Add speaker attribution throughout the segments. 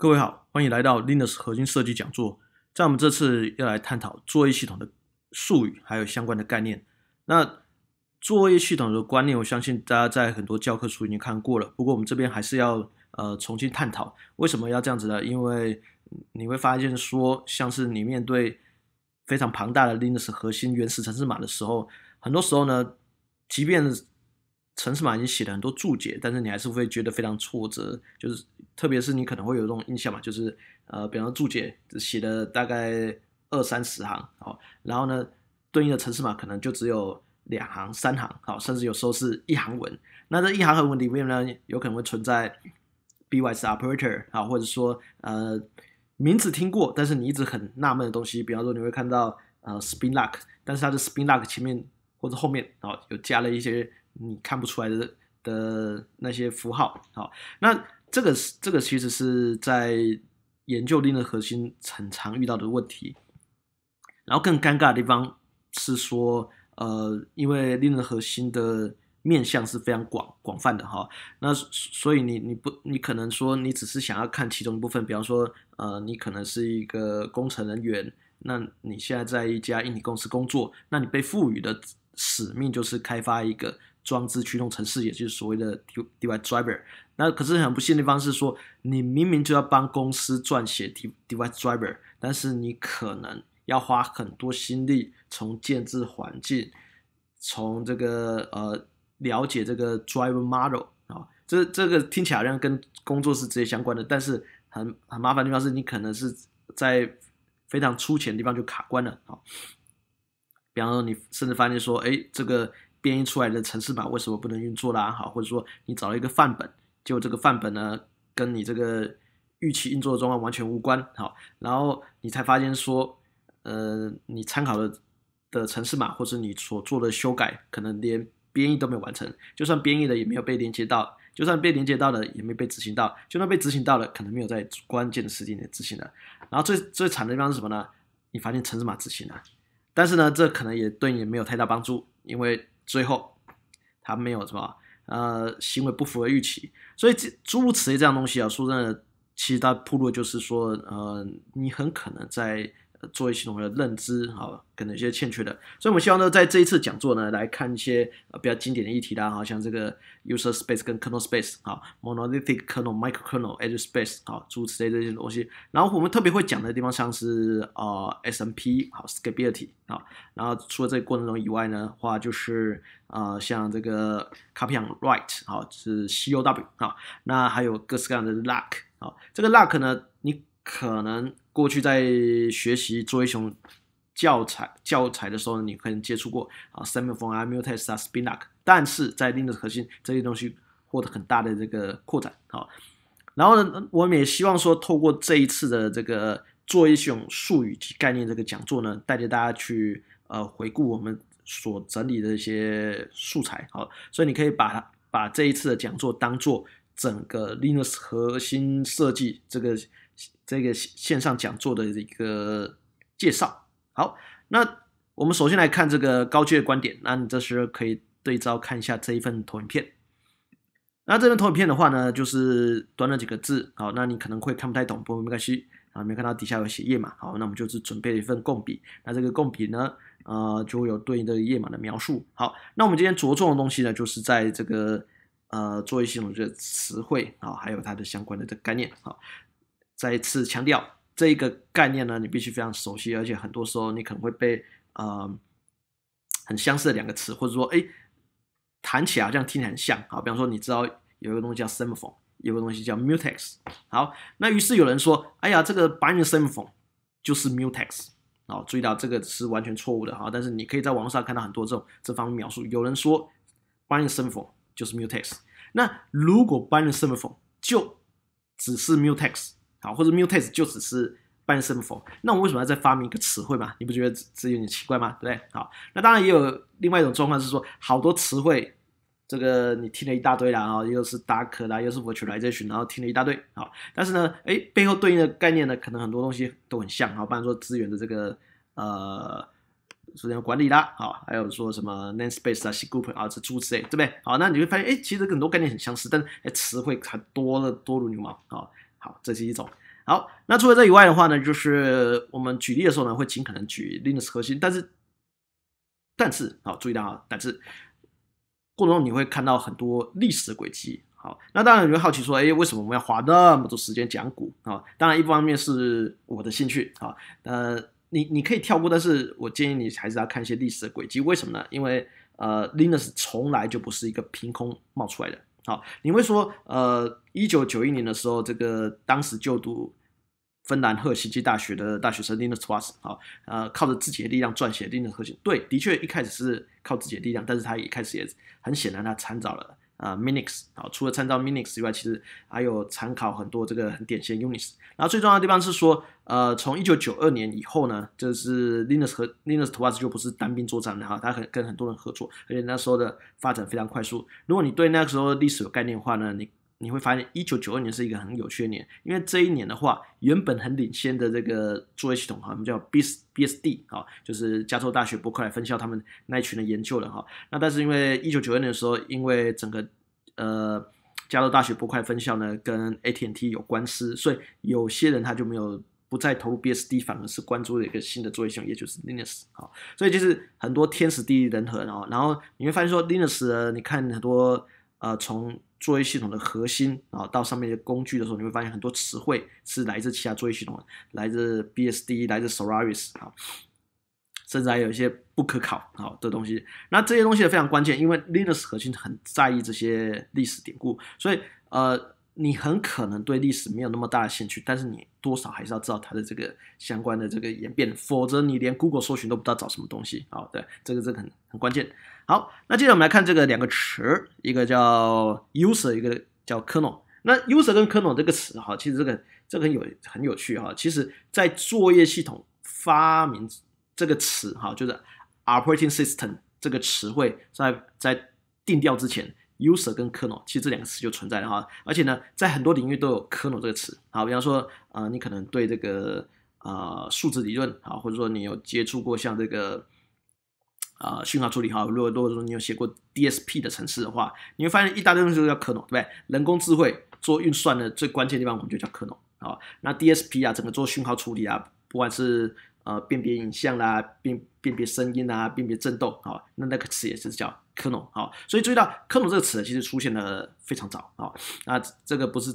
Speaker 1: 各位好，欢迎来到 Linux 核心设计讲座。在我们这次要来探讨作业系统的术语，还有相关的概念。那作业系统的观念，我相信大家在很多教科书已经看过了。不过我们这边还是要呃重新探讨，为什么要这样子呢？因为你会发现说，像是你面对非常庞大的 Linux 核心原始程式码的时候，很多时候呢，即便程式码已经写了很多注解，但是你还是会觉得非常挫折，就是特别是你可能会有这种印象嘛，就是呃，比方说注解写的大概二三十行，哦，然后呢，对应的城市码可能就只有两行、三行，好，甚至有时候是一行文。那这一行文里面呢，有可能会存在 b y s operator 啊，或者说呃，名字听过，但是你一直很纳闷的东西，比方说你会看到呃 spin lock，但是它的 spin lock 前面或者后面啊，有加了一些。你看不出来的的那些符号，好，那这个是这个其实是在研究令的核心很常遇到的问题。然后更尴尬的地方是说，呃，因为令的核心的面向是非常广广泛的哈，那所以你你不你可能说你只是想要看其中部分，比方说，呃，你可能是一个工程人员，那你现在在一家印尼公司工作，那你被赋予的使命就是开发一个。装置驱动程式，也就是所谓的 d D v i e driver。那可是很不幸的地方是说，你明明就要帮公司撰写 d D v i e driver，但是你可能要花很多心力，从建制环境，从这个呃了解这个 driver model。啊，这这个听起来好像跟工作是直接相关的，但是很很麻烦的地方是你可能是在非常粗浅地方就卡关了。啊，比方说你甚至发现说，哎这个。编译出来的程式码为什么不能运作啦？好，或者说你找了一个范本，就这个范本呢跟你这个预期运作的状况完全无关。好，然后你才发现说，呃，你参考的的程式码或者你所做的修改，可能连编译都没有完成，就算编译了也没有被连接到，就算被连接到了也没被执行到，就算被执行到了可能没有在关键的时间点执行了。然后最最惨的地方是什么呢？你发现程式码执行了，但是呢，这可能也对你没有太大帮助，因为。最后，他没有什么，呃，行为不符合预期，所以这此类这样东西啊，说真的，其实它铺路就是说，嗯，你很可能在。作业系统的认知，好，可能有些欠缺的，所以我们希望呢，在这一次讲座呢，来看一些呃比较经典的议题啦，好像这个 user space 跟 kernel space 好，monolithic kernel、microkernel、a d g r e s p a c e 好，诸此类这些东西。然后我们特别会讲的地方，像是呃 SMP 好，scalability 好，然后除了这个过程中以外呢，话就是呃像这个 copyright and 好，是 C O W 好，那还有各式各样的 lock 好，这个 lock 呢？可能过去在学习做一些教材教材的时候，你可能接触过啊，semaphore 啊，mutex 啊 s p i n a c 但是在 Linux 核心这些东西获得很大的这个扩展。好，然后呢，我们也希望说，透过这一次的这个做一些术语及概念这个讲座呢，带着大家去呃回顾我们所整理的一些素材。好，所以你可以把它把这一次的讲座当做整个 Linux 核心设计这个。这个线上讲座的一个介绍。好，那我们首先来看这个高阶的观点。那你这时候可以对照看一下这一份投影片。那这份投影片的话呢，就是短短几个字。好，那你可能会看不太懂，不过没关系。啊，没看到底下有写页码。好，那我们就是准备一份供笔。那这个供笔呢，呃，就有对应的页码的描述。好，那我们今天着重的东西呢，就是在这个呃作业系统的词汇啊，还有它的相关的这概念好，再一次强调这一个概念呢，你必须非常熟悉，而且很多时候你可能会被呃很相似的两个词，或者说哎谈起来这样听起来很像啊，比方说你知道有一个东西叫 semaphore，有个东西叫 mutex，好，那于是有人说哎呀这个 binary semaphore 就是 mutex，好，注意到这个是完全错误的哈，但是你可以在网络上看到很多这种这方面描述，有人说 binary semaphore 就是 mutex，那如果 binary semaphore 就只是 mutex。好，或者 mutate 就只是半 l e 那我们为什么要再发明一个词汇嘛？你不觉得这有点奇怪吗？对不对？好，那当然也有另外一种状况是说，好多词汇，这个你听了一大堆啦，啊，又是 d a r k 啦，又是 virtualization，然后听了一大堆啊。但是呢，哎，背后对应的概念呢，可能很多东西都很像好，比方说资源的这个呃，首先要管理啦，好，还有说什么 namespace 啊、s c o p l 啊这诸如此类，对不对？好，那你会发现，哎，其实很多概念很相似，但哎，词汇还多了多如牛毛啊。好，这是一种。好，那除了这以外的话呢，就是我们举例的时候呢，会尽可能举 Linux 核心，但是，但是好，注意到啊，但是过程中你会看到很多历史的轨迹。好，那当然你会好奇说，哎，为什么我们要花那么多时间讲股啊？当然，一方面是我的兴趣啊。呃，你你可以跳过，但是我建议你还是要看一些历史的轨迹。为什么呢？因为呃，Linux 从来就不是一个凭空冒出来的。好，你会说，呃，一九九一年的时候，这个当时就读芬兰赫西基大学的大学生 l i n u s Tuus，好，呃，靠着自己的力量撰写《Linus 核心》。对，的确一开始是靠自己的力量，但是他一开始也很显然他参照了。啊 m i n x 啊，除了参照 m i n x 以外，其实还有参考很多这个很典型的 Unix。然后最重要的地方是说，呃，从一九九二年以后呢，就是 Linux 和 Linux Plus 就不是单兵作战了哈，它很跟很多人合作，而且那时候的发展非常快速。如果你对那个时候历史有概念的话呢，你。你会发现，一九九二年是一个很有趣的年，因为这一年的话，原本很领先的这个作业系统哈，我们叫 B S B S D 啊，就是加州大学伯克莱分校他们那一群的研究人哈。那但是因为一九九二年的时候，因为整个呃加州大学伯克莱分校呢跟 A T N T 有官司，所以有些人他就没有不再投入 B S D，反而是关注了一个新的作业系统，也就是 Linux 啊。所以就是很多天时地利人和，然后然后你会发现说 Linux，你看很多。呃，从作业系统的核心啊，到上面的工具的时候，你会发现很多词汇是来自其他作业系统的，来自 BSD，来自 Solaris 啊，甚至还有一些不可考啊的东西。那这些东西非常关键，因为 Linux 核心很在意这些历史典故，所以呃，你很可能对历史没有那么大的兴趣，但是你多少还是要知道它的这个相关的这个演变，否则你连 Google 搜寻都不知道找什么东西啊。对，这个这个很很关键。好，那接着我们来看这个两个词，一个叫 user，一个叫 kernel。那 user 跟 kernel 这个词哈，其实这个这个很有很有趣哈。其实，在作业系统发明这个词哈，就是 operating system 这个词汇在在定调之前，user 跟 kernel 其实这两个词就存在了哈。而且呢，在很多领域都有 kernel 这个词。好，比方说，呃，你可能对这个呃数字理论啊，或者说你有接触过像这个。啊，讯号处理哈，如果如果说你有写过 DSP 的程式的话，你会发现一大堆东西都叫 kernel，对不对？人工智慧做运算的最关键地方，我们就叫 kernel。好，那 DSP 啊，整个做讯号处理啊，不管是呃辨别影像啦、辨辨别声音啊、辨别震动啊，那那个词也是叫 kernel。好，所以注意到 kernel 这个词其实出现的非常早啊。那这个不是，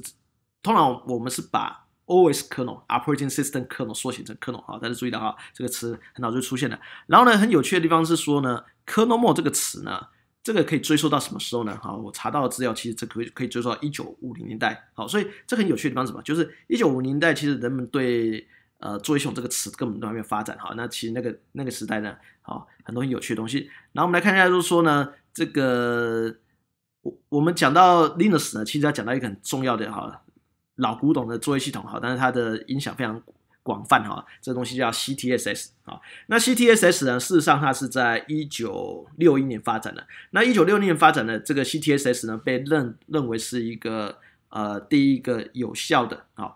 Speaker 1: 通常我们是把。OS kernel operating system kernel 缩写成 kernel 啊，大家注意到哈，这个词很早就出现了。然后呢，很有趣的地方是说呢，kernel 这个词呢，这个可以追溯到什么时候呢？哈，我查到的资料其实这以可以追溯到一九五零年代。好，所以这很有趣的地方是什么？就是一九五零年代，其实人们对呃做作系统这个词根本都还没有发展。好，那其实那个那个时代呢，好，很多很有趣的东西。然后我们来看一下，就是说呢，这个我我们讲到 Linux 呢，其实要讲到一个很重要的哈。老古董的作业系统哈，但是它的影响非常广泛哈。这东西叫 CTSS 啊。那 CTSS 呢，事实上它是在一九六一年发展的。那一九六一年发展的这个 CTSS 呢，被认认为是一个呃第一个有效的啊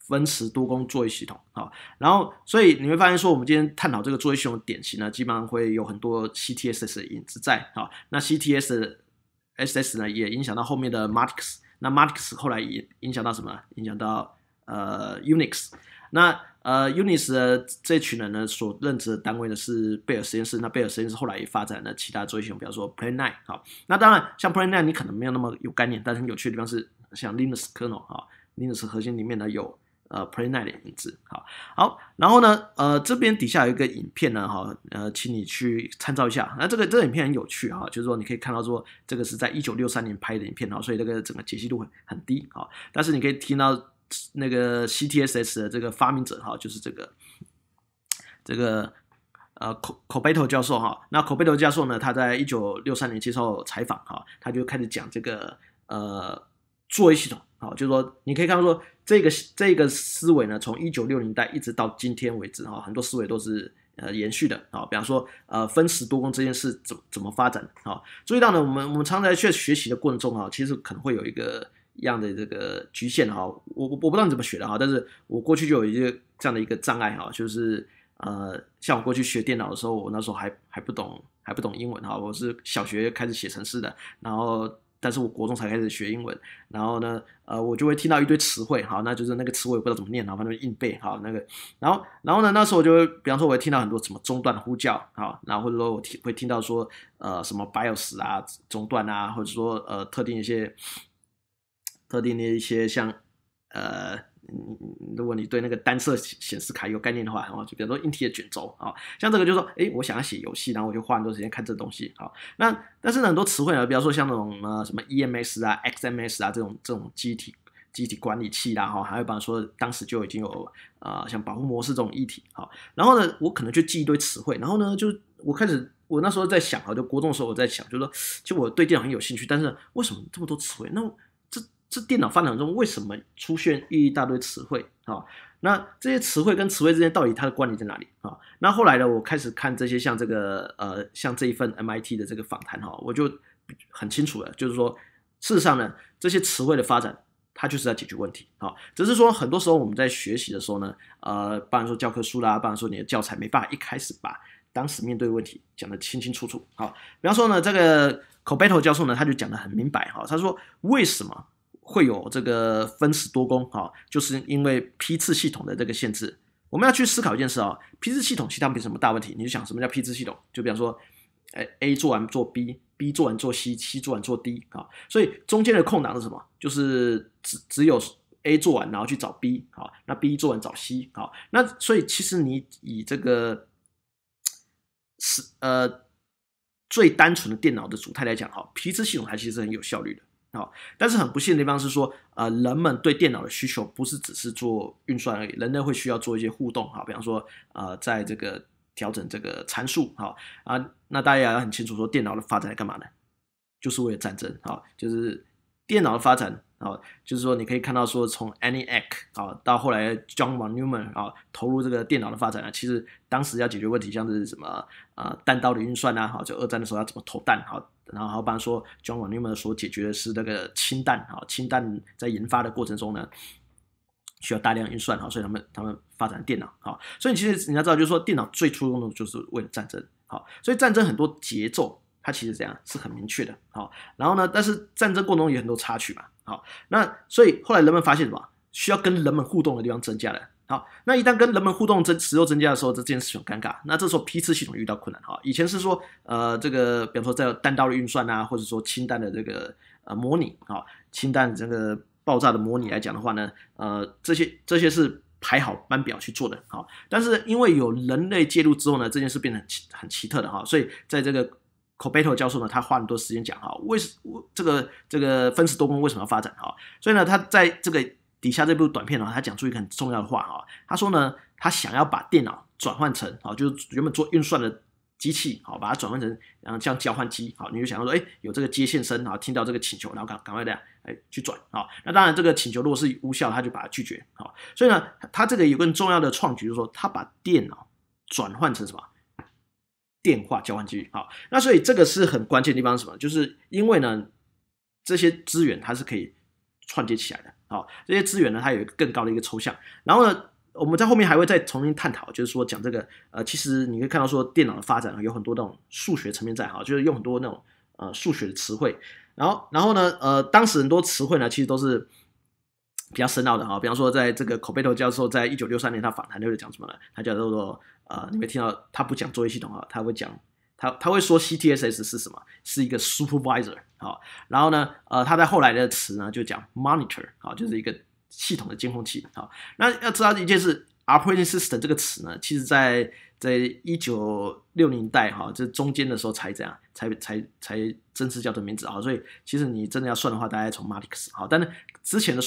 Speaker 1: 分时多工作业系统啊。然后，所以你会发现说，我们今天探讨这个作业系统的典型呢，基本上会有很多 CTSS 的影子在啊。那 CTSS 呢，也影响到后面的 m a r i x 那 Machos 后来影影响到什么？影响到呃 Unix。那呃 Unix 的这群人呢，所任职的单位呢是贝尔实验室。那贝尔实验室后来也发展了其他操作系统，比方说 Plan 9好，那当然，像 Plan 9你可能没有那么有概念，但是有趣的地方是，像 Linux kernel 啊，Linux 核心里面呢有。呃，Play Night 的名字，好好，然后呢，呃，这边底下有一个影片呢，哈，呃，请你去参照一下。那这个这个影片很有趣啊，就是说你可以看到说这个是在一九六三年拍的影片哈，所以这个整个解析度很很低啊，但是你可以听到那个 CTSS 的这个发明者哈，就是这个这个呃 c o b e t o 教授哈，那 c o b e t o 教授呢，他在一九六三年接受采访哈，他就开始讲这个呃，作业系统啊，就是说你可以看到说。这个这个思维呢，从一九六零代一直到今天为止，哈，很多思维都是呃延续的，啊，比方说呃分时多工这件事怎么怎么发展啊，注意到呢，我们我们常在学学习的过程中啊，其实可能会有一个一样的这个局限，哈，我我我不知道你怎么学的哈，但是我过去就有一个这样的一个障碍，哈，就是呃，像我过去学电脑的时候，我那时候还还不懂还不懂英文，哈，我是小学开始写程序的，然后。但是我国中才开始学英文，然后呢，呃，我就会听到一堆词汇，好，那就是那个词我也不知道怎么念，然后反正硬背，好那个，然后，然后呢，那时候我就会，比方说，我会听到很多什么中断呼叫，好，然后或者说我听会听到说，呃，什么 BIOS 啊，中断啊，或者说呃，特定一些，特定的一些像，呃。你如果你对那个单色显显卡有概念的话，然就比如说硬体的卷轴啊，像这个就是说，哎，我想要写游戏，然后我就花很多时间看这东西。好，那但是呢很多词汇啊，比方说像那种呃什么 EMS 啊、XMS 啊这种这种机体机体管理器啦，哈，还有比方说当时就已经有啊像保护模式这种议题。好，然后呢，我可能就记一堆词汇，然后呢，就我开始我那时候在想啊，就国中的时候我在想，就是说其实我对电脑很有兴趣，但是为什么这么多词汇？那是电脑发展中为什么出现一大堆词汇啊？那这些词汇跟词汇之间到底它的关联在哪里啊？那后来呢，我开始看这些像这个呃，像这一份 MIT 的这个访谈哈，我就很清楚了，就是说事实上呢，这些词汇的发展它就是在解决问题好，只是说很多时候我们在学习的时候呢，呃，不然说教科书啦，不然说你的教材没办法一开始把当时面对问题讲得清清楚楚好，比方说呢，这个 c o b a t o 教授呢，他就讲得很明白哈，他说为什么？会有这个分时多工啊，就是因为批次系统的这个限制。我们要去思考一件事啊，批次系统其实它没什么大问题。你就想什么叫批次系统？就比方说，诶 A 做完做 B，B 做完做 C，C 做完做 D 啊，所以中间的空档是什么？就是只只有 A 做完然后去找 B 啊，那 B 做完找 C 啊，那所以其实你以这个是呃最单纯的电脑的组态来讲哈，批次系统它其实很有效率的。好，但是很不幸的地方是说，呃，人们对电脑的需求不是只是做运算而已，人类会需要做一些互动，哈，比方说，呃，在这个调整这个参数，哈，啊，那大家要很清楚，说电脑的发展干嘛的，就是为了战争，哈，就是电脑的发展，啊，就是说你可以看到说，从 a n y i c t 啊，到后来 John von Neumann 啊，投入这个电脑的发展啊，其实当时要解决问题像是什么，呃，弹道的运算啊，哈，就二战的时候要怎么投弹，好。然后，比方说，John n e m a n 说，解决的是那个氢弹啊，氢弹在研发的过程中呢，需要大量运算哈，所以他们他们发展电脑哈，所以其实你要知道，就是说电脑最初用的就是为了战争，好，所以战争很多节奏它其实这样是很明确的啊。然后呢，但是战争过程中有很多插曲嘛，好，那所以后来人们发现什么，需要跟人们互动的地方增加了。好，那一旦跟人们互动增持又增加的时候，这件事情很尴尬。那这时候批次系统遇到困难哈。以前是说，呃，这个，比方说在单刀的运算啊，或者说清弹的这个呃模拟啊，清弹这个爆炸的模拟来讲的话呢，呃，这些这些是排好班表去做的哈。但是因为有人类介入之后呢，这件事变得很很奇特的哈。所以在这个 c o b e t a 教授呢，他花很多时间讲哈，为什这个这个分时多工为什么要发展哈？所以呢，他在这个底下这部短片呢、他讲出一个很重要的话哈。他说呢，他想要把电脑转换成啊，就是原本做运算的机器，好，把它转换成然后像交换机，好，你就想要说，哎，有这个接线声，然后听到这个请求，然后赶赶快这样，哎，去转啊。那当然，这个请求如果是无效，他就把它拒绝，好。所以呢，他这个有个重要的创举，就是说他把电脑转换成什么电话交换机，好。那所以这个是很关键的地方是什么？就是因为呢，这些资源它是可以串接起来的。好，这些资源呢，它有一个更高的一个抽象。然后呢，我们在后面还会再重新探讨，就是说讲这个呃，其实你会看到说电脑的发展有很多那种数学层面在哈，就是用很多那种呃数学的词汇。然后，然后呢，呃，当时很多词汇呢，其实都是比较深奥的哈，比方说，在这个口贝特教授在一九六三年他访谈就是讲什么呢？他叫做呃，你没听到他不讲作业系统啊，他会讲。他他会说 CTSS 是什么？是一个 supervisor 啊，然后呢，呃，他在后来的词呢就讲 monitor 啊，就是一个系统的监控器啊。那要知道一件事，operating system 这个词呢，其实在在1960代哈，这中间的时候才这样，才才才正式叫做名字啊。所以其实你真的要算的话，大概从 matrix 哦，但是之前的。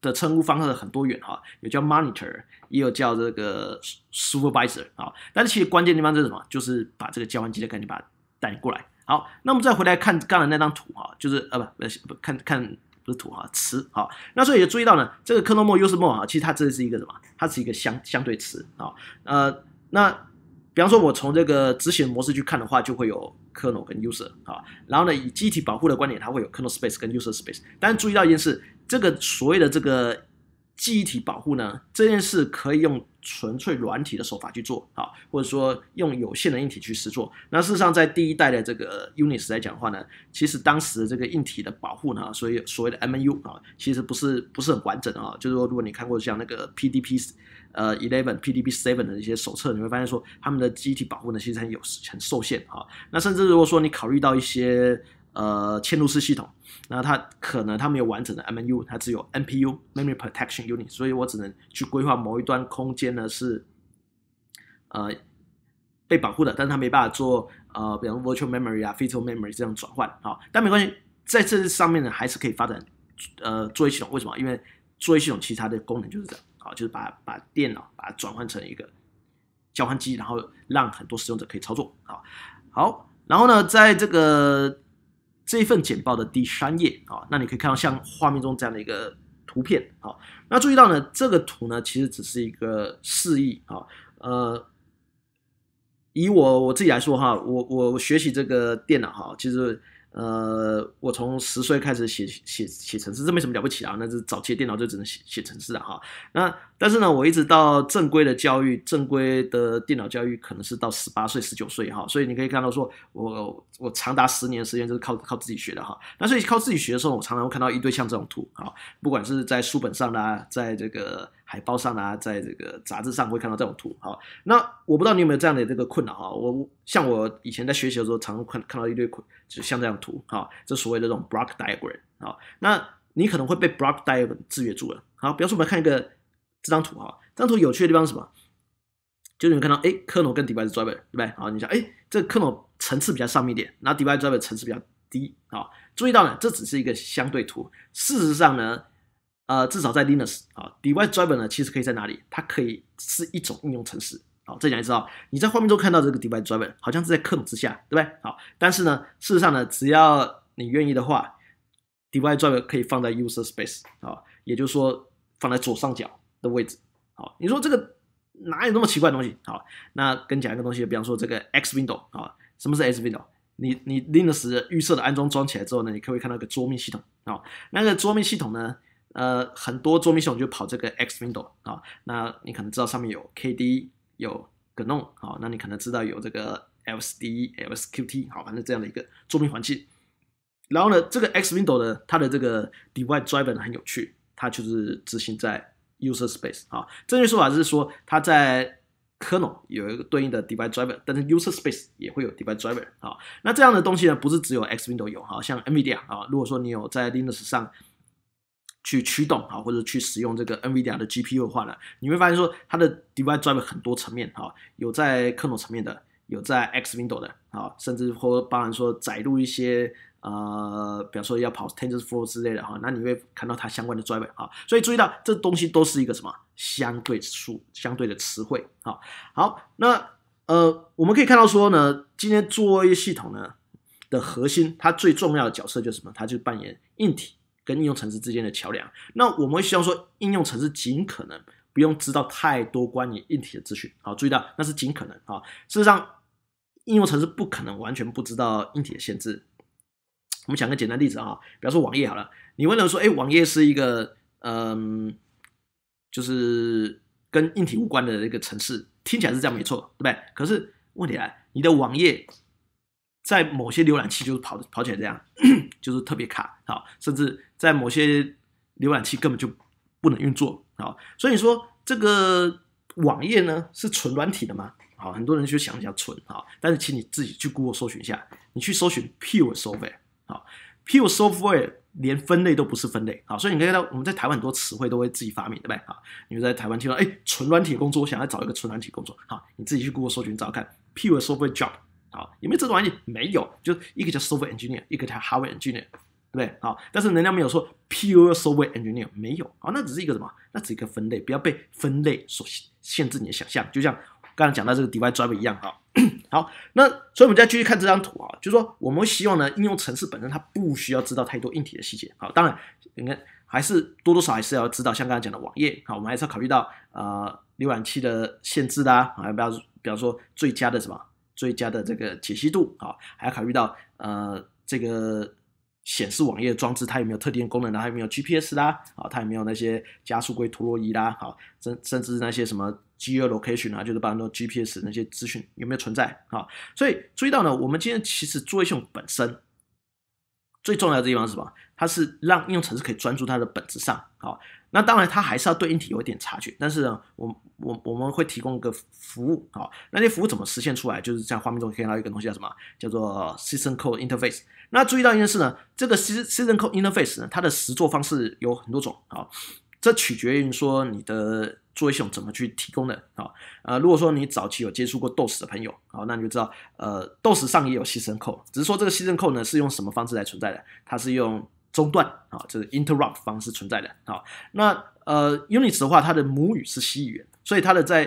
Speaker 1: 的称呼方式很多元哈，有叫 monitor，也有叫这个 supervisor 哈，但是其实关键地方是什么？就是把这个交换机的概念把它带过来。好，那我们再回来看刚才那张图哈，就是呃不不不看看不是图哈词哈，那所以也注意到呢，这个 c 诺莫 o m o r e 又是 more 哈，其实它这是一个什么？它是一个相相对词啊，呃那。比方说，我从这个执行模式去看的话，就会有 kernel 跟 user 啊，然后呢，以机体保护的观点，它会有 kernel space 跟 user space。但注意到一件事，这个所谓的这个记忆体保护呢，这件事可以用纯粹软体的手法去做啊，或者说用有限的硬体去实做。那事实上，在第一代的这个 Unix 来讲话呢，其实当时这个硬体的保护呢，所以所谓的 M U 啊，其实不是不是很完整啊，就是说，如果你看过像那个 P D P。呃，Eleven、PDP Seven 的一些手册，你会发现说他们的机体保护呢，其实很有很受限啊。那甚至如果说你考虑到一些呃嵌入式系统，那它可能它没有完整的 MNU，它只有 NPU（Memory Protection Unit），所以我只能去规划某一段空间呢是呃被保护的，但是它没办法做呃，比方 Virtual Memory 啊、Physical Memory 这样转换啊。但没关系，在这上面呢还是可以发展呃作业系统。为什么？因为作业系统其实它的功能就是这样。就是把把电脑把它转换成一个交换机，然后让很多使用者可以操作啊。好，然后呢，在这个这一份简报的第三页啊，那你可以看到像画面中这样的一个图片啊。那注意到呢，这个图呢其实只是一个示意啊。呃，以我我自己来说哈，我我学习这个电脑哈，其实。呃，我从十岁开始写写写程式，这没什么了不起啊，那是早期电脑就只能写写程式了哈。那但是呢，我一直到正规的教育，正规的电脑教育可能是到十八岁、十九岁哈。所以你可以看到，说我我长达十年时间就是靠靠自己学的哈。那所以靠自己学的时候，我常常会看到一堆像这种图啊，不管是在书本上啦，在这个。海报上啊，在这个杂志上会看到这种图。好，那我不知道你有没有这样的这个困扰啊？我像我以前在学习的时候，常看看到一堆，就是像这样图啊，这所谓的这种 block diagram。好，那你可能会被 block diagram 制约住了。好，比方说我们看一个这张图哈，这张图有趣的地方是什么？就是看到哎，kernel 跟 device driver 对不对？好，你想哎，这 kernel 层次比较上面一点，那 device driver 层次比较低。好，注意到呢，这只是一个相对图，事实上呢。呃，至少在 Linux 啊，device driver 呢，其实可以在哪里？它可以是一种应用程式。好，再讲一次啊，你在画面中看到这个 device driver，好像是在克隆之下，对不对？好，但是呢，事实上呢，只要你愿意的话，device driver 可以放在 user space 啊，也就是说放在左上角的位置。好，你说这个哪有那么奇怪的东西？好，那跟讲一个东西，比方说这个 X Window 啊，什么是 X Window？你你 Linux 预设的安装装起来之后呢，你可以看到一个桌面系统啊，那个桌面系统呢？呃，很多桌面系统就跑这个 X Window 啊，那你可能知道上面有 K D 有 GNOME 啊，那你可能知道有这个 L S D L S Q T 好，反正这样的一个桌面环境。然后呢，这个 X Window 呢，它的这个 device driver 很有趣，它就是执行在 user space 啊。正确说法是说，它在 kernel 有一个对应的 device driver，但是 user space 也会有 device driver 啊。那这样的东西呢，不是只有 X Window 有，哈，像 Nvidia 啊，如果说你有在 Linux 上。去驱动啊，或者去使用这个 NVIDIA 的 GPU 话呢，你会发现说它的 Device Driver 很多层面哈，有在 kernel 层面的，有在 X Window 的啊，甚至或包含说载入一些呃，比方说要跑 Tensor Flow 之类的哈，那你会看到它相关的 Driver 啊。所以注意到这东西都是一个什么相对数、相对的词汇啊。好，那呃，我们可以看到说呢，今天作业系统呢的核心，它最重要的角色就是什么？它就扮演硬体。跟应用程式之间的桥梁，那我们希望说，应用程式尽可能不用知道太多关于硬体的资讯。好，注意到那是尽可能啊。事实上，应用程式不可能完全不知道硬体的限制。我们讲个简单例子啊，比方说网页好了，你问了说，哎，网页是一个，嗯，就是跟硬体无关的一个程式，听起来是这样没错，对不对？可是问题来，你的网页在某些浏览器就是跑跑起来这样。就是特别卡，好，甚至在某些浏览器根本就不能运作，好，所以说这个网页呢是纯软体的吗？好，很多人就想比较纯，好，但是请你自己去 Google 搜寻一下，你去搜寻 pure software，好，pure software 连分类都不是分类，好，所以你可看到我们在台湾很多词汇都会自己发明，对不对？好，你们在台湾听到哎纯软体工作，我想要找一个纯软体工作，好，你自己去 Google 搜寻找看 pure software job。好，因为这种玩意没有，就一个叫 software engineer，一个叫 hardware engineer，对不对？好，但是能量没有说 pure software engineer 没有，好，那只是一个什么？那只是一个分类，不要被分类所限制你的想象，就像刚才讲到这个 device driver 一样，哈。好，那所以我们再继续看这张图啊，就是说我们希望呢，应用程式本身它不需要知道太多硬体的细节，好，当然你看还是多多少还是要知道，像刚才讲的网页，好，我们还是要考虑到呃浏览器的限制的啊，要不要？比方说最佳的什么？最佳的这个解析度啊，还要考虑到呃这个显示网页装置它有没有特定功能啦，它有没有 GPS 啦，啊，它有没有那些加速归陀螺仪啦，好，甚甚至那些什么 Geo Location 啊，就是把那 GPS 那些资讯有没有存在啊，所以注意到呢，我们今天其实做系统本身最重要的地方是什么？它是让应用程式可以专注它的本质上啊。那当然，它还是要对硬体有一点差距，但是呢，我我我们会提供一个服务啊，那些服务怎么实现出来？就是在画面中可以看到一个东西叫什么？叫做 system c o d e interface。那注意到一件事呢，这个 system c o d e interface 呢，它的实作方式有很多种啊，这取决于说你的作业系统怎么去提供的啊。呃，如果说你早期有接触过 DOS 的朋友啊，那你就知道，呃，DOS 上也有 system c o d e 只是说这个 system c o d e 呢，是用什么方式来存在的？它是用。中断啊，这是 interrupt 方式存在的啊。那呃，Unix 的话，它的母语是西语，所以它的在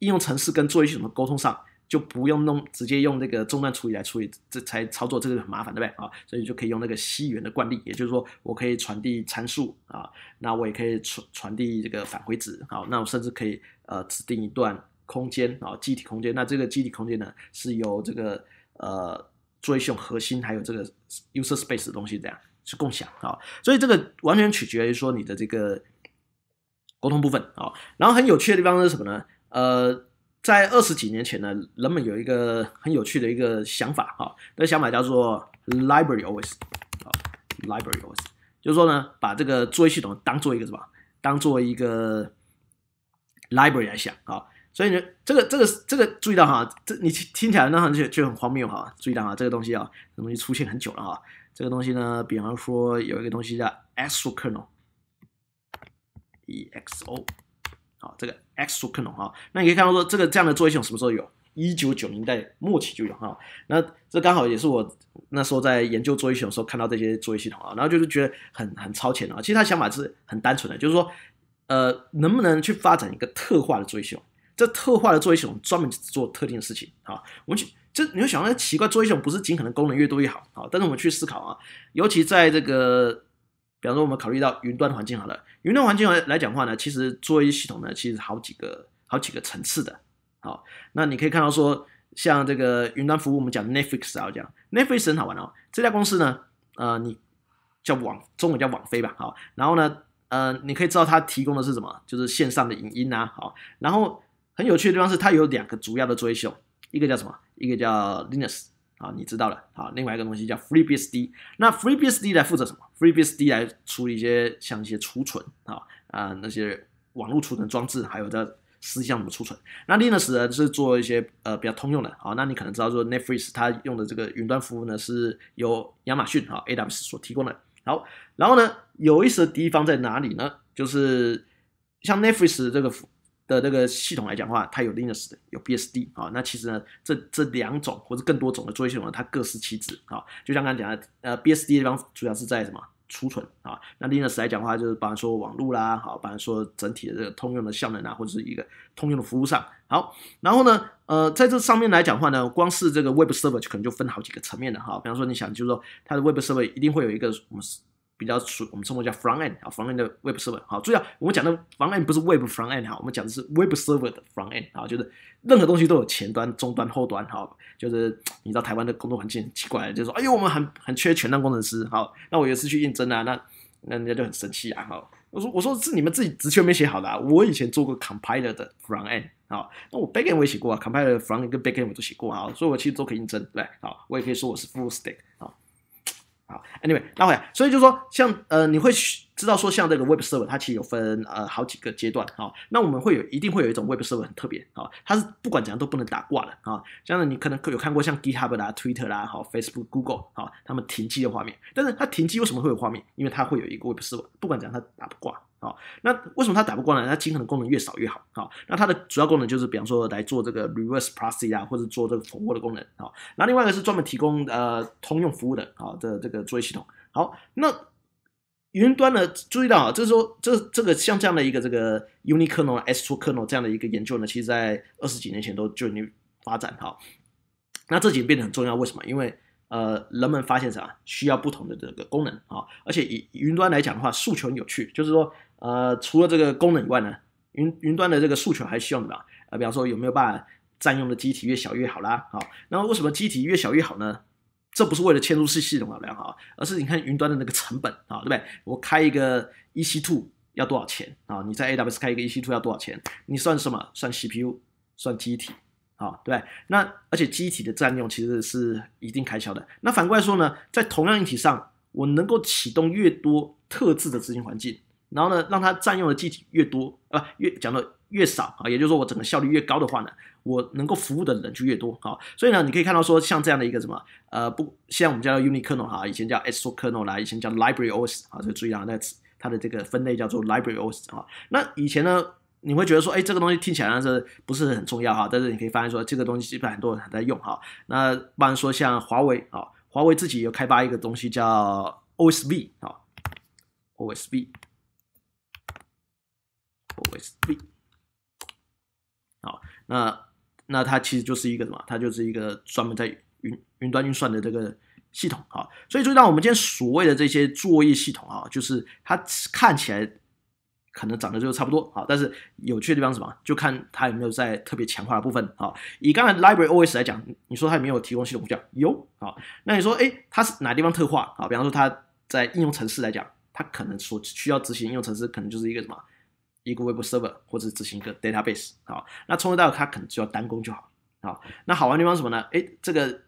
Speaker 1: 应用程式跟作业系统沟通上，就不用弄直接用那个中断处理来处理，这才操作这个很麻烦，对不对啊？所以就可以用那个西语言的惯例，也就是说，我可以传递参数啊，那我也可以传传递这个返回值啊，那我甚至可以呃指定一段空间啊，机体空间。那这个机体空间呢，是由这个呃作业系统核心还有这个 user space 的东西这样。是共享啊，所以这个完全取决于说你的这个沟通部分啊。然后很有趣的地方是什么呢？呃，在二十几年前呢，人们有一个很有趣的一个想法啊，那个想法叫做 library a a l w y s 啊，library a a l w y s 就是说呢，把这个作业系统当做一个什么，当做一个 library 来想啊。所以呢，这个这个这个注意到哈，这你听起来呢就就很荒谬哈。注意到啊，这个东西啊，这东西出现很久了哈。这个东西呢，比方说有一个东西叫 XuKernel，EXO，好，这个 XuKernel 啊，那你可以看到说这个这样的作业系统什么时候有？一九九零代末期就有哈，那这刚好也是我那时候在研究作业系统时候看到这些作业系统啊，然后就是觉得很很超前啊，其实他想法是很单纯的，就是说，呃，能不能去发展一个特化的作业系统？这特化的作业系统专门做特定的事情啊，我们去这你会想到奇怪，作业系统不是尽可能功能越多越好啊？但是我们去思考啊，尤其在这个，比方说我们考虑到云端环境好了，云端环境来来讲话呢，其实作业系统呢其实好几个好几个层次的，好，那你可以看到说，像这个云端服务，我们讲 Netflix 啊，讲 Netflix 很好玩哦，这家公司呢，呃，叫网，中文叫网飞吧，好，然后呢，呃，你可以知道它提供的是什么，就是线上的影音啊，好，然后。很有趣的地方是，它有两个主要的追求，一个叫什么？一个叫 Linux 啊，你知道了好，另外一个东西叫 FreeBSD。那 FreeBSD 来负责什么？FreeBSD 来处理一些像一些储存啊啊那些网络储存装置，还有这私向什么储存。那 Linux 呢，是做一些呃比较通用的啊。那你可能知道说 Netflix 它用的这个云端服务呢，是由亚马逊啊 AWS 所提供的。好，然后呢有意思的地方在哪里呢？就是像 Netflix 这个。的那个系统来讲话，它有 Linux 的，有 BSD 啊。那其实呢，这这两种或者更多种的作业系统呢，它各司其职啊。就像刚才讲的，呃，BSD 的地方主要是在什么储存啊？那 Linux 来讲话就是帮说网络啦，好，帮说整体的这个通用的效能啊，或者是一个通用的服务上。好，然后呢，呃，在这上面来讲话呢，光是这个 Web Server 就可能就分好几个层面了哈。比方说，你想就是说，它的 Web Server 一定会有一个什么？比较属我们称呼叫 front end 啊，front end 的 web server 好注意啊，我们讲的 front end 不是 web front end 好，我们讲的是 web server 的 front end 啊，就是任何东西都有前端、终端、后端好，就是你知道台湾的工作环境很奇怪，就说哎呦我们很很缺全端工程师好，那我有一次去应征啊，那那人家就很生气啊哈，我说我说是你们自己职缺没写好的，我以前做过 compiler 的 front end 好，那我 back end 我也写过啊，compiler front end 跟 back end 我都写过啊，所以我其实都可以应征对，好，我也可以说我是 full stack 好。好，anyway，那会，所以就说像呃，你会知道说像这个 web server，它其实有分呃好几个阶段啊。那我们会有一定会有一种 web server 很特别啊，它是不管怎样都不能打挂的啊。这样你可能有看过像 GitHub 啦、Twitter 啦、好 Facebook、Google 好，他们停机的画面。但是它停机为什么会有画面？因为它会有一个 web server，不管怎样它打不挂。好，那为什么它打不过呢？它尽可的功能越少越好。好，那它的主要功能就是，比方说来做这个 reverse proxy 啊，或者做这个防火的功能。啊，那另外一个是专门提供呃通用服务的。啊，的这个作业系统。好，那云端呢？注意到啊，就是说这这个像这样的一个这个 Unicorno、S2Corno 这样的一个研究呢，其实在二十几年前都就已经发展好，那这几年变得很重要，为什么？因为呃，人们发现啥？需要不同的这个功能啊。而且以云端来讲的话，诉求很有趣，就是说。呃，除了这个功能以外呢，云云端的这个诉求还需要什么？呃，比方说有没有办法占用的机体越小越好啦？好，那为什么机体越小越好呢？这不是为了嵌入式系统了，良好？而是你看云端的那个成本啊，对不对？我开一个 EC2 要多少钱啊？你在 AWS 开一个 EC2 要多少钱？你算什么？算 CPU，算机体，啊，对不对？那而且机体的占用其实是一定开销的。那反过来说呢，在同样一体上，我能够启动越多特制的执行环境。然后呢，让它占用的机体越多啊，越讲的越少啊，也就是说我整个效率越高的话呢，我能够服务的人就越多啊。所以呢，你可以看到说，像这样的一个什么，呃，不，现在我们叫 u n i Kernel 哈，以前叫 Xo Kernel 啦，以前叫 Library OS 啊，这注意啊，那词，它的这个分类叫做 Library OS 啊。那以前呢，你会觉得说，哎，这个东西听起来是不是很重要哈？但是你可以发现说，这个东西本上很多人还在用哈。那不然说像华为啊，华为自己有开发一个东西叫 OSB 啊，OSB。OS B，好，那那它其实就是一个什么？它就是一个专门在云云端运算的这个系统啊。所以就让我们今天所谓的这些作业系统啊，就是它看起来可能长得就差不多啊，但是有趣的地方什么？就看它有没有在特别强化的部分啊。以刚才 Library OS 来讲，你说它没有提供系统呼叫，有啊？那你说哎，它是哪地方特化啊？比方说它在应用程式来讲，它可能所需要执行应用程式，可能就是一个什么？一个 Web Server 或者执行一个 Database 好，那从头到尾它可能就要单工就好好，那好玩的地方什么呢？哎，这个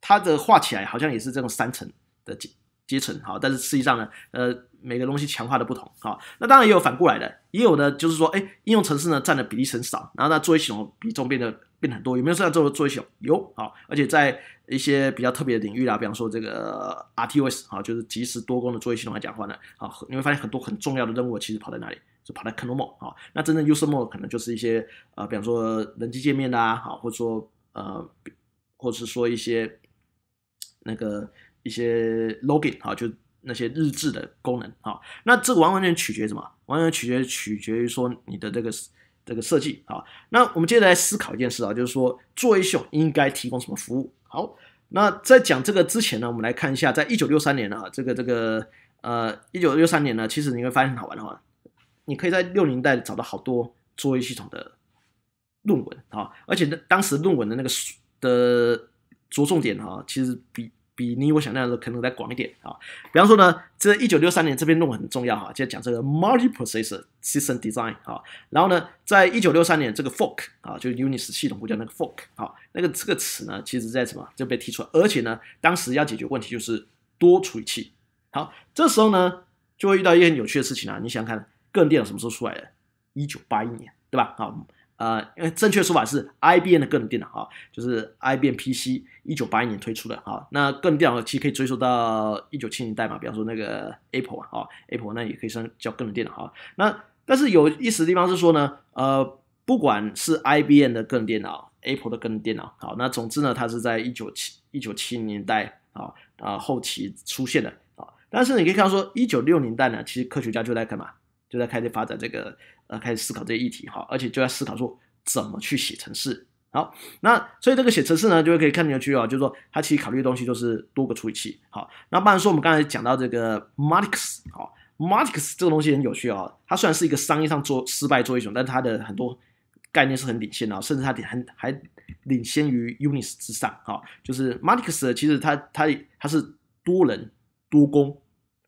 Speaker 1: 它的画起来好像也是这种三层的阶阶层好，但是实际上呢，呃，每个东西强化的不同好，那当然也有反过来的，也有呢，就是说，哎，应用城市呢占的比例很少，然后那作业系统比重变得变得很多，有没有这样做作业系统有好，而且在一些比较特别的领域啊，比方说这个 RTOS 啊，就是即时多工的作业系统来讲话呢，好，你会发现很多很重要的任务其实跑在哪里。就跑到看 normal 啊，那真正 user mode 可能就是一些呃，比方说人机界面的啊，或者说呃，或者是说一些那个一些 l o g i n 啊，就那些日志的功能啊。那这完完全取决什么？完全取决取决于说你的这个这个设计啊。那我们接下来思考一件事啊，就是说，做一秀应该提供什么服务？好，那在讲这个之前呢，我们来看一下，在一九六三年呢，啊，这个这个呃，一九六三年呢，其实你会发现很好玩的话。你可以在六年代找到好多作业系统的论文啊，而且呢，当时论文的那个的着重点哈，其实比比你我想象的可能再广一点啊。比方说呢，这一九六三年，这篇论文很重要哈，就讲这个 multi processor system design 啊。然后呢，在一九六三年，这个 fork 啊，就 u n i x 系统呼叫那个 fork 啊，那个这个词呢，其实在什么就被提出来，而且呢，当时要解决问题就是多处理器。好，这时候呢，就会遇到一件有趣的事情啊，你想想看？个人电脑什么时候出来的？一九八一年，对吧？好，呃，正确说法是 IBM 的个人电脑啊，就是 IBM PC，一九八一年推出的。啊。那个人电脑其实可以追溯到一九七零代嘛，比方说那个 Apple 啊，Apple 那也可以算叫个人电脑啊。那但是有意思的地方是说呢，呃，不管是 IBM 的个人电脑、Apple 的个人电脑，好，那总之呢，它是在一九七一九七零年代啊啊后期出现的啊。但是你可以看到说，一九六零代呢，其实科学家就在干嘛？就在开始发展这个，呃，开始思考这些议题哈，而且就在思考说怎么去写程式。好，那所以这个写程式呢，就会可以看进去啊，就是说它其实考虑的东西就是多个处理器。好，那不然说我们刚才讲到这个 Matrix 好，Matrix 这个东西很有趣啊，它虽然是一个商业上做失败做一种，但是它的很多概念是很领先的甚至它很还还领先于 Unix 之上好，就是 Matrix 其实它它它是多人多工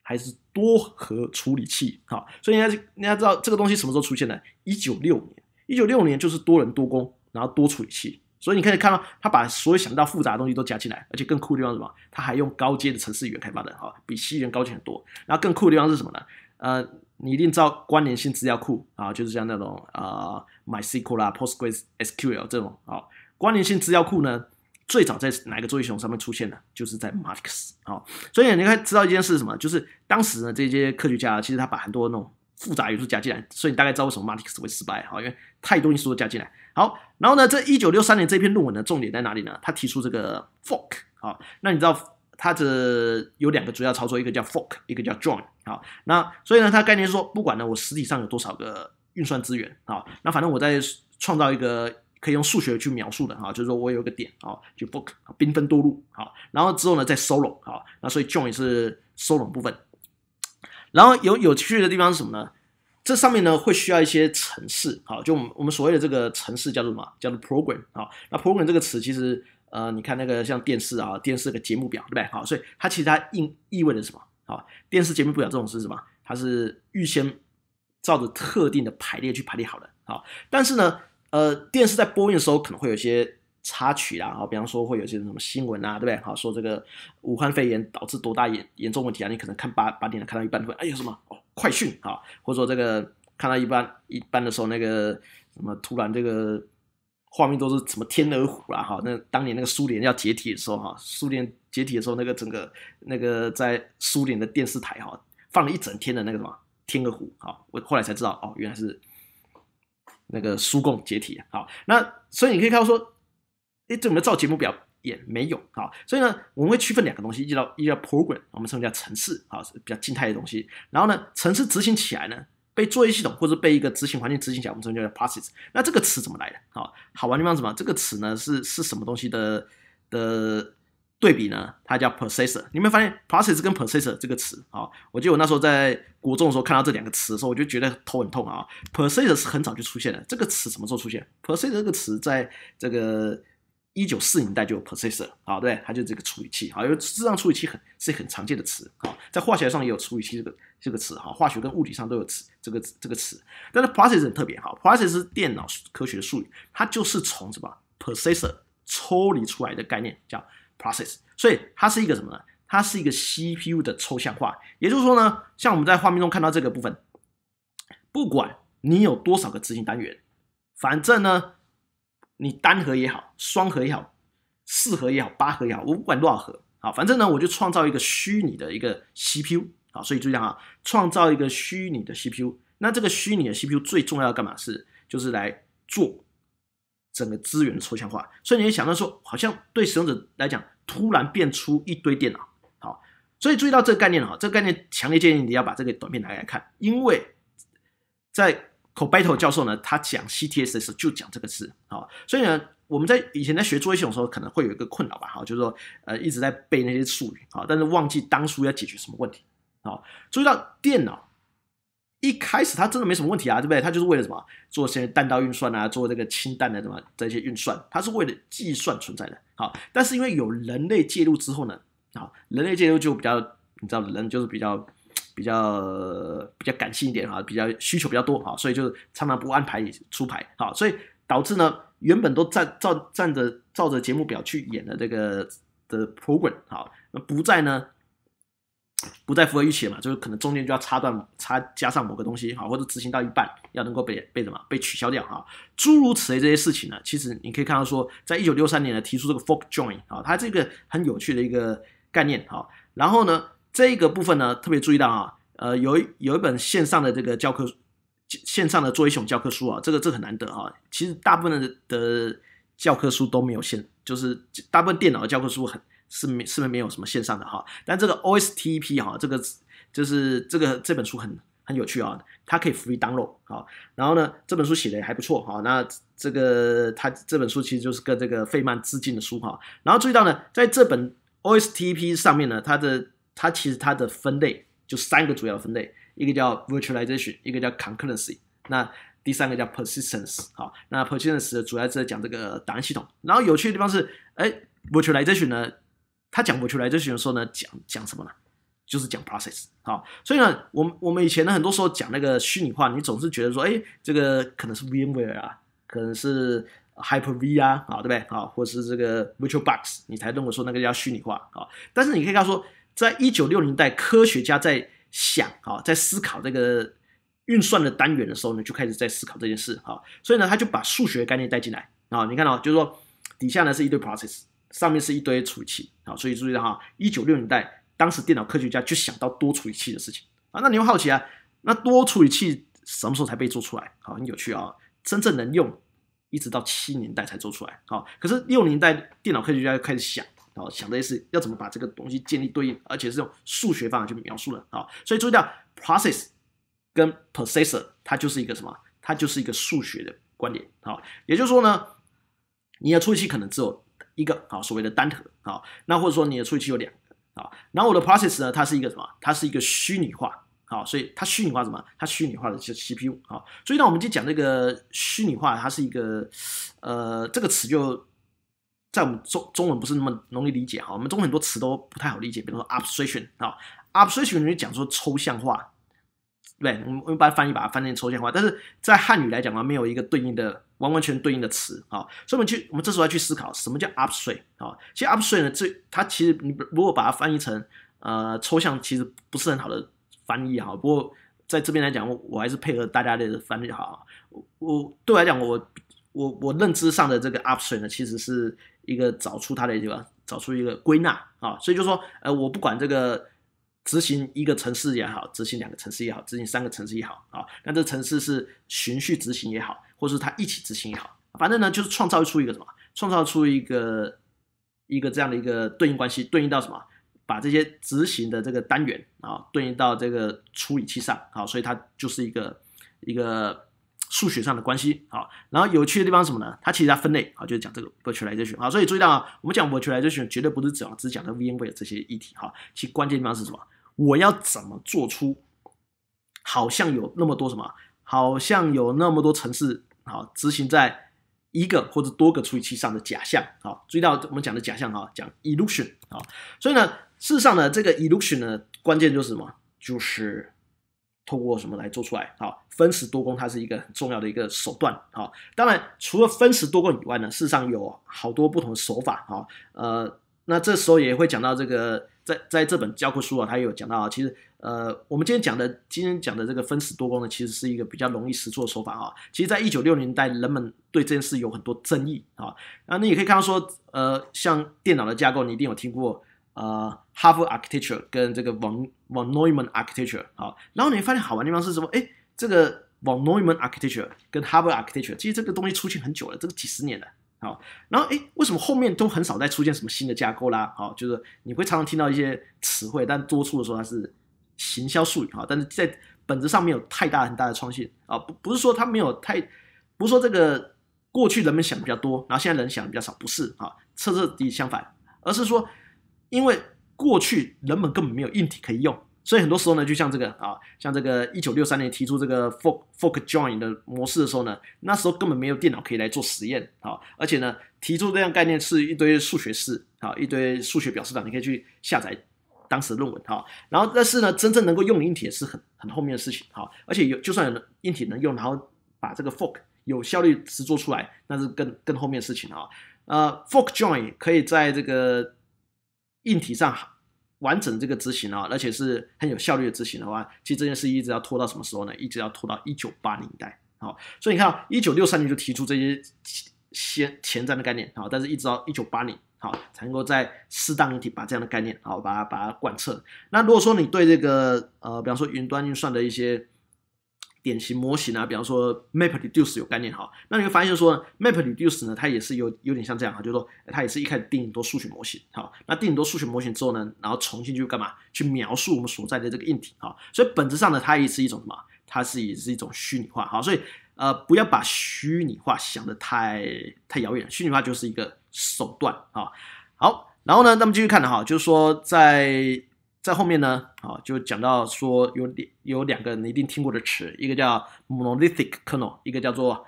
Speaker 1: 还是多核处理器，好，所以你家，你家知道这个东西什么时候出现的？一九六年，一九六年就是多人多工，然后多处理器。所以你可以看到，他把所有想到复杂的东西都加进来，而且更酷的地方是什么？他还用高阶的程序语言开发的，哈，比西元高级很多。然后更酷的地方是什么呢？呃，你一定知道关联性资料库啊，就是像那种啊 MySQL 啦、PostgreSQL 这种，啊，关联性资料库呢？最早在哪个作业系统上面出现的，就是在马蒂克斯啊，所以你应该知道一件事什么，就是当时呢这些科学家其实他把很多那种复杂元素加进来，所以你大概知道为什么马蒂克斯会失败啊，因为太多因素都加进来。好，然后呢，这一九六三年这篇论文的重点在哪里呢？他提出这个 f o r k 啊，那你知道它的有两个主要操作，一个叫 f o r k 一个叫 join 啊，那所以呢，他概念是说，不管呢我实体上有多少个运算资源啊，那反正我在创造一个。可以用数学去描述的哈，就是说我有个点啊，就 book 啊，兵分多路好，然后之后呢再收拢好，那所以 join 是收拢部分。然后有有趣的地方是什么呢？这上面呢会需要一些程式好，就我们我们所谓的这个程式叫做什么？叫做 program 啊。那 program 这个词其实呃，你看那个像电视啊，电视的节目表对不对？好，所以它其实它意意味着什么？好，电视节目表这种是什么？它是预先照着特定的排列去排列好的好，但是呢？呃，电视在播映的时候可能会有一些插曲啦，好，比方说会有一些什么新闻啊，对不对？好，说这个武汉肺炎导致多大严严重问题啊？你可能看八八点看到一半，会哎有什么哦？快讯啊，或者说这个看到一半一半的时候，那个什么突然这个画面都是什么天鹅湖啦？哈，那当年那个苏联要解体的时候，哈，苏联解体的时候，那个整个那个在苏联的电视台哈，放了一整天的那个什么天鹅湖，好，我后来才知道哦，原来是。那个苏共解体啊，好，那所以你可以看到说，哎，这我们的照节目表演没有啊？所以呢，我们会区分两个东西，一叫一叫 program，我们称为叫程式啊，比较静态的东西。然后呢，程式执行起来呢，被作业系统或者被一个执行环境执行起来，我们称为叫 process。那这个词怎么来的？好好玩地方什么？这个词呢，是是什么东西的的？对比呢，它叫 processor。你有没有发现 processor 跟 processor 这个词啊？我记得我那时候在国中的时候看到这两个词的时候，我就觉得头很痛啊。processor 是很早就出现的这个词，什么时候出现？processor 这个词在这个一九四年代就有 processor 啊，对，它就是这个处理器啊，因为这张处理器很是很常见的词啊，在化学上也有处理器这个这个词哈，化学跟物理上都有词这个这个词。但是 processor 很特别哈，processor 是电脑科学术语，它就是从什么 processor 抽离出来的概念叫。process，所以它是一个什么呢？它是一个 CPU 的抽象化，也就是说呢，像我们在画面中看到这个部分，不管你有多少个执行单元，反正呢，你单核也好，双核也好，四核也好，八核也好，我不管多少核，好，反正呢，我就创造一个虚拟的一个 CPU，好，所以注意啊，创造一个虚拟的 CPU，那这个虚拟的 CPU 最重要的干嘛是？就是来做整个资源的抽象化，所以你会想到说，好像对使用者来讲。突然变出一堆电脑，好，所以注意到这个概念哈。这个概念强烈建议你要把这个短片拿来看，因为在 c o b e t o 教授呢，他讲 CTS 的时候就讲这个词，好，所以呢，我们在以前在学作业系统的时候，可能会有一个困扰吧，哈，就是说呃一直在背那些术语啊，但是忘记当初要解决什么问题好，注意到电脑。一开始他真的没什么问题啊，对不对？他就是为了什么做些弹道运算啊，做这个氢弹的什么这些运算，它是为了计算存在的。好，但是因为有人类介入之后呢，好，人类介入就比较，你知道人就是比较比较比较感性一点哈，比较需求比较多哈，所以就常常不安排出牌好，所以导致呢原本都站照站着照着节目表去演的这个的 program 好，那不在呢。不再符合预期嘛，就是可能中间就要插断、插加上某个东西哈，或者执行到一半要能够被被什么被取消掉啊，诸如此类这些事情呢，其实你可以看到说，在一九六三年呢提出这个 fork join 啊，它这个很有趣的一个概念哈，然后呢这个部分呢特别注意到啊，呃有有一本线上的这个教科线上的做一雄教科书啊，这个这很难得啊，其实大部分的教科书都没有线，就是大部分电脑的教科书很。是是没没有什么线上的哈，但这个 OSTP 哈，这个就是这个这本书很很有趣啊，它可以 free download 好，然后呢这本书写的也还不错哈，那这个它这本书其实就是跟这个费曼致敬的书哈，然后注意到呢，在这本 OSTP 上面呢，它的它其实它的分类就三个主要分类，一个叫 virtualization，一个叫 concurrency，那第三个叫 persistence 好，那 persistence 主要是在讲这个档案系统，然后有趣的地方是哎 virtualization 呢。他讲不出来，就只能说呢，讲讲什么呢？就是讲 process 啊。所以呢，我们我们以前呢，很多时候讲那个虚拟化，你总是觉得说，哎，这个可能是 VMware 啊，可能是 Hyper-V 啊，啊，对不对？啊，或是这个 VirtualBox，你才跟我说那个叫虚拟化啊。但是你可以告诉说，在一九六零代，科学家在想啊，在思考这个运算的单元的时候呢，就开始在思考这件事啊。所以呢，他就把数学概念带进来啊。你看到，就是说底下呢是一堆 process。上面是一堆处理器啊，所以注意到哈，一九六年代，当时电脑科学家就想到多处理器的事情啊。那你会好奇啊，那多处理器什么时候才被做出来？好，很有趣啊，真正能用，一直到七年代才做出来。好，可是六年代电脑科学家就开始想，好，想的是要怎么把这个东西建立对应，而且是用数学方法去描述的啊。所以注意到 process 跟 processor，它就是一个什么？它就是一个数学的关联啊。也就是说呢，你的处理器可能只有。一个啊，所谓的单核啊，那或者说你的处理器有两个啊，然后我的 process 呢，它是一个什么？它是一个虚拟化啊，所以它虚拟化什么？它虚拟化的就 CPU 啊，所以呢，我们就讲这个虚拟化，它是一个呃，这个词就在我们中中文不是那么容易理解哈，我们中文很多词都不太好理解，比如说 abstraction 啊，abstraction 就讲说抽象化，对，我们我们把它翻译把它翻译成抽象化，但是在汉语来讲话，没有一个对应的。完完全对应的词啊，所以我们去，我们这时候要去思考什么叫 upstream 啊？其实 upstream 呢，这它其实你如果把它翻译成呃抽象，其实不是很好的翻译哈。不过在这边来讲，我还是配合大家的翻译哈。我对我来讲，我我我认知上的这个 upstream 呢，其实是一个找出它的一个找出一个归纳啊，所以就说呃，我不管这个。执行一个城市也好，执行两个城市也好，执行三个城市也好，啊，那这城市是循序执行也好，或是它一起执行也好，反正呢就是创造出一个什么，创造出一个一个这样的一个对应关系，对应到什么，把这些执行的这个单元啊，对应到这个处理器上啊，所以它就是一个一个数学上的关系啊。然后有趣的地方是什么呢？它其实它分类啊，就是讲这个 virtualization 啊，所以注意到啊，我们讲 virtualization 绝对不是只讲只讲到 VMware 这些议题哈，其关键地方是什么？我要怎么做出好像有那么多什么，好像有那么多城市啊，执行在一个或者多个处理器上的假象啊？意到我们讲的假象啊，讲 illusion 啊。所以呢，事实上呢，这个 illusion 呢，关键就是什么？就是通过什么来做出来啊？分时多工它是一个很重要的一个手段啊。当然，除了分时多工以外呢，事实上有好多不同的手法啊。呃，那这时候也会讲到这个。在在这本教科书啊，他有讲到啊，其实呃，我们今天讲的今天讲的这个分时多工呢，其实是一个比较容易识错的手法啊。其实，在一九六年代，人们对这件事有很多争议啊。那你也可以看到说，呃，像电脑的架构，你一定有听过呃，h a r v architecture d a r 跟这个王王诺依曼 architecture 啊。然后你会发现好玩的地方是什么？哎，这个王诺依曼 architecture 跟 h a r v architecture，d a r 其实这个东西出现很久了，这个几十年了。好，然后哎，为什么后面都很少再出现什么新的架构啦？好，就是你会常常听到一些词汇，但多数的时候它是行销术语啊，但是在本质上没有太大很大的创新啊，不不是说它没有太，不是说这个过去人们想的比较多，然后现在人想的比较少，不是啊，彻彻底相反，而是说因为过去人们根本没有硬体可以用。所以很多时候呢，就像这个啊，像这个一九六三年提出这个 f o r k f o r k join 的模式的时候呢，那时候根本没有电脑可以来做实验啊，而且呢，提出这样概念是一堆数学式啊，一堆数学表示法，你可以去下载当时的论文哈。然后，但是呢，真正能够用硬体也是很很后面的事情哈。而且有就算有硬体能用，然后把这个 f o r k 有效率实做出来，那是更更后面的事情啊。呃 f o r k join 可以在这个硬体上。完整这个执行啊，而且是很有效率的执行的话，其实这件事一直要拖到什么时候呢？一直要拖到一九八年代。好，所以你看一九六三年就提出这些先前瞻的概念，好，但是一直到一九八零，好才能够在适当一点把这样的概念好把它把它贯彻。那如果说你对这个呃，比方说云端运算的一些。典型模型啊，比方说 Map Reduce 有概念哈，那你会发现说 Map Reduce 呢，它也是有有点像这样哈，就是说它也是一开始定义多数学模型哈，那定义多数学模型之后呢，然后重新去干嘛？去描述我们所在的这个硬体哈，所以本质上呢，它也是一种什么？它是也是一种虚拟化哈，所以呃，不要把虚拟化想得太太遥远虚拟化就是一个手段啊。好，然后呢，那么继续看的哈，就是说在。在后面呢，啊，就讲到说有两有两个你一定听过的词，一个叫 monolithic kernel，一个叫做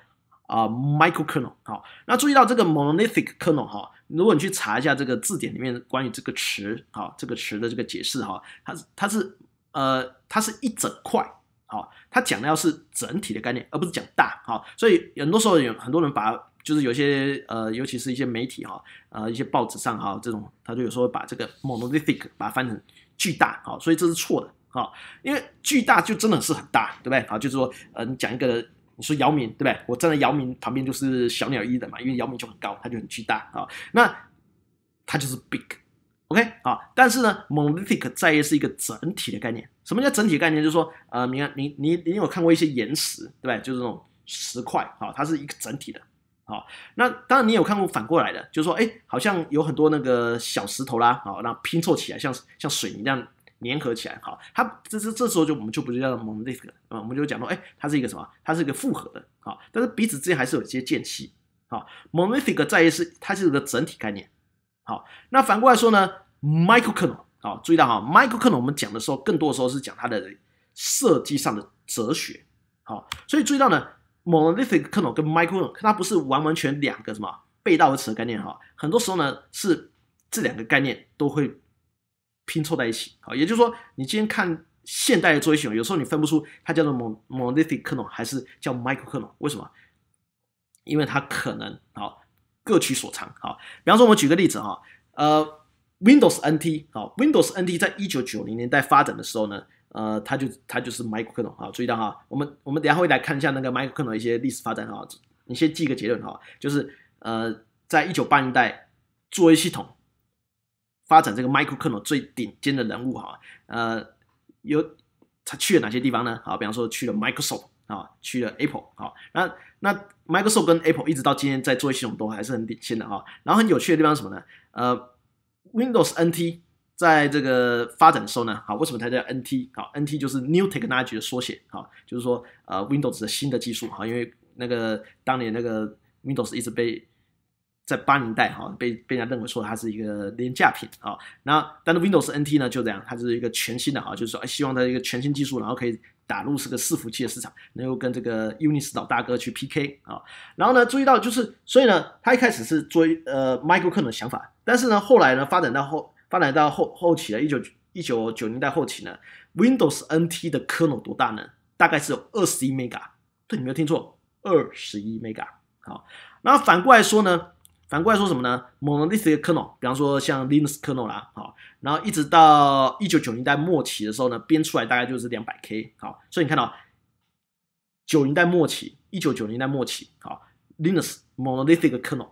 Speaker 1: 啊 microkernel。好，那注意到这个 monolithic kernel 哈，如果你去查一下这个字典里面关于这个词啊这个词的这个解释哈，它是它是呃它是一整块，好，它讲的要是整体的概念，而不是讲大，好，所以很多时候有很多人把就是有些呃，尤其是一些媒体哈，呃一些报纸上哈，这种，他就有时候把这个 monolithic 把它翻成巨大，啊，所以这是错的，啊，因为巨大就真的是很大，对不对？啊，就是说，呃，你讲一个，你说姚明，对不对？我站在姚明旁边就是小鸟依人嘛，因为姚明就很高，他就很巨大啊，那他就是 big，OK，啊，但是呢，monolithic 在于是一个整体的概念。什么叫整体概念？就是说，呃，你看，你你你有看过一些岩石，对吧？就是这种石块，啊，它是一个整体的。好，那当然你有看过反过来的，就是说，哎，好像有很多那个小石头啦，好，那拼凑起来，像像水泥这样粘合起来，好，它这是这时候就我们就不是叫 monolithic，啊，我们就讲到，哎，它是一个什么？它是一个复合的，好，但是彼此之间还是有一些间隙，好，monolithic 在于是它是一个整体概念，好，那反过来说呢，microkernel，好，注意到哈，microkernel 我们讲的时候，更多的时候是讲它的设计上的哲学，好，所以注意到呢。monolithic kernel 跟 microkernel 它不是完完全两个什么背道而驰的概念哈，很多时候呢是这两个概念都会拼凑在一起啊，也就是说你今天看现代的作业系统，有时候你分不出它叫做 monolithic kernel 还是叫 microkernel，为什么？因为它可能啊各取所长啊。比方说我们举个例子哈，呃 Windows NT 啊 Windows NT 在一九九零年代发展的时候呢。呃，他就他就是 m i c r o k e r n 啊，注意到哈，我们我们等下会来看一下那个 m i c r o k e r n 一些历史发展哈。你先记一个结论哈，就是呃，在一九八零代，作业系统发展这个 m i c r o k e r n 最顶尖的人物哈，呃，有他去了哪些地方呢？好，比方说去了 Microsoft 啊，去了 Apple 啊。那那 Microsoft 跟 Apple 一直到今天在作业系统都还是很领先的哈。然后很有趣的地方是什么呢？呃，Windows NT。在这个发展的时候呢，好，为什么它叫 NT？好，NT 就是 New Technology 的缩写，好，就是说呃 Windows 的新的技术，好，因为那个当年那个 Windows 一直被在八零代哈被被人家认为说它是一个廉价品啊，那但是 Windows NT 呢就这样，它是一个全新的啊，就是说希望它一个全新技术，然后可以打入是个伺服器的市场，能够跟这个 Unix 大哥去 PK 啊，然后呢注意到就是所以呢，他一开始是追呃 Michael Kern 的想法，但是呢后来呢发展到后。发展到后后期的一九一九九年代后期呢，Windows NT 的 kernel 多大呢？大概是有二十一 mega。对，你没有听错，二十一 mega。好，然后反过来说呢，反过来说什么呢？Monolithic kernel，比方说像 Linux kernel 啦，好，然后一直到一九九年代末期的时候呢，编出来大概就是两百 k。好，所以你看到九零年代末期，一九九年代末期，好，Linux Monolithic kernel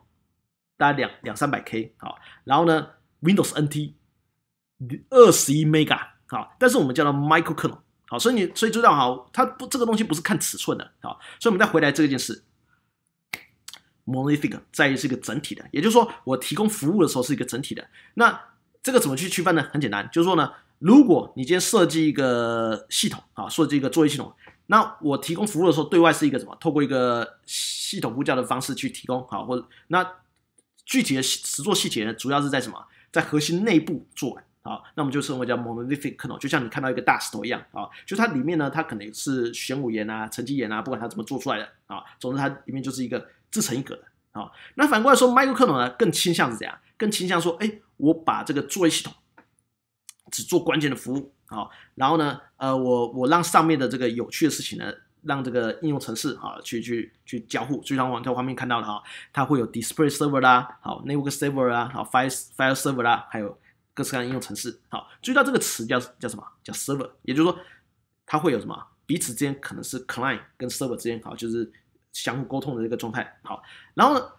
Speaker 1: 大概两两三百 k。好，然后呢？Windows NT 二十一 Mega 好，但是我们叫它 Microkernel 好，所以你所以知道哈，它不这个东西不是看尺寸的啊，所以我们再回来这件事，Monolithic 在于是一个整体的，也就是说我提供服务的时候是一个整体的，那这个怎么去区分呢？很简单，就是说呢，如果你今天设计一个系统啊，设计一个作业系统，那我提供服务的时候对外是一个什么？透过一个系统呼叫的方式去提供好，或者那具体的实做细节呢，主要是在什么？在核心内部做啊，那么就称为叫 monolithic kernel，就像你看到一个大石头一样啊，就它里面呢，它可能是玄武岩啊、沉积岩啊，不管它怎么做出来的啊，总之它里面就是一个自成一格的啊。那反过来说，microkernel 呢，更倾向是怎样？更倾向说，哎，我把这个作业系统只做关键的服务啊，然后呢，呃，我我让上面的这个有趣的事情呢。让这个应用程式啊去去去交互，就像我们这画面看到的哈，它会有 display server 啦，好 network server 啦，好 file file server 啦，还有各式各样应用程式。好，注意到这个词叫叫什么叫 server，也就是说它会有什么彼此之间可能是 client 跟 server 之间好，就是相互沟通的一个状态。好，然后呢，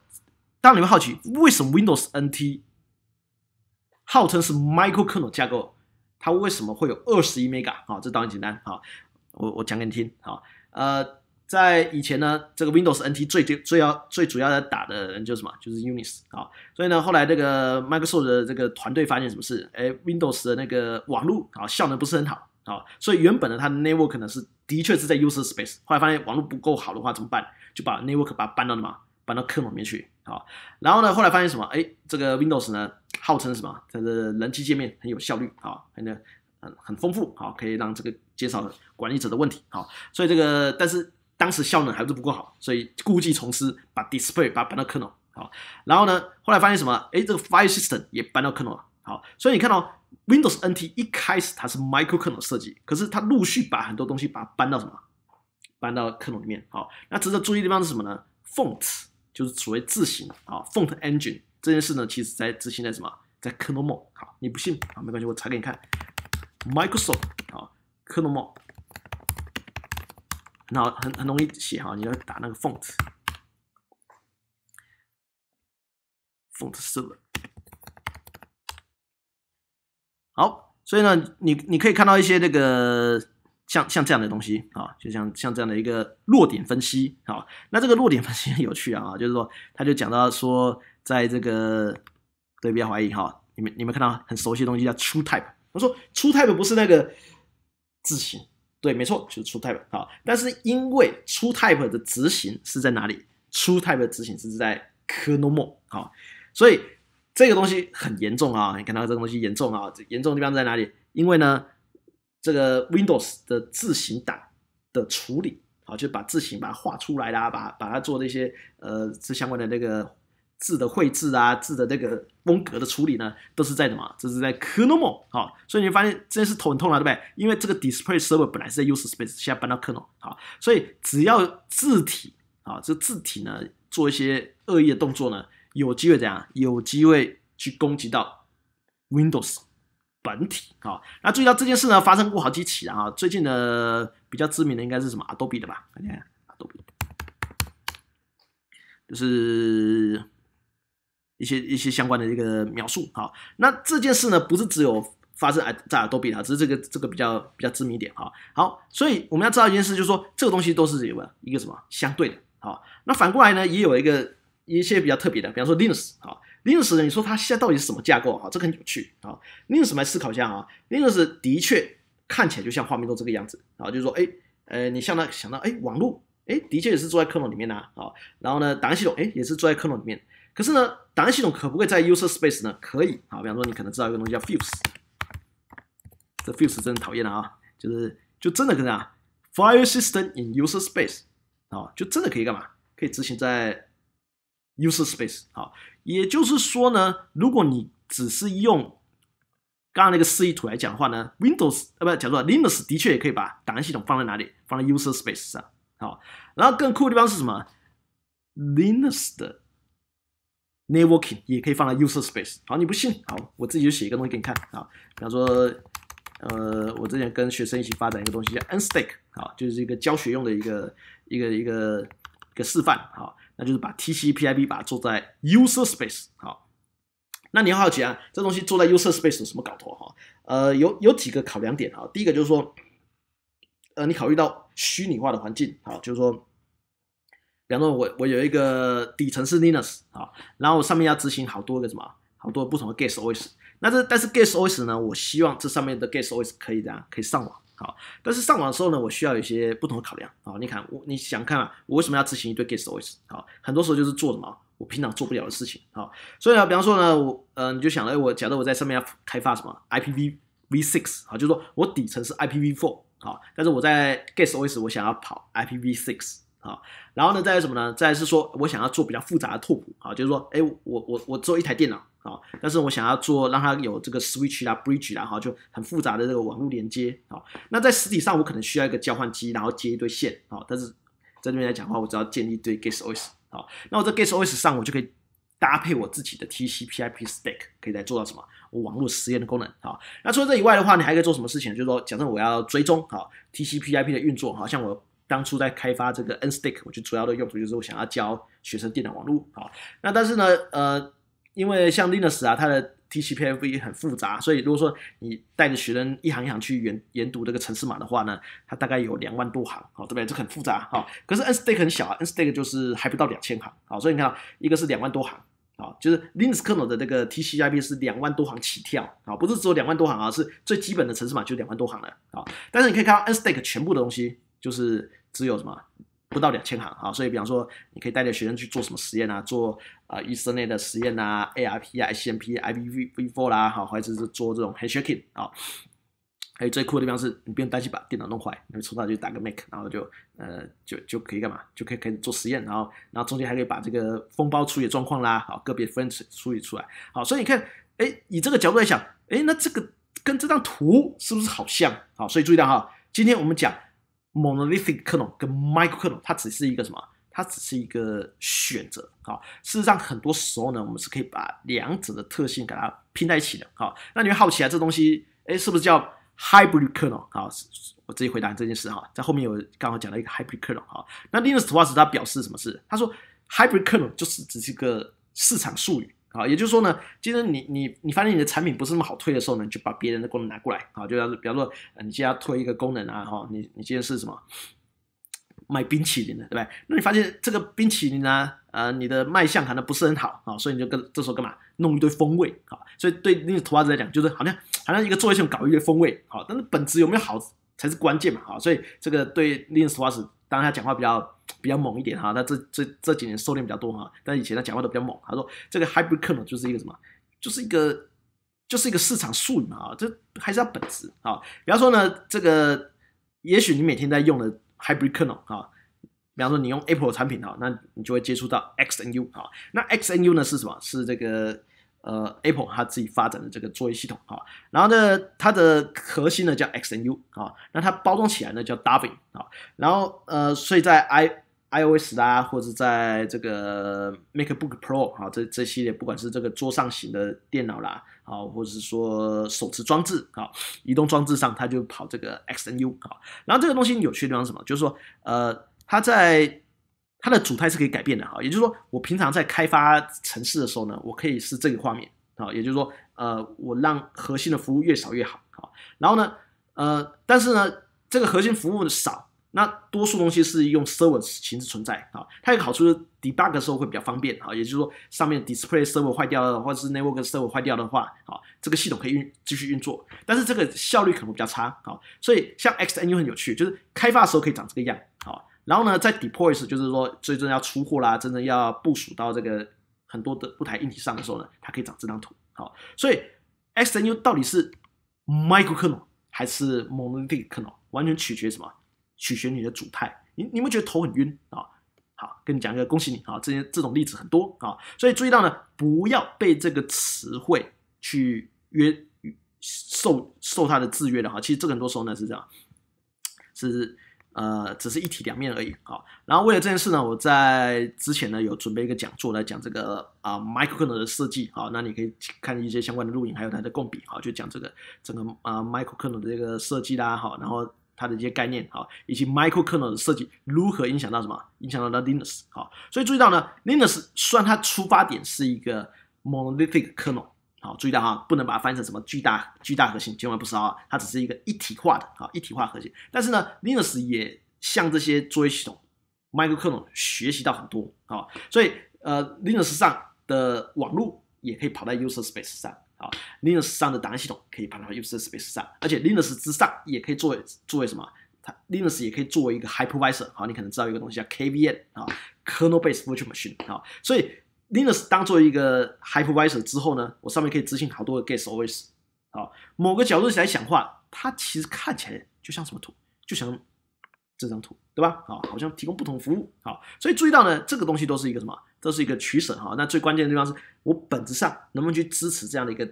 Speaker 1: 当你们好奇为什么 Windows NT 号称是 microkernel 架构，它为什么会有二十一 mega 好，这当然简单好，我我讲给你听好。呃，在以前呢，这个 Windows NT 最最最要最主要的打的人就是什么，就是 Unix 啊。所以呢，后来这个 Microsoft 的这个团队发现什么事？哎，Windows 的那个网络啊，效能不是很好啊。所以原本呢，它的 Network 呢是的确是在 User Space。后来发现网络不够好的话怎么办？就把 Network 把它搬到什么？搬到 k e 里面去啊。然后呢，后来发现什么？哎，这个 Windows 呢，号称什么？它的人机界面很有效率啊，很很很丰富啊，可以让这个。减少了管理者的问题，好，所以这个但是当时效能还是不够好，所以故技重施，把 display 把搬到 kernel，好，然后呢，后来发现什么？哎，这个 file system 也搬到 kernel 了，好，所以你看到 Windows NT 一开始它是 microkernel 设计，可是它陆续把很多东西把它搬到什么？搬到 kernel 里面，好，那值得注意的地方是什么呢？font 就是所谓字型，啊，font engine 这件事呢，其实在执行在什么？在 kernel mode，好，你不信？啊，没关系，我查给你看，Microsoft，啊。科隆帽，那很很容易写哈，你要打那个 font，font s r v e 好，所以呢，你你可以看到一些那个像像这样的东西啊，就像像这样的一个弱点分析啊。那这个弱点分析很有趣啊就是说他就讲到说，在这个对不要怀疑哈，你们你们看到很熟悉的东西叫 true type，他说 true type 不是那个。字形，对，没错，就是出 type 好，但是因为出 type 的执行是在哪里？出 type 的执行是在 kernel 好，所以这个东西很严重啊！你看到这个东西严重啊，这严重的地方在哪里？因为呢，这个 Windows 的字形档的处理好，就把字形把它画出来啦，把把它做那些呃，是相关的那个。字的绘制啊，字的那个风格的处理呢，都是在什么？这是在 kernel 哦，所以你发现这是头很痛了，对不对？因为这个 display server 本来是在 user space，现在搬到 kernel 哦，所以只要字体啊，这字体呢做一些恶意的动作呢，有机会怎样？有机会去攻击到 Windows 本体啊。那注意到这件事呢，发生过好几起了哈。最近呢，比较知名的应该是什么？Adobe 的吧？看见？Adobe，就是。一些一些相关的这个描述好，那这件事呢，不是只有发生在在多 e 啊，只是这个这个比较比较知名点啊。好，所以我们要知道一件事，就是说这个东西都是一个什么相对的啊。那反过来呢，也有一个一些比较特别的，比方说 Linux 啊，Linux 你说它现在到底是什么架构啊？这很有趣啊。Linux 来思考一下啊，Linux 的确看起来就像画面中这个样子啊，就是说哎呃，你像到想到哎网络哎的确也是坐在 kernel 里面呐啊，然后呢，档案系统哎也是坐在 kernel 里面。可是呢，档案系统可不可以在 user space 呢？可以啊，比方说你可能知道一个东西叫 fuse，这 fuse 真的讨厌了啊，就是就真的可以啊，file system in user space 啊，就真的可以干嘛？可以执行在 user space 好，也就是说呢，如果你只是用刚刚那个示意图来讲的话呢，Windows 啊不，假如说 Linux 的确也可以把档案系统放在哪里？放在 user space 上好，然后更酷的地方是什么？Linux 的 Networking 也可以放在 User Space。好，你不信？好，我自己就写一个东西给你看啊。比方说，呃，我之前跟学生一起发展一个东西叫 n s t a c k 好，就是一个教学用的一个一个一个一个示范好，那就是把 TCP/IP 把它做在 User Space。好，那你很好奇啊，这东西做在 User Space 有什么搞头哈？呃，有有几个考量点啊。第一个就是说，呃，你考虑到虚拟化的环境好，就是说。比方说，我我有一个底层是 Linux 啊，然后我上面要执行好多个什么，好多不同的 Guest OS。那这但是 Guest OS 呢，我希望这上面的 Guest OS 可以这样可以上网好，但是上网的时候呢，我需要一些不同的考量啊。你看我你想看，啊，我为什么要执行一堆 Guest OS 好？很多时候就是做什么我平常做不了的事情好，所以啊，比方说呢，我嗯，你就想了，我假设我在上面要开发什么 IPv v6 好，就是说我底层是 IPv4 好，但是我在 Guest OS 我想要跑 IPv6。啊，然后呢，再是什么呢？再是说我想要做比较复杂的拓扑啊，就是说，哎，我我我做一台电脑啊，但是我想要做让它有这个 switch 啦，bridge 啦，然后就很复杂的这个网络连接啊。那在实体上，我可能需要一个交换机，然后接一堆线啊。但是在那边来讲的话，我只要建立一堆 guest OS 啊，那我在 guest OS 上，我就可以搭配我自己的 TCP/IP stack，可以来做到什么？我网络实验的功能啊。那除了这以外的话，你还可以做什么事情？就是说，假设我要追踪啊 TCP/IP 的运作，好像我。当初在开发这个 n s t i c k 我就主要的用途就是我想要教学生电脑网络啊。那但是呢，呃，因为像 Linux 啊，它的 TCP/IP 也很复杂，所以如果说你带着学生一行一行去研研读这个程式码的话呢，它大概有两万多行，好，对不对？这很复杂啊。可是 n s t i c k 很小啊 n s t i c k 就是还不到两千行啊。所以你看到一个是两万多行啊，就是 Linux kernel 的那个 TCP/IP 是两万多行起跳啊，不是只有两万多行啊，是最基本的程式码就两万多行了啊。但是你可以看到 NStack 全部的东西。就是只有什么不到两千行啊，所以比方说你可以带着学生去做什么实验啊，做啊一室内的实验啊，ARP、啊 c m p IPv4 v 啦，好，或者是做这种 Hashing 啊。还有最酷的地方是你不用担心把电脑弄坏，你从它就打个 Make，然后就呃就就可以干嘛，就可以开始做实验，然后然后中间还可以把这个风暴处理状况啦，好，个别分 s 处理出来，好，所以你看，哎，以这个角度来想，哎，那这个跟这张图是不是好像？好，所以注意到哈，今天我们讲。monolithic kernel 跟 microkernel，它只是一个什么？它只是一个选择啊。事实上，很多时候呢，我们是可以把两者的特性给它拼在一起的。好，那你会好奇啊，这东西哎，是不是叫 hybrid kernel？好，我直接回答这件事哈，在后面有刚好讲了一个 hybrid kernel。好，那 Linux 的话 s 它表示什么事？他说 hybrid kernel 就是只是一个市场术语。啊，也就是说呢，其实你你你发现你的产品不是那么好推的时候呢，就把别人的功能拿过来啊，就是比方说，你今天要推一个功能啊，哈，你你今天是什么卖冰淇淋的，对吧？那你发现这个冰淇淋呢，呃，你的卖相可能不是很好啊，所以你就跟这时候干嘛弄一堆风味啊？所以对那些头发师来讲，就是好像好像一个做一统搞一些风味啊，但是本质有没有好才是关键嘛啊，所以这个对那些头发子。刚才他讲话比较 比较猛一点哈，他这这这几年收敛比较多哈，但以前他讲话都比较猛。他说这个 hybrid kernel 就是一个什么，就是一个就是一个市场术语嘛啊，这还是要本质啊。比方说呢，这个也许你每天在用的 hybrid kernel 啊，比方说你用 Apple 产品啊，那你就会接触到 XNU 啊，那 XNU 呢是什么？是这个。呃，Apple 它自己发展的这个作业系统啊，然后呢，它的核心呢叫 XNU 啊，那它包装起来呢叫 Darwin 啊，然后呃，所以在 i iOS 啦，或者在这个 MacBook Pro 啊，这这系列不管是这个桌上型的电脑啦，啊，或者是说手持装置啊，移动装置上，它就跑这个 XNU 啊，然后这个东西有趣地方什么，就是说呃，它在它的主态是可以改变的哈，也就是说，我平常在开发城市的时候呢，我可以是这个画面啊，也就是说，呃，我让核心的服务越少越好啊。然后呢，呃，但是呢，这个核心服务的少，那多数东西是用 service 形式存在啊。它有个好处是 debug 的时候会比较方便啊，也就是说，上面 display server 坏掉了，或者是 network server 坏掉的话，啊，这个系统可以运继续运作，但是这个效率可能比较差啊。所以像 XNU 很有趣，就是开发的时候可以长这个样。然后呢，在 deposit 就是说最终要出货啦，真正要部署到这个很多的布台硬体上的时候呢，它可以长这张图。好，所以 XNU 到底是 microkernel 还是 monolithic kernel，完全取决什么？取决你的主态。你你们觉得头很晕啊？好，跟你讲一个，恭喜你啊！这些这种例子很多啊，所以注意到呢，不要被这个词汇去约受受它的制约的哈。其实这个很多时候呢是这样，是。呃，只是一体两面而已啊。然后为了这件事呢，我在之前呢有准备一个讲座来讲这个啊，microkernel 的设计啊。那你可以看一些相关的录影，还有它的供笔啊，就讲这个整个啊，microkernel 的这个设计啦，好，然后它的一些概念啊，以及 microkernel 的设计如何影响到什么，影响到 Linux 啊。所以注意到呢，Linux 虽然它出发点是一个 monolithic kernel。好，注意到哈，不能把它翻译成什么巨大巨大核心，千万不是啊！它只是一个一体化的啊，一体化核心。但是呢，Linux 也像这些作业系统、microkernel 学习到很多啊。所以呃，Linux 上的网络也可以跑在 user space 上啊，Linux 上的档案系统可以跑到 user space 上，而且 Linux 之上也可以作为作为什么？它 Linux 也可以作为一个 hypervisor 啊。你可能知道一个东西叫 KVM 啊，Kernel-based Virtual Machine 啊。所以 Linux 当做一个 hypervisor 之后呢，我上面可以执行好多个 guest OS，啊，某个角度来想话，它其实看起来就像什么图，就像这张图，对吧？啊，好像提供不同服务，啊，所以注意到呢，这个东西都是一个什么？都是一个取舍哈。那最关键的地方是我本质上能不能去支持这样的一个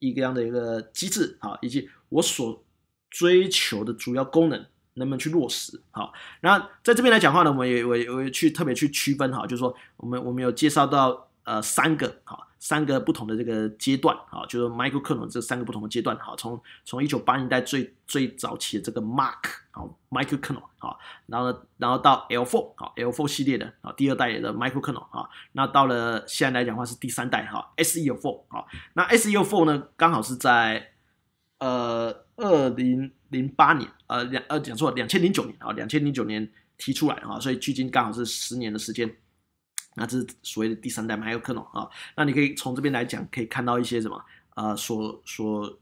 Speaker 1: 一个样的一个机制啊，以及我所追求的主要功能。能不能去落实好？那在这边来讲话呢，我们也我我去特别去区分哈，就是说我们我们有介绍到呃三个哈三个不同的这个阶段哈，就是 microkernel 这三个不同的阶段哈，从从一九八零代最最早期的这个 Mark 啊 microkernel 啊，然后呢然后到 l four 好 l four 系列的啊第二代的 microkernel 啊，那到了现在来讲话是第三代哈 s E f o u r 啊，那 s E f o u r 呢刚好是在呃二零。零八年，呃，两呃讲错了，两千零九年啊，两千零九年提出来啊，所以距今刚好是十年的时间。那这是所谓的第三代 microkernel 啊，那你可以从这边来讲，可以看到一些什么啊所所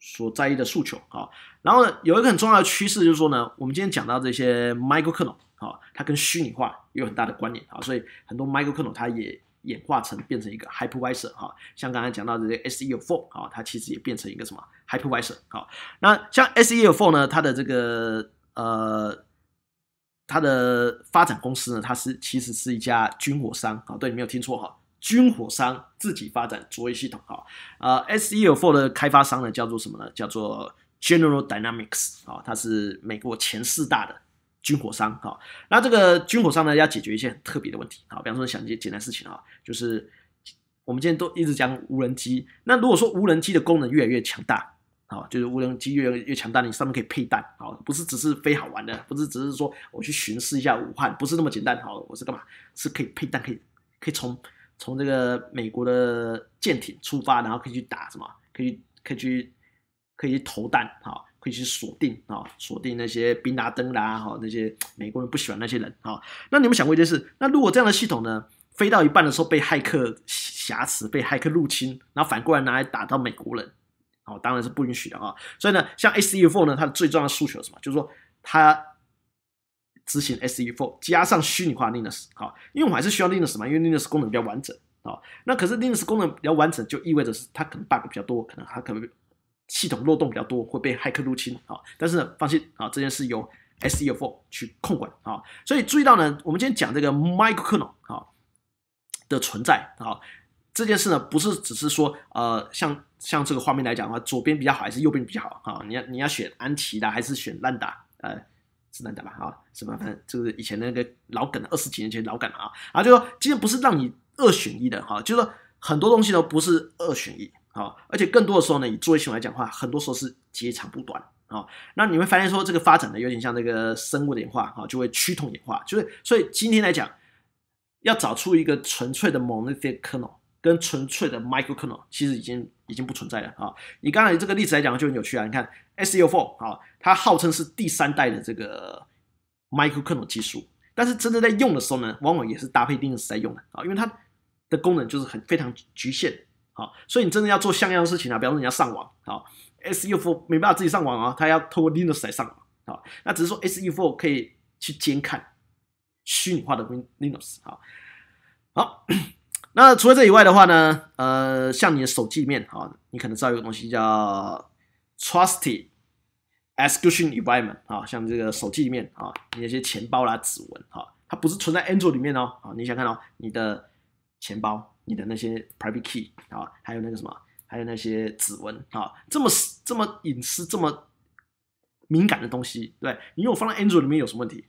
Speaker 1: 所在意的诉求啊。然后呢，有一个很重要的趋势就是说呢，我们今天讲到这些 microkernel 啊，它跟虚拟化有很大的关联啊，所以很多 microkernel 它也。演化成变成一个 hypervisor 啊，像刚才讲到的这些 s e o o f u r 啊，它其实也变成一个什么 hypervisor 啊？那像 s e o o f u r 呢，它的这个呃，它的发展公司呢，它是其实是一家军火商啊，对，你没有听错哈，军火商自己发展卓越系统啊。呃 s e o o f u r 的开发商呢叫做什么呢？叫做 General Dynamics 啊，它是美国前四大的。军火商哈，那这个军火商呢，要解决一些很特别的问题哦，比方说，想一些简单事情哦，就是我们今天都一直讲无人机。那如果说无人机的功能越来越强大，好，就是无人机越来越强大，你上面可以配弹，好，不是只是飞好玩的，不是只是说我去巡视一下武汉，不是那么简单，好，我是干嘛？是可以配弹，可以，可以从从这个美国的舰艇出发，然后可以去打什么？可以可以去可以去投弹，好。可以去锁定啊，锁定那些宾达登啦，哈，那些美国人不喜欢那些人啊。那你们想过一件事？那如果这样的系统呢，飞到一半的时候被骇客挟持，被骇客入侵，然后反过来拿来打到美国人，哦，当然是不允许的啊。所以呢，像 SE4 呢，它的最重要的诉求是什么？就是说它执行 SE4 加上虚拟化 Linux 好，因为我们还是需要 Linux 嘛，因为 Linux 功能比较完整好，那可是 Linux 功能比较完整，就意味着是它可能 bug 比较多，可能它可能。系统漏洞比较多，会被骇客入侵啊。但是呢，放心啊，这件事由 SEOFO 去控管啊。所以注意到呢，我们今天讲这个 microkernel 啊的存在啊，这件事呢，不是只是说呃，像像这个画面来讲的话，左边比较好还是右边比较好啊？你要你要选安琪的还是选烂打呃，是烂的吧？啊，什么？反正就是以前那个老梗，二十几年前老梗了啊。然后就说，今天不是让你二选一的哈，就说很多东西都不是二选一。啊，而且更多的时候呢，以作业系统来讲话，很多时候是截长补短啊。那你会发现说，这个发展呢，有点像那个生物演化啊，就会趋同演化。就是所以今天来讲，要找出一个纯粹的 monolithic kernel 跟纯粹的 microkernel，其实已经已经不存在了啊。你刚才这个例子来讲就很有趣啊。你看 s u four 啊，它号称是第三代的这个 microkernel 技术，但是真的在用的时候呢，往往也是搭配定时在用的啊，因为它的功能就是很非常局限。好，所以你真的要做像样的事情啊！比方说你要上网，好，SU4 没办法自己上网啊，他要透过 Linux 来上网，好，那只是说 SU4 可以去监看虚拟化的 Linux，好，好，那除了这以外的话呢，呃，像你的手机里面啊，你可能知道有个东西叫 Trusted Execution Environment 啊，像这个手机里面啊，你那些钱包啦、指纹啊，它不是存在 Android 里面哦，啊，你想看哦，你的钱包。你的那些 private key 啊，还有那个什么，还有那些指纹啊，这么这么隐私、这么敏感的东西，对你用放在 Android 里面有什么问题？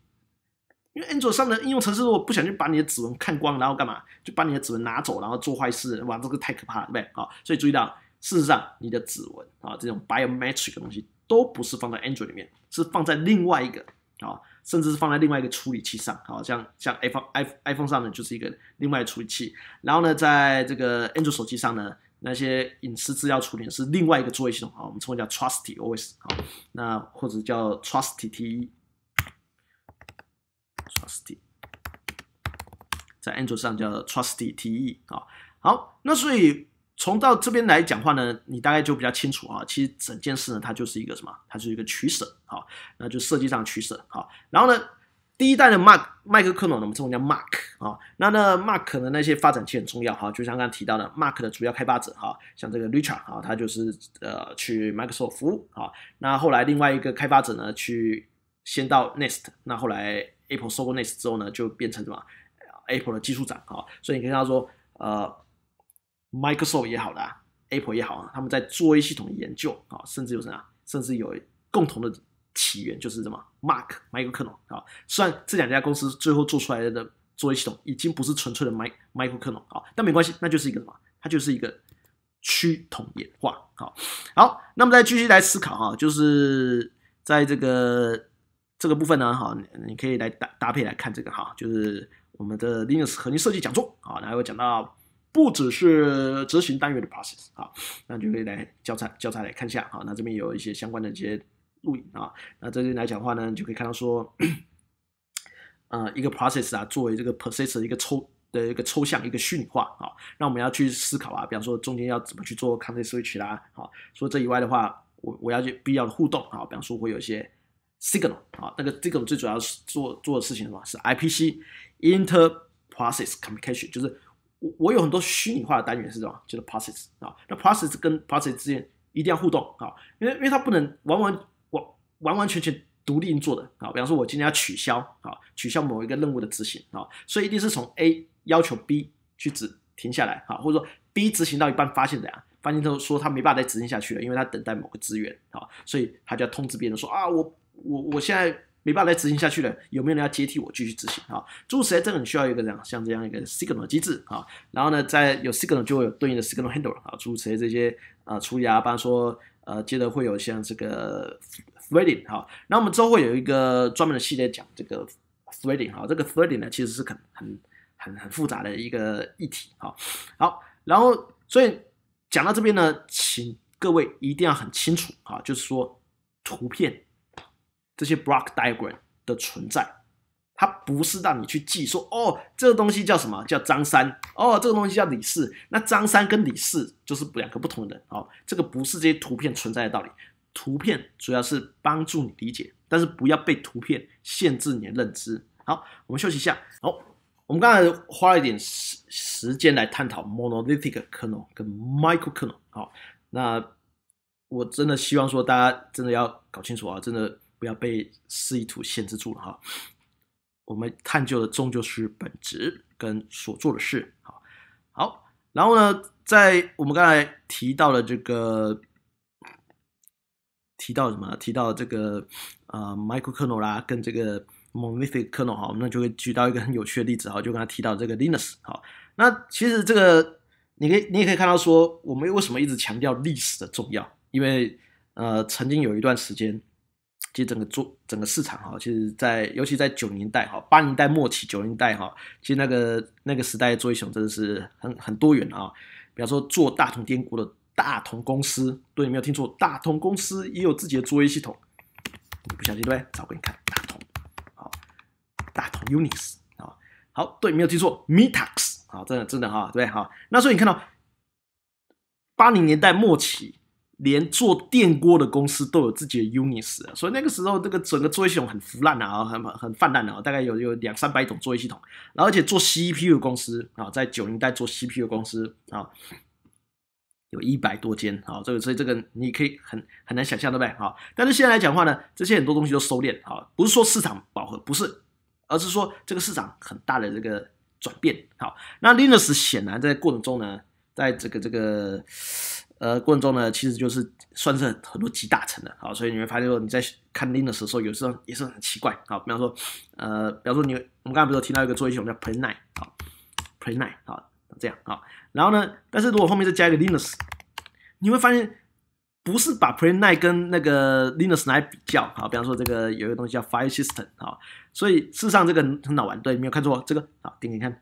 Speaker 1: 因为 Android 上的应用程式，如果不想去把你的指纹看光，然后干嘛，就把你的指纹拿走，然后做坏事，哇，这个太可怕，了，对不对？啊，所以注意到，事实上，你的指纹啊，这种 biometric 的东西，都不是放在 Android 里面，是放在另外一个啊。甚至是放在另外一个处理器上，好像像 iPhone、iPhone 上面就是一个另外的处理器。然后呢，在这个安卓手机上呢，那些隐私资料处理是另外一个作业系统啊，我们称为叫 Trusty OS 好，那或者叫 Trusty T，Trusty，在安卓上叫 Trusty T E 啊。好，那所以。从到这边来讲话呢，你大概就比较清楚啊。其实整件事呢，它就是一个什么？它就是一个取舍啊，那就设计上取舍啊。然后呢，第一代的 Mark 麦克克隆呢，我们称为叫 Mark 啊。那呢，Mark 的那些发展期很重要哈。就像刚刚提到的，Mark 的主要开发者哈，像这个 Richard 啊，他就是呃去 Microsoft 服务啊。那后来另外一个开发者呢，去先到 Nest，那后来 Apple 收购 Nest 之后呢，就变成什么 Apple 的技术长啊。所以你可以看到说呃。Microsoft 也好啦 a p p l e 也好啊，他们在作业系统研究啊，甚至有什么，甚至有共同的起源，就是什么 m a r k m i c r o r o f t 啊。虽然这两家公司最后做出来的作业系统已经不是纯粹的 Mic、m i c r o r o f t 啊，但没关系，那就是一个什么，它就是一个趋同演化。好好，那么再继续来思考啊，就是在这个这个部分呢，好，你可以来搭搭配来看这个哈，就是我们的 Linux 核心设计讲座啊，然后讲到。不只是执行单元的 process 啊，那就可以来交叉交叉来看一下啊。那这边有一些相关的一些录影啊，那这边来讲的话呢，就可以看到说，呃，一个 process 啊，作为这个 process 的一个抽的一个抽象一个虚拟化啊，那我们要去思考啊，比方说中间要怎么去做 context switch 啦，好，说这以外的话，我我要去必要的互动啊，比方说会有一些 signal 啊，那个 signal 最主要是做做的事情的话是 IPC inter process communication，就是。我我有很多虚拟化的单元是什么？就是 process 啊。那 process 跟 process 之间一定要互动啊，因为因为它不能完完完完完全全独立运作的啊。比方说，我今天要取消啊，取消某一个任务的执行啊，所以一定是从 A 要求 B 去止停下来啊，或者说 B 执行到一半发现怎样？发现他说他没办法再执行下去了，因为他等待某个资源啊，所以他就要通知别人说啊，我我我现在。没办法来执行下去了，有没有人要接替我继续执行啊？注释业这个很需要一个这样像这样一个 signal 的机制啊。然后呢，在有 signal 就会有对应的 signal handler 啊。注释业这些理除比班说呃，接着会有像这个 threading 哈。那我们之后会有一个专门的系列讲这个 threading 哈，这个 threading 呢，其实是很很很很复杂的一个议题哈。好，然后所以讲到这边呢，请各位一定要很清楚啊，就是说图片。这些 block diagram 的存在，它不是让你去记说，哦，这个东西叫什么叫张三，哦，这个东西叫李四，那张三跟李四就是两个不同的人，哦，这个不是这些图片存在的道理。图片主要是帮助你理解，但是不要被图片限制你的认知。好，我们休息一下。好，我们刚才花了一点时时间来探讨 monolithic kernel 跟 microkernel。好，那我真的希望说大家真的要搞清楚啊，真的。不要被示意图限制住了哈。我们探究的终究是本质跟所做的事。好，好，然后呢，在我们刚才提到的这个，提到什么？提到这个啊 m i c e l k e r n e l 啦，跟这个 monolithic kernel 哈，我们就会举到一个很有趣的例子。哈，就刚才提到这个 Linux。好，那其实这个，你可以，你也可以看到说，我们为什么一直强调历史的重要？因为呃，曾经有一段时间。其实整个做整个市场哈，其实在尤其在九年代哈，八零代末期九零代哈，其实那个那个时代的做系统真的是很很多元的啊。比方说做大同电锅的大同公司，对，没有听错，大同公司也有自己的作业系统，不相信对不对？找给你看大同，好，大同 Unix 啊，好，对，没有记错，Mitax 啊，真的真的哈，对哈。那所以你看到八零年代末期。连做电锅的公司都有自己的 Unix，所以那个时候这个整个作业系统很腐烂啊，很很泛滥啊，大概有有两三百种作业系统，然后而且做 CPU 的公司啊，在九零代做 CPU 的公司啊，有一百多间啊，这个所以这个你可以很很难想象对不对啊？但是现在来讲话呢，这些很多东西都收敛啊，不是说市场饱和，不是，而是说这个市场很大的这个转变。好，那 Linux 显然在过程中呢，在这个这个。呃，过程中呢，其实就是算是很多集大成的啊，所以你会发现说你在看 Linux 的时候，有时候也是很奇怪啊。比方说，呃，比方说你我们刚才不是有提到一个作业系统叫 Pre9 啊，Pre9 啊，这样啊。然后呢，但是如果后面再加一个 Linux，你会发现不是把 p r e 跟那个 Linux 来比较啊。比方说这个有一个东西叫 File System 啊，所以事实上这个很好玩，对，没有看错这个啊，给你看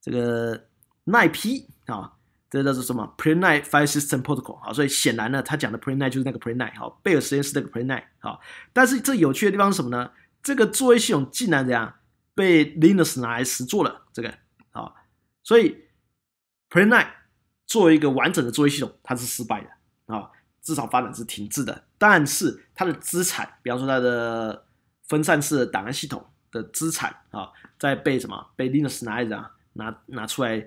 Speaker 1: 这个 n i p 啊。这叫是什么？Prenight File System Protocol，好，所以显然呢，他讲的 Prenight 就是那个 Prenight，好，贝尔实验室那个 Prenight，好，但是这有趣的地方是什么呢？这个作业系统竟然怎样被 Linux 拿来实做了这个，好，所以 Prenight 作为一个完整的作业系统，它是失败的，啊，至少发展是停滞的。但是它的资产，比方说它的分散式档案系统的资产，啊，在被什么被 Linux 拿来怎拿拿出来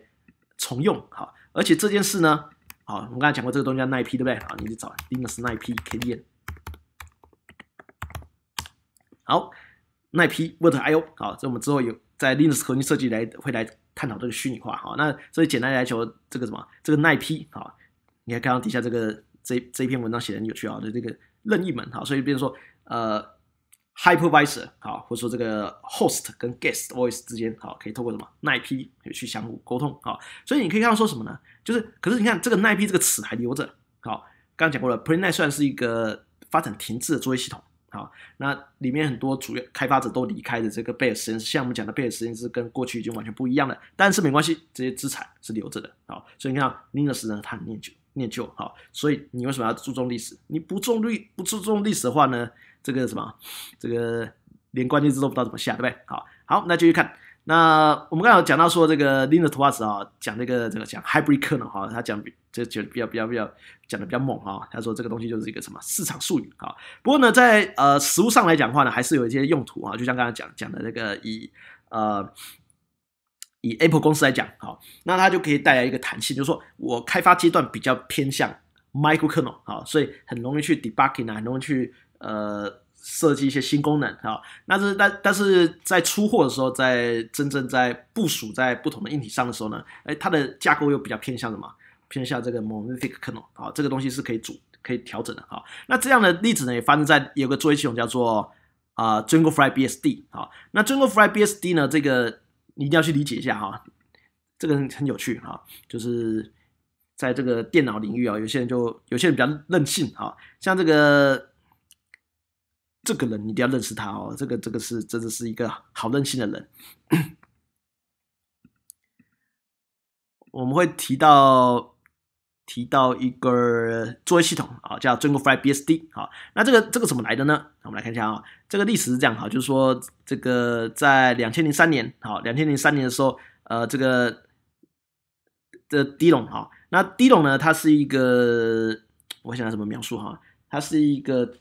Speaker 1: 重用，好。而且这件事呢，好，我们刚才讲过这个东西叫 n 内批，对不对？好，你去找 Linux 内批概念。好，内批 v i r t u r l IO，好，这我们之后有在 Linux 核心设计来会来探讨这个虚拟化。好，那所以简单来讲，这个什么，这个 n 内批，好，你看刚刚底下这个这这一篇文章写的很有趣啊，就这个任意门，好，所以比如说，呃。hypervisor 啊，或者说这个 host 跟 guest v o i c e 之间哈，可以透过什么 NeiP 去相互沟通哈。所以你可以看到说什么呢？就是可是你看这个 n i p 这个词还留着，好，刚刚讲过了，PreNei 算是一个发展停滞的作业系统，好，那里面很多主要开发者都离开的这个贝尔实验室，像我们讲的贝尔实验室跟过去已经完全不一样了，但是没关系，这些资产是留着的，好，所以你看 Linux 呢，它很念旧，念旧，好，所以你为什么要注重历史？你不重历，不注重历史的话呢？这个什么，这个连关键字都不知道怎么下，对不对？好好，那继续看。那我们刚刚讲到说，这个 Linda Tovas 啊，讲这个这个讲 Hybrid Kernel 哈，他讲这就比较比较比较讲的比较猛哈。他说这个东西就是一个什么市场术语啊？不过呢，在呃实物上来讲的话呢，还是有一些用途啊。就像刚刚讲讲的那个以呃以 Apple 公司来讲，好，那它就可以带来一个弹性，就是说我开发阶段比较偏向 Micro Kernel 啊，所以很容易去 Debuging 啊，很容易去。呃，设计一些新功能啊，那是但但是在出货的时候，在真正在部署在不同的硬体上的时候呢，哎，它的架构又比较偏向什么？偏向这个 Monolithic 啊，这个东西是可以主可以调整的啊。那这样的例子呢，也发生在有个作业系统叫做啊 j u n g l e f l y BSD 啊。那 j u n g l e f l y BSD 呢，这个你一定要去理解一下哈，这个很有趣哈，就是在这个电脑领域啊，有些人就有些人比较任性啊，像这个。这个人一定要认识他哦，这个这个是真的是一个好任性的人。我们会提到提到一个作业系统啊，叫 j u n g l e f l y BSD 啊。那这个这个怎么来的呢？我们来看一下啊，这个历史是这样哈，就是说这个在两千零三年好，两千零三年的时候，呃，这个这 D 龙哈，那 D 龙呢，它是一个，我想怎么描述哈，它是一个。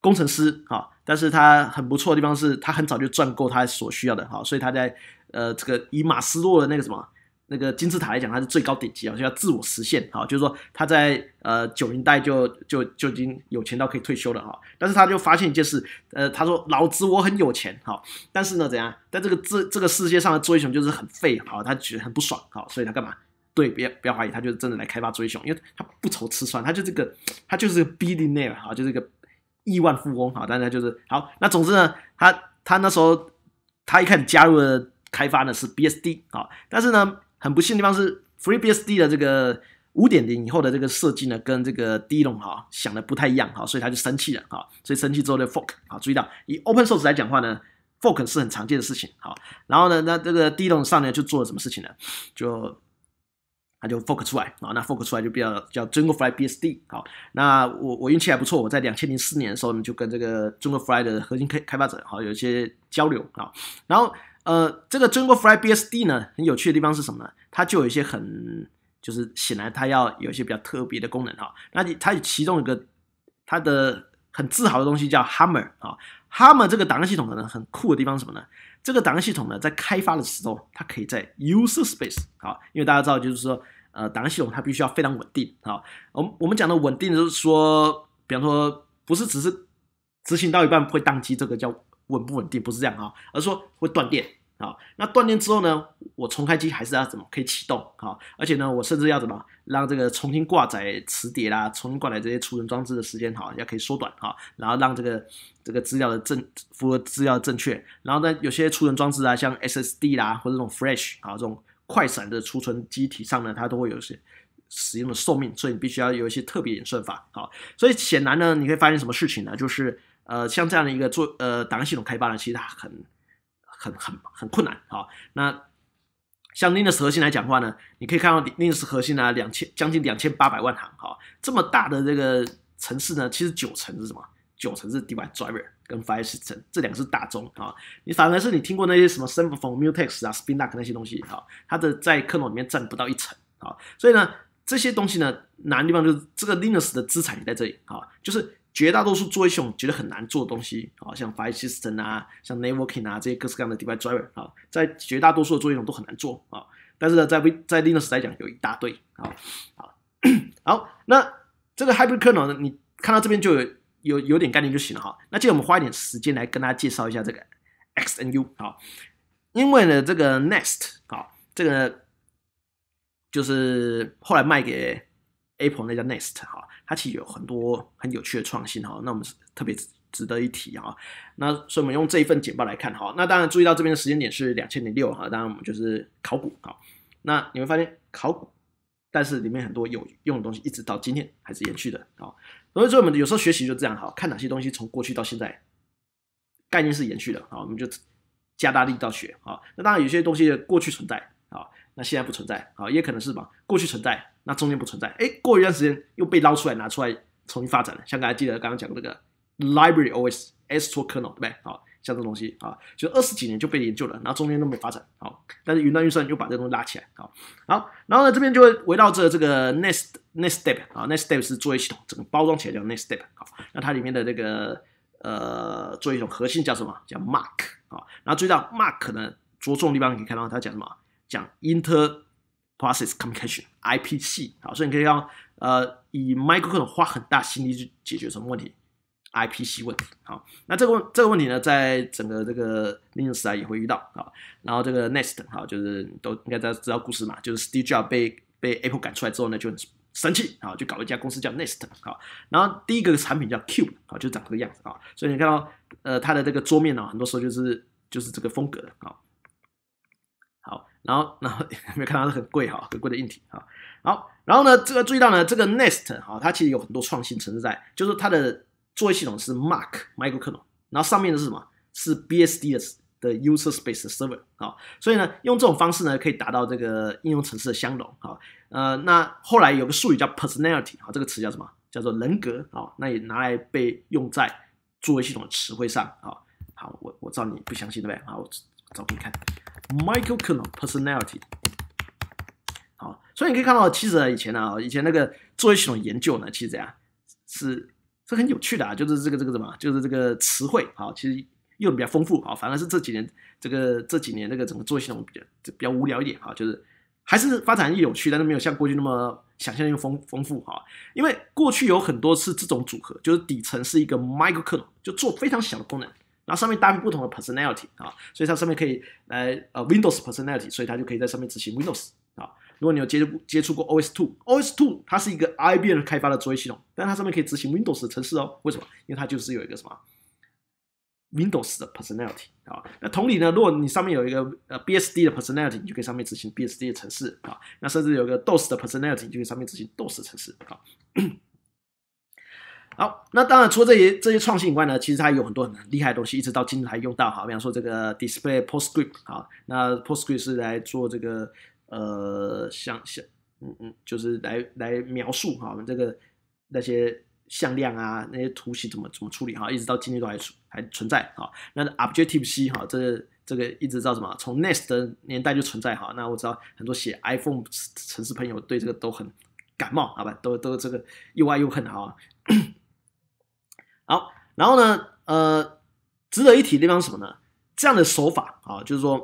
Speaker 1: 工程师啊，但是他很不错的地方是他很早就赚够他所需要的哈，所以他在呃这个以马斯洛的那个什么那个金字塔来讲，他是最高顶级啊，就要自我实现哈，就是说他在呃九零代就就就已经有钱到可以退休了哈，但是他就发现一件事，呃他说老子我很有钱哈，但是呢怎样，在这个这这个世界上的追熊就是很废啊，他觉得很不爽啊，所以他干嘛？对，别不要怀疑，他就是真的来开发追熊，因为他不愁吃穿，他就这个他就是个 billionaire 哈，就是个。亿万富翁啊，大家就是好。那总之呢，他他那时候他一开始加入的开发呢是 BSD 啊，但是呢很不幸的地方是 FreeBSD 的这个五点零以后的这个设计呢跟这个 D 龙哈想的不太一样哈，所以他就生气了哈，所以生气之后就 fork 啊，注意到以 Open Source 来讲话呢，fork 是很常见的事情好。然后呢，那这个 D 龙上呢就做了什么事情呢？就它就 fork 出来，啊，那 fork 出来就比较叫 j u n g l e f l y BSD，好，那我我运气还不错，我在两千零四年的时候，我们就跟这个 j u n g l e f l y 的核心开开发者好有一些交流啊，然后呃，这个 j u n g l e f l y BSD 呢，很有趣的地方是什么呢？它就有一些很，就是显然它要有一些比较特别的功能哈，那你它其中一个它的很自豪的东西叫 Hammer 啊。他们这个案系统可能很酷的地方什么呢？这个案系统呢，在开发的时候，它可以在 user space 啊，因为大家知道，就是说，呃，案系统它必须要非常稳定啊。我我们讲的稳定就是说，比方说，不是只是执行到一半会宕机，这个叫稳不稳定，不是这样啊，而是说会断电。好，那断电之后呢？我重开机还是要怎么可以启动？好，而且呢，我甚至要怎么让这个重新挂载磁碟啦，重新挂载这些储存装置的时间好，也可以缩短哈，然后让这个这个资料的正符合资料正确。然后呢，有些储存装置啊，像 SSD 啦，或者这种 Flash 啊，这种快闪的储存机体上呢，它都会有些使用的寿命，所以你必须要有一些特别演算法好，所以显然呢，你可以发现什么事情呢？就是呃，像这样的一个做呃档案系统开发呢，其实它很。很很很困难啊！那像 Linux 核心来讲话呢，你可以看到 Linux 核心呢，两千将近两千八百万行啊，这么大的这个城市呢，其实九成是什么？九成是 device driver 跟 filesystem 这两个是大宗啊。你反而是你听过那些什么 s i m p l e m u t e x 啊，spinlock 那些东西哈，它的在 kernel 里面占不到一层啊。所以呢，这些东西呢，难地方就是这个 Linux 的资产也在这里啊，就是。绝大多数做我们觉得很难做的东西，啊，像 f i l e s t s n e 啊，像 Networking 啊，这些各式各样的 Device Driver 啊，在绝大多数的作业中都很难做啊。但是呢，在在 Linux 来讲，有一大堆啊，好，好，那这个 Hybrid Kernel 呢，你看到这边就有有有点概念就行了哈。那今天我们花一点时间来跟大家介绍一下这个 XNU 啊，因为呢，这个 Nest 啊，这个就是后来卖给 Apple 那家 Nest 哈。它其实有很多很有趣的创新哈，那我们是特别值得一提哈。那所以我们用这一份简报来看哈，那当然注意到这边的时间点是两千零六哈，当然我们就是考古哈。那你会发现考古，但是里面很多有用的东西，一直到今天还是延续的啊。所以说我们有时候学习就这样哈，看哪些东西从过去到现在概念是延续的啊，我们就加大力道学啊。那当然有些东西过去存在啊，那现在不存在啊，也可能是吧，过去存在。那中间不存在，哎，过一段时间又被捞出来拿出来重新发展了。像大家记得刚刚讲这个 library OS S 托 kernel 对不对？好，像这东西啊，就二十几年就被研究了，然后中间都没发展。好，但是云端运算又把这东西拉起来。好，然后呢，这边就会围绕着这个 n e x t n e x t step 啊 n e x t step 是作业系统整个包装起来叫 n e x t step 好，那它里面的那个呃作业系统核心叫什么？叫 mark 好，然后注意到 mark 呢，着重地方可以看到它讲什么？讲 inter Process communication IPC，好，所以你可以让呃，以 Microsoft 花很大心力去解决什么问题？IPC 问题，好，那这个问这个问题呢，在整个这个 i n 历史啊也会遇到，好，然后这个 n e x t 好，就是都应该家知道故事嘛，就是 Steve j o b 被被 Apple 赶出来之后呢，就很生气，好，就搞了一家公司叫 Nest，好，然后第一个产品叫 Cube，好，就长这个样子啊，所以你看到呃，它的这个桌面呢，很多时候就是就是这个风格的，好。然后，然后有 没有看到很贵哈，很贵的硬体哈。然后，然后呢，这个注意到呢，这个 Nest 哈，它其实有很多创新层在，就是它的作业系统是 Mac Microkernel，然后上面的是什么？是 BSD 的的 User Space Server 啊。所以呢，用这种方式呢，可以达到这个应用层次的相容啊。呃，那后来有个术语叫 Personality 啊，这个词叫什么？叫做人格啊。那也拿来被用在作业系统的词汇上啊。好，我我知道你不相信对不对？好，我照给你看。Michael Kuno personality，好，所以你可以看到，其实以前呢啊，以前那个作业系统研究呢，其实样是是很有趣的啊，就是这个这个什么，就是这个词汇啊，其实用的比较丰富啊，反而是这几年这个这几年那个整个作业系统比较比较无聊一点啊，就是还是发展有趣，但是没有像过去那么想象力丰丰富哈，因为过去有很多是这种组合，就是底层是一个 Michael Kuno，就做非常小的功能。然后上面搭配不同的 personality 啊，所以它上面可以来呃 Windows personality，所以它就可以在上面执行 Windows 啊。如果你有接触接触过 o s t w o o s Two 它是一个 IBM 开发的作业系统，但它上面可以执行 Windows 的程式哦。为什么？因为它就是有一个什么 Windows 的 personality 啊。那同理呢，如果你上面有一个呃 BSD 的 personality，你就可以上面执行 BSD 的程式啊。那甚至有个 DOS 的 personality，你就可以上面执行 DOS 的程式啊。好，那当然除了这些这些创新以外呢，其实它有很多很厉害的东西，一直到今天还用到哈。比方说这个 Display Postscript 好，那 Postscript 是来做这个呃像像嗯嗯，就是来来描述哈我们这个那些向量啊那些图形怎么怎么处理哈，一直到今天都还还存在哈。那 Objective C 哈，这个这个一直到什么，从 Nest 年代就存在哈。那我知道很多写 iPhone 城市朋友对这个都很感冒，好吧，都都这个又爱又恨哈。好，然后呢，呃，值得一提的地方是什么呢？这样的手法啊，就是说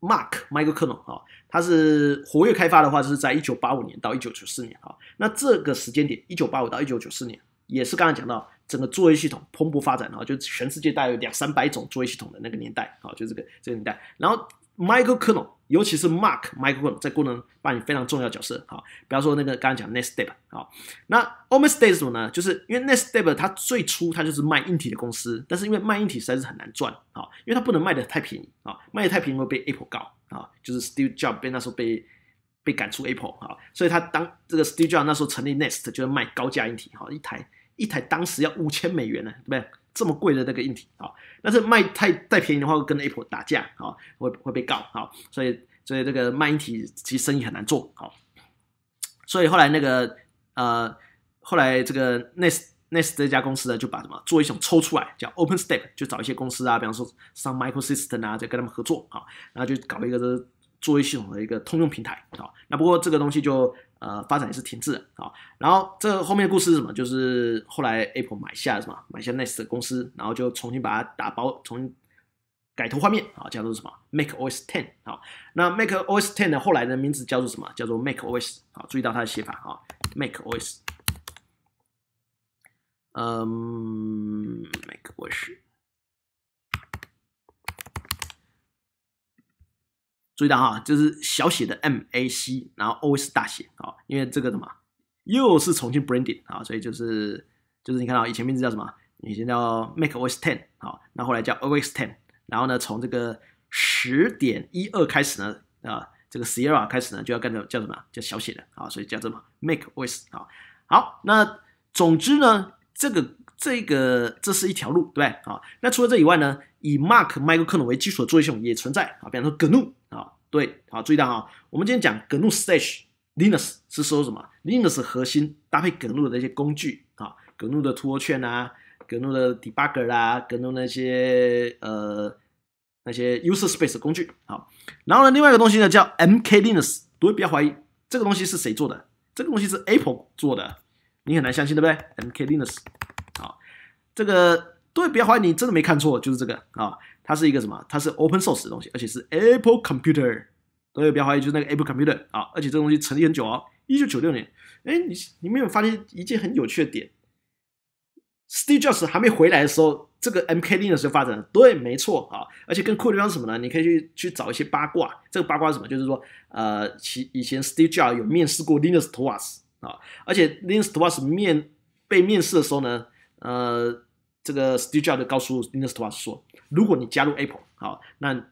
Speaker 1: ，Mark m i c a e l Kernel 啊，他是活跃开发的话，就是在一九八五年到一九九四年啊。那这个时间点，一九八五到一九九四年，也是刚才讲到整个作业系统蓬勃发展啊，就全世界大概有两三百种作业系统的那个年代啊，就这个这个年代，然后。Michael Kuno，尤其是 Mark Michael Kuno 在功能扮演非常重要角色。好，比方说那个刚刚讲 Nest d a e p 好，那 o m e s t a y 是什么呢，就是因为 Nest d a 它最初它就是卖硬体的公司，但是因为卖硬体实在是很难赚。好，因为它不能卖的太便宜。啊，卖的太便宜会被 Apple 告。啊，就是 Steve Jobs 被那时候被被赶出 Apple。好，所以他当这个 Steve Jobs 那时候成立 Nest，就是卖高价硬体。好，一台一台当时要五千美元呢，对不对？这么贵的那个硬体啊，但是卖太太便宜的话，会跟 Apple 打架啊，会会被告啊，所以所以这个卖硬体其实生意很难做啊，所以后来那个呃后来这个 Nest Nest 这家公司呢，就把什么作一种抽出来，叫 Open s t e p 就找一些公司啊，比方说上 Microsystem 啊，就跟他们合作啊，然后就搞了一个作业系统的一个通用平台啊，那不过这个东西就。呃，发展也是停滞啊。然后这后面的故事是什么？就是后来 Apple 买下什么，买下 Nest 公司，然后就重新把它打包，重新改头换面啊，叫做什么？Make o s t e n 啊。那 Make o s t e n 的后来的名字叫做什么？叫做 Make o s t 啊。注意到它的写法啊，Make o s t 嗯，Make orist。注意到哈，就是小写的 mac，然后 os 大写啊，因为这个的嘛，又是重新 branding 啊，所以就是就是你看到以前名字叫什么？以前叫 mac os ten 啊，那后来叫 os ten，然后呢，从这个十点一二开始呢，啊，这个 sierra 开始呢，就要干掉叫什么？叫小写的啊，所以叫什么 mac os 啊。好，那总之呢，这个这个这是一条路，对不对啊？那除了这以外呢，以 m a r k m i c os kernel 为基础的作业系统也存在啊，比方说 gnu。对，好，注意到啊，哈。我们今天讲 GNU stage Linux 是说什么？Linux 核心搭配 GNU 的一些工具啊，GNU 的 t o o l 啊，GNU 的 debugger 啦，GNU 那些呃那些 user space 工具。好，然后呢，另外一个东西呢叫 mkLinux，各位不要怀疑，这个东西是谁做的？这个东西是 Apple 做的，你很难相信，对不对？mkLinux，好，这个各位不要怀疑，你真的没看错，就是这个啊。它是一个什么？它是 open source 的东西，而且是 Apple Computer，位不要怀疑，就是那个 Apple Computer，啊，而且这个东西成立很久哦，一九九六年。哎，你你没有发现一件很有趣的点？Steve Jobs 还没回来的时候，这个 M K D 的时候发展，对，没错啊，而且跟库立方什么呢？你可以去去找一些八卦，这个八卦是什么？就是说，呃，其以前 Steve Jobs 有面试过 Linus Torvalds，啊，而且 Linus Torvalds 面被面试的时候呢，呃。这个 Steve Jobs 告诉 Linux 图瓦斯说：“如果你加入 Apple，好，那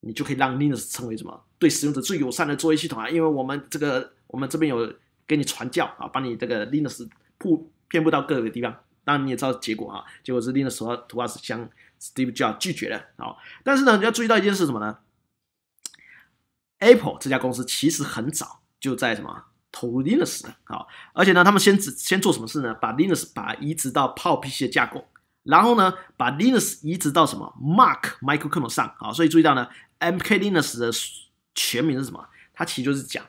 Speaker 1: 你就可以让 Linux 成为什么？对使用者最友善的作业系统啊！因为我们这个，我们这边有给你传教啊，把你这个 Linux 铺遍布到各个地方。当然你也知道结果啊，结果是 Linux 托托瓦斯向 Steve Jobs 拒绝了好，但是呢，你要注意到一件事什么呢？Apple 这家公司其实很早就在什么投入 Linux 的好，而且呢，他们先只先做什么事呢？把 Linux 把移植到 PowerPC 架构。”然后呢，把 Linux 移植到什么 Mark Microkernel 上啊？所以注意到呢，MK Linux 的全名是什么？它其实就是讲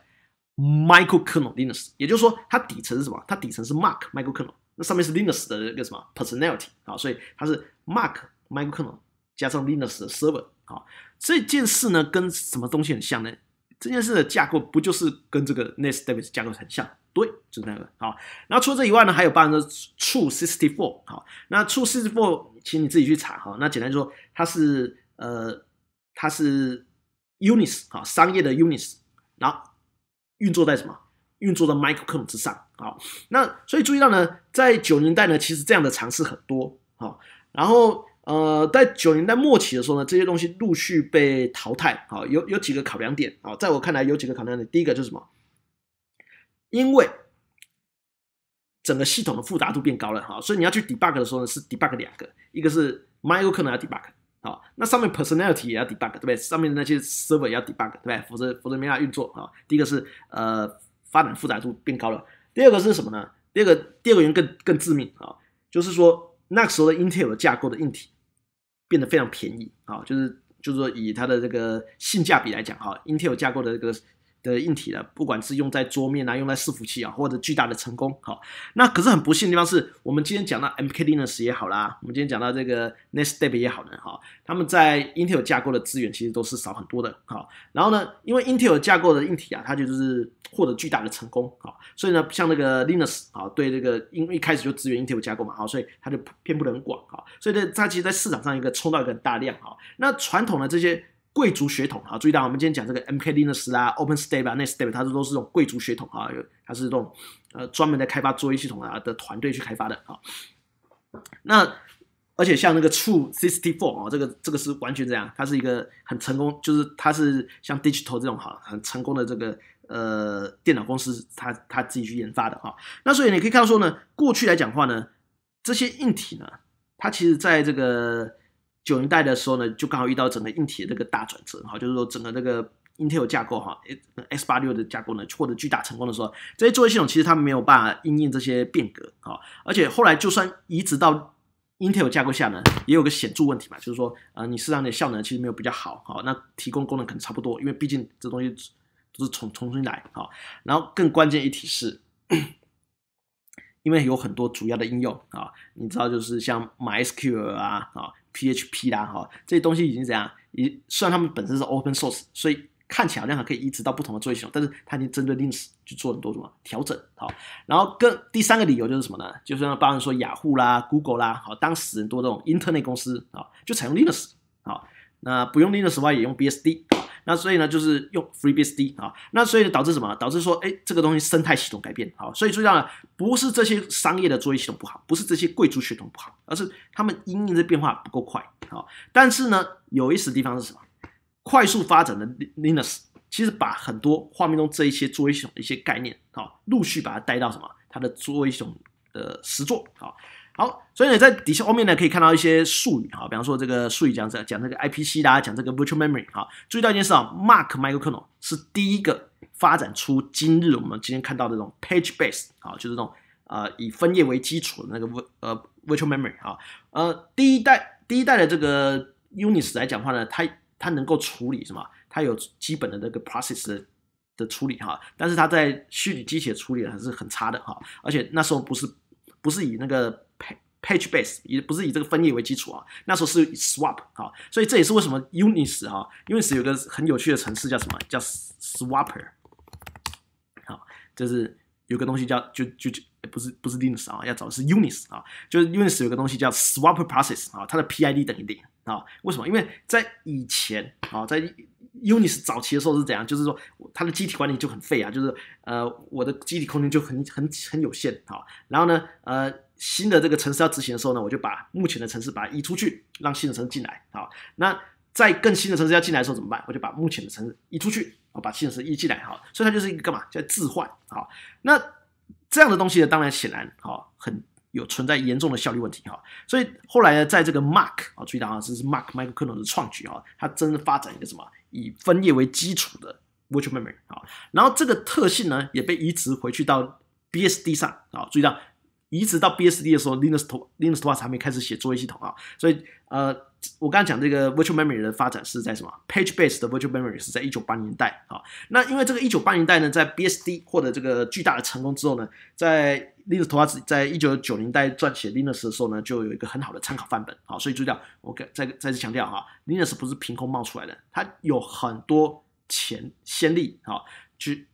Speaker 1: Microkernel Linux，也就是说它底层是什么？它底层是 Mark Microkernel，那上面是 Linux 的一个什么 Personality 啊？所以它是 Mark Microkernel 加上 Linux 的 Server 啊？这件事呢，跟什么东西很像呢？这件事的架构不就是跟这个 Nest d e v i c 架构很像？对。是那个好，那除此以外呢，还有八 r u e sixty four 好，那 True sixty four 请你自己去查哈。那简单说它是呃，它是 u n i s 好，商业的 u n i s 然后运作在什么？运作在 microcom 之上好。那所以注意到呢，在九年代呢，其实这样的尝试很多好。然后呃，在九年代末期的时候呢，这些东西陆续被淘汰好。有有几个考量点啊，在我看来有几个考量点，第一个就是什么？因为整个系统的复杂度变高了哈，所以你要去 debug 的时候呢，是 debug 两个，一个是 m i c r o k e 要 debug 好，那上面 personality 也要 debug 对不对？上面的那些 server 也要 debug 对不对？否则否则没法运作啊。第一个是呃，发展复杂度变高了，第二个是什么呢？第二个第二个原因更更致命啊，就是说那个时候的 Intel 架构的硬体变得非常便宜啊，就是就是说以它的这个性价比来讲哈，Intel 架构的这个。的硬体呢，不管是用在桌面啊，用在伺服器啊，或者巨大的成功，好，那可是很不幸的地方是，我们今天讲到 M.K. Linus 也好啦，我们今天讲到这个 n e t Step 也好呢，哈，他们在 Intel 架构的资源其实都是少很多的，好，然后呢，因为 Intel 架构的硬体啊，它就是获得巨大的成功，好，所以呢，像那个 Linus 啊，对这个因一开始就支援 Intel 架构嘛，好，所以它就偏不很广哈，所以呢，它其实在市场上一个冲到一个大量哈，那传统的这些。贵族血统啊！注意到我们今天讲这个 MkLinux 啊、OpenStep 啊、NeStep，它这都是这种贵族血统啊，它是这种呃专门的开发作业系统啊的团队去开发的啊。那而且像那个 True Sixty Four 啊，这个这个是完全这样，它是一个很成功，就是它是像 Digital 这种哈很成功的这个呃电脑公司，它它自己去研发的哈。那所以你可以看到说呢，过去来讲话呢，这些硬体呢，它其实在这个。九零代的时候呢，就刚好遇到整个硬体的这个大转折，哈，就是说整个这个 Intel 架构，哈，X 八六的架构呢，获得巨大成功的时候，这些作业系统其实它没有办法应应这些变革，哈，而且后来就算移植到 Intel 架构下呢，也有个显著问题嘛，就是说，啊，你适当的效能其实没有比较好，好，那提供功能可能差不多，因为毕竟这东西都是重重新来，好，然后更关键一体是，因为有很多主要的应用，啊，你知道就是像 MySQL 啊，啊。PHP 啦，哈，这些东西已经怎样？已虽然他们本身是 open source，所以看起来好像还可以移植到不同的作业系统，但是它已经针对 Linux 去做很多什么调整，好。然后，跟第三个理由就是什么呢？就是帮人说雅虎啦、Google 啦，好，当时人多这种 Internet 公司啊，就采用 Linux，好，那不用 Linux 的话也用 BSD。那所以呢，就是用 FreeBSD 啊，那所以导致什么？导致说，哎，这个东西生态系统改变好，所以注意到了，不是这些商业的作业系统不好，不是这些贵族系统不好，而是他们应用的变化不够快啊。但是呢，有意思的地方是什么？快速发展的 Linux，其实把很多画面中这一些作业系统的一些概念，啊，陆续把它带到什么？它的作业系统的实作啊。好，所以呢，在底下后面呢，可以看到一些术语哈，比方说这个术语讲这讲这个 IPC 啦，讲这个 virtual memory 哈。注意到一件事啊，Mark Microkernel 是第一个发展出今日我们今天看到的这种 page base 啊，就是这种呃以分页为基础的那个呃 virtual memory 啊。呃，第一代第一代的这个 Unix 来讲话呢，它它能够处理什么？它有基本的那个 process 的处理哈，但是它在虚拟机的处理还是很差的哈，而且那时候不是。不是以那个 page base，也不是以这个分页为基础啊。那时候是 swap 啊，所以这也是为什么 u n i s 哈 u n i s 有个很有趣的程式叫什么叫 swapper 好，就是有个东西叫就就就不是不是 Linux 啊，要找的是 u n i s 啊，就是 u n i s 有个东西叫 swapper process 啊，它的 PID 等于零啊。为什么？因为在以前啊，在 Unix 早期的时候是怎样？就是说，它的机体管理就很废啊，就是呃，我的机体空间就很很很有限啊。然后呢，呃，新的这个城市要执行的时候呢，我就把目前的城市把它移出去，让新的城市进来啊。那在更新的城市要进来的时候怎么办？我就把目前的城市移出去，我把新的城市移进来哈。所以它就是一个干嘛叫置换啊？那这样的东西呢，当然显然哈很有存在严重的效率问题哈。所以后来呢，在这个 Mark 啊，注意到啊，这是 Mark m i c r o c o e n e 的创举啊，他真的发展一个什么？以分页为基础的 Virtual Memory，啊。然后这个特性呢也被移植回去到 BSD 上，啊。注意到。移植到 BSD 的时候，Linux Linux 2.0还没开始写作业系统啊，所以呃，我刚刚讲这个 Virtual Memory 的发展是在什么 Page Based 的 Virtual Memory 是在一九八年代啊，那因为这个一九八年代呢，在 BSD 获得这个巨大的成功之后呢，在 Linux 2.0在一九九年代撰写 Linux 的时候呢，就有一个很好的参考范本啊，所以注意到，我再再次强调哈，Linux 不是凭空冒出来的，它有很多前先例啊，去。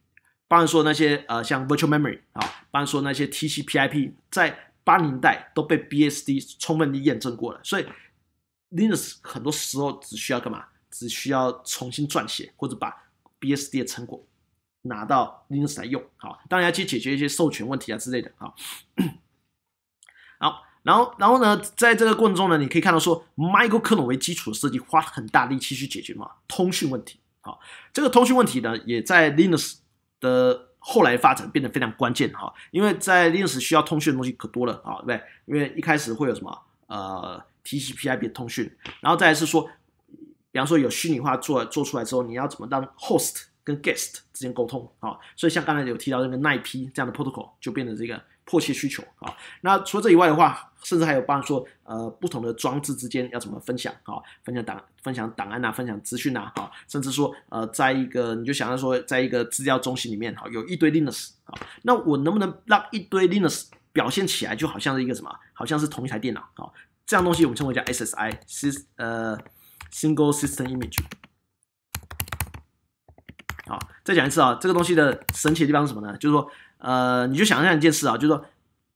Speaker 1: 帮然说那些呃像 virtual memory 啊，帮然说那些 TCP/IP 在八零代都被 BSD 充分的验证过了，所以 Linux 很多时候只需要干嘛？只需要重新撰写或者把 BSD 的成果拿到 Linux 来用，好，当然要去解决一些授权问题啊之类的啊。好，然后然后呢，在这个过程中呢，你可以看到说，Michael k o n 为基础的设计花很大力气去解决嘛通讯问题，好，这个通讯问题呢，也在 Linux。的后来发展变得非常关键哈，因为在历史需要通讯的东西可多了啊，对不对？因为一开始会有什么呃 TCP/IP 通讯，然后再来是说，比方说有虚拟化做做出来之后，你要怎么当 host 跟 guest 之间沟通啊？所以像刚才有提到那个 NIP 这样的 protocol 就变得这个。迫切需求啊，那除了这以外的话，甚至还有帮说，呃，不同的装置之间要怎么分享啊？分享档、分享档案呐，分享资讯呐，啊，甚至说，呃，在一个你就想要说，在一个资料中心里面，哈，有一堆 Linux 啊，那我能不能让一堆 Linux 表现起来，就好像是一个什么，好像是同一台电脑啊？这样东西我们称为叫 SSI 是呃，Single System Image。好，再讲一次啊，这个东西的神奇的地方是什么呢？就是说。呃，你就想象一件事啊，就是说，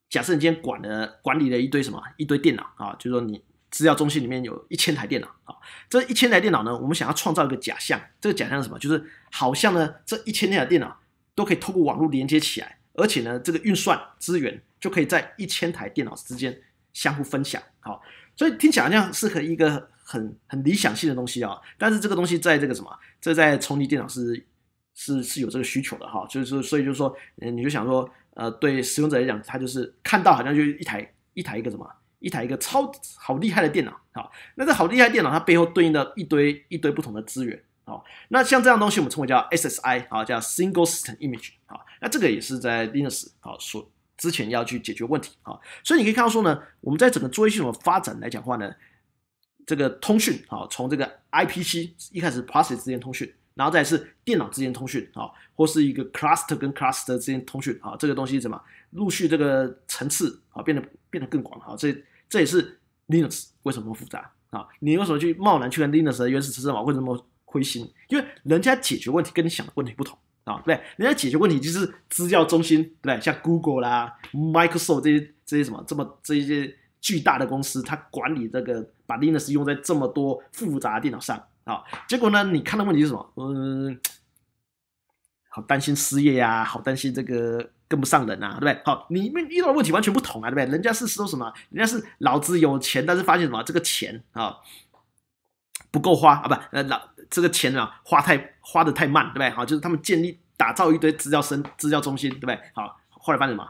Speaker 1: 假设你今天管了管理了一堆什么，一堆电脑啊，就是说你资料中心里面有一千台电脑啊，这一千台电脑呢，我们想要创造一个假象，这个假象是什么？就是好像呢，这一千台电脑都可以透过网络连接起来，而且呢，这个运算资源就可以在一千台电脑之间相互分享。好，所以听起来好像是一个很很理想性的东西啊，但是这个东西在这个什么？这在超级电脑是。是是有这个需求的哈，就是所以就是说，嗯，你就想说，呃，对使用者来讲，他就是看到好像就一台一台一个什么，一台一个超好厉害的电脑，好，那这好厉害电脑它背后对应的一堆一堆不同的资源，好，那像这样东西我们称为叫 SSI 啊，叫 Single System Image 啊，那这个也是在 Linux 啊所之前要去解决问题啊，所以你可以看到说呢，我们在整个作业系统的发展来讲话呢，这个通讯啊，从这个 IPC 一开始 process 之间通讯。然后再是电脑之间通讯啊，或是一个 cluster 跟 cluster 之间通讯啊，这个东西怎么陆续这个层次啊，变得变得更广啊。这这也是 Linux 为什么复杂啊？你为什么去贸然去跟 Linux 的原始程式码为什么灰心？因为人家解决问题跟你想的问题不同啊，对不对？人家解决问题就是资料中心，对不对？像 Google 啦、Microsoft 这些这些什么这么这些巨大的公司，它管理这个把 Linux 用在这么多复杂电脑上。好，结果呢？你看到问题是什么？嗯，好担心失业呀，好担心这个跟不上人啊，对不对？好，你们遇到的问题完全不同啊，对不对？人家是说什么？人家是老子有钱，但是发现什么？这个钱啊不够花啊，不，呃，老这个钱啊花太花的太慢，对不对？好，就是他们建立打造一堆资教生资教中心，对不对？好，后来发现什么？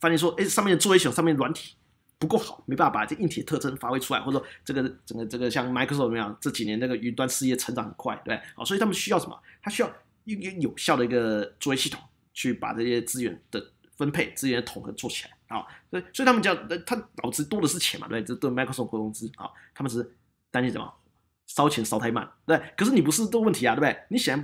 Speaker 1: 发现说，哎，上面的作业小，上面软体。不够好，没办法把这硬体特征发挥出来，或者说这个整个这个像 Microsoft 一样，这几年那个云端事业成长很快，对，好，所以他们需要什么？他需要一个有效的一个作业系统，去把这些资源的分配、资源的统合做起来，啊，对，所以他们叫他老子多的是钱嘛，对不对？这对 Microsoft 工资啊，他们是担心什么？烧钱烧太慢，对，可是你不是这个问题啊，对不对？你想，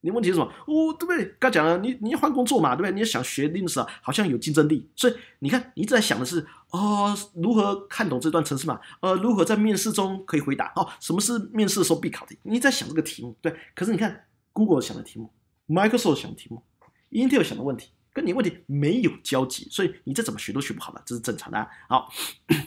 Speaker 1: 你问题是什么？哦，对不对？刚讲了，你你要换工作嘛，对不对？你要想学 Linux，好像有竞争力，所以你看，你一直在想的是。哦，如何看懂这段程式码？呃，如何在面试中可以回答？哦，什么是面试的时候必考题？你在想这个题目，对？可是你看，Google 想的题目，Microsoft 想的题目，Intel 想的问题，跟你问题没有交集，所以你这怎么学都学不好了，这是正常的。好，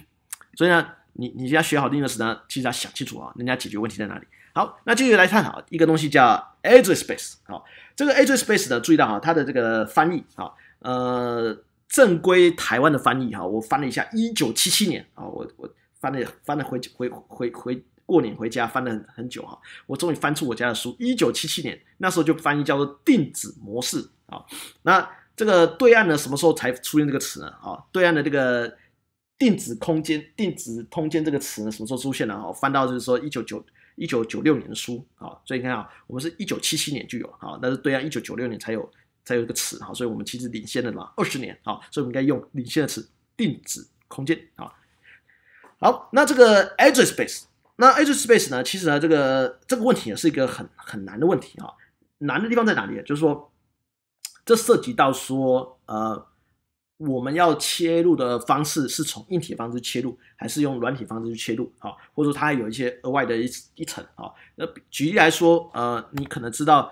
Speaker 1: 所以呢，你你要学好 Linux 呢，其实要想清楚啊，人家解决问题在哪里。好，那继续来探讨一个东西叫 Address Space。好，这个 Address Space 呢，注意到啊，它的这个翻译啊，呃。正规台湾的翻译哈，我翻了一下，一九七七年啊，我我翻了翻了回回回回过年回家翻了很很久哈，我终于翻出我家的书，一九七七年那时候就翻译叫做“定子模式”啊。那这个对岸呢，什么时候才出现这个词呢？啊，对岸的这个“定子空间”“定子空间”这个词呢，什么时候出现的？啊，翻到就是说一九九一九九六年的书啊，所以你看啊，我们是一九七七年就有啊，但是对岸一九九六年才有。再有一个词哈，所以我们其实领先了嘛二十年啊，所以我们应该用领先的词“定制空间”啊。好，那这个 “edge space”，那 “edge space” 呢？其实呢，这个这个问题也是一个很很难的问题啊。难的地方在哪里？就是说，这涉及到说，呃，我们要切入的方式是从硬体方式切入，还是用软体方式去切入啊？或者说它有一些额外的一一层啊？那举例来说，呃，你可能知道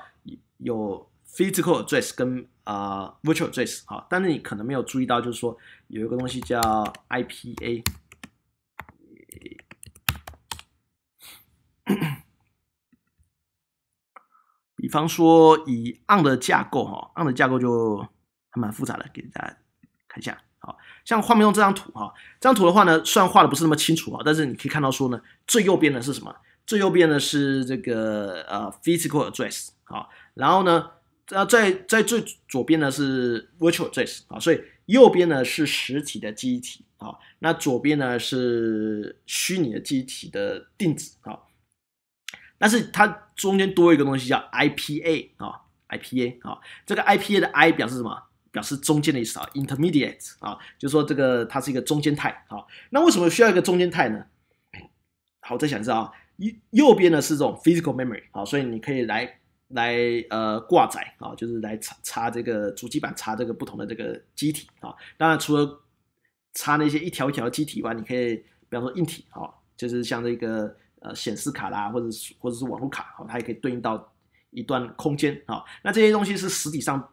Speaker 1: 有。Physical address 跟呃 Virtual address 啊，但是你可能没有注意到，就是说有一个东西叫 I P A。比方说以 on 的架构哈，on 的架构就还蛮复杂的，给大家看一下。好像画面中这张图哈，这张图的话呢，虽然画的不是那么清楚啊，但是你可以看到说呢，最右边的是什么？最右边的是这个呃 Physical address 哈，然后呢？那在在最左边呢是 virtual address 啊，所以右边呢是实体的记忆体啊，那左边呢是虚拟的记忆体的定址啊，但是它中间多一个东西叫 I P A 啊 I P A 啊，这个 I P A 的 I 表示什么？表示中间的意思啊，intermediate 啊，就是说这个它是一个中间态啊。那为什么需要一个中间态呢？好，我再想一下啊，右右边呢是这种 physical memory 啊，所以你可以来。来呃挂载啊，就是来插插这个主机板，插这个不同的这个机体啊。当然，除了插那些一条一条的机体以外，你可以比方说硬体啊，就是像这个呃显示卡啦，或者是或者是网络卡啊，它也可以对应到一段空间啊。那这些东西是实体上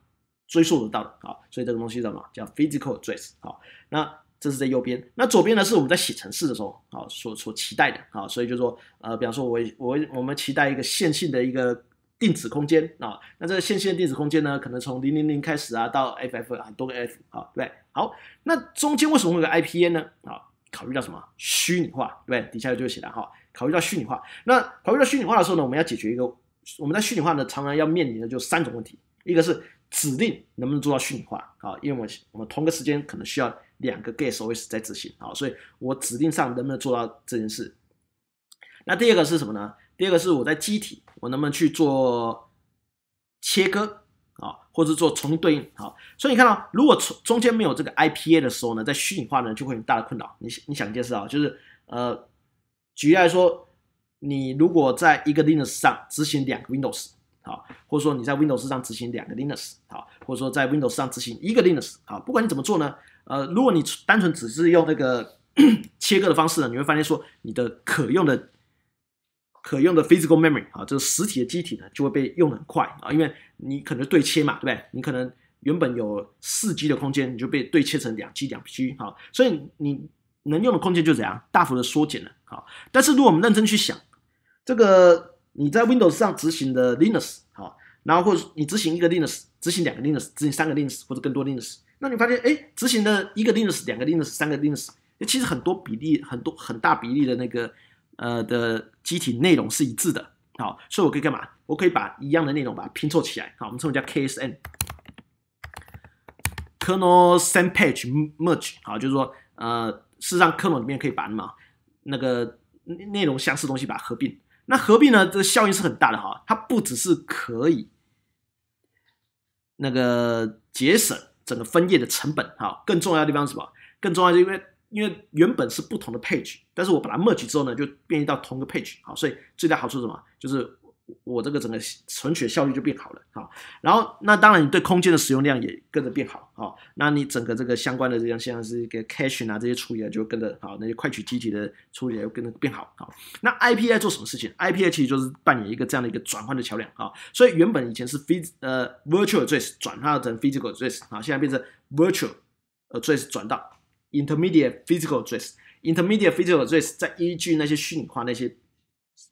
Speaker 1: 追溯得到的啊，所以这个东西叫什么？叫 physical address 啊。那这是在右边，那左边呢是我们在写程式的时候啊所所期待的啊。所以就说呃，比方说我我我们期待一个线性的一个。定子空间啊，那这个线性的定子空间呢，可能从零零零开始啊，到 FF 很多个 F 啊，对不对？好，那中间为什么会有 IPN 呢？啊，考虑到什么虚拟化，对不对？底下就写了哈，考虑到虚拟化。那考虑到虚拟化的时候呢，我们要解决一个我们在虚拟化呢，常常要面临的就三种问题，一个是指令能不能做到虚拟化啊？因为我们我们同个时间可能需要两个 gas e l w s 在执行啊，所以我指令上能不能做到这件事？那第二个是什么呢？第二个是我在机体，我能不能去做切割啊，或者做重新对应？好，所以你看到，如果从中间没有这个 IPA 的时候呢，在虚拟化呢就会很大的困扰。你你想件事啊，就是呃，举例来说，你如果在一个 Linux 上执行两个 Windows 啊，或者说你在 Windows 上执行两个 Linux 啊，或者说在 Windows 上执行一个 Linux 啊，不管你怎么做呢，呃，如果你单纯只是用那个 切割的方式呢，你会发现说你的可用的。可用的 physical memory 哈，这个实体的机体呢，就会被用的很快啊，因为你可能对切嘛，对不对？你可能原本有四 G 的空间，你就被对切成两 G、两 G 哈，所以你能用的空间就怎样大幅的缩减了啊。但是如果我们认真去想，这个你在 Windows 上执行的 Linux 啊，然后或者你执行一个 Linux、执行两个 Linux、执行三个 Linux 或者更多 Linux，那你发现哎，执行的一个 Linux、两个 Linux、三个 Linux，其实很多比例很多很大比例的那个。呃的机体内容是一致的，好，所以我可以干嘛？我可以把一样的内容把它拼凑起来，好，我们称为叫 KSN，Kernel Same Page Merge，好，就是说，呃，是让 kernel 里面可以把什么那个内容相似东西把它合并，那合并呢，这个、效应是很大的哈，它不只是可以那个节省整个分页的成本，哈，更重要的地方是什么？更重要是因为。因为原本是不同的 page，但是我把它 merge 之后呢，就变异到同个 page 好，所以最大好处是什么？就是我这个整个存取效率就变好了好，然后那当然你对空间的使用量也跟着变好好，那你整个这个相关的这样像是一个 cache 啊这些处理啊就跟着好，那些快取机体的处理也跟着变好好，那 IPI 做什么事情？IPI 其实就是扮演一个这样的一个转换的桥梁啊，所以原本以前是 phys 呃 virtual address 转化成 physical address 好，现在变成 virtual address 转到。Intermediate physical address, Intermediate physical address 在依据那些虚拟化那些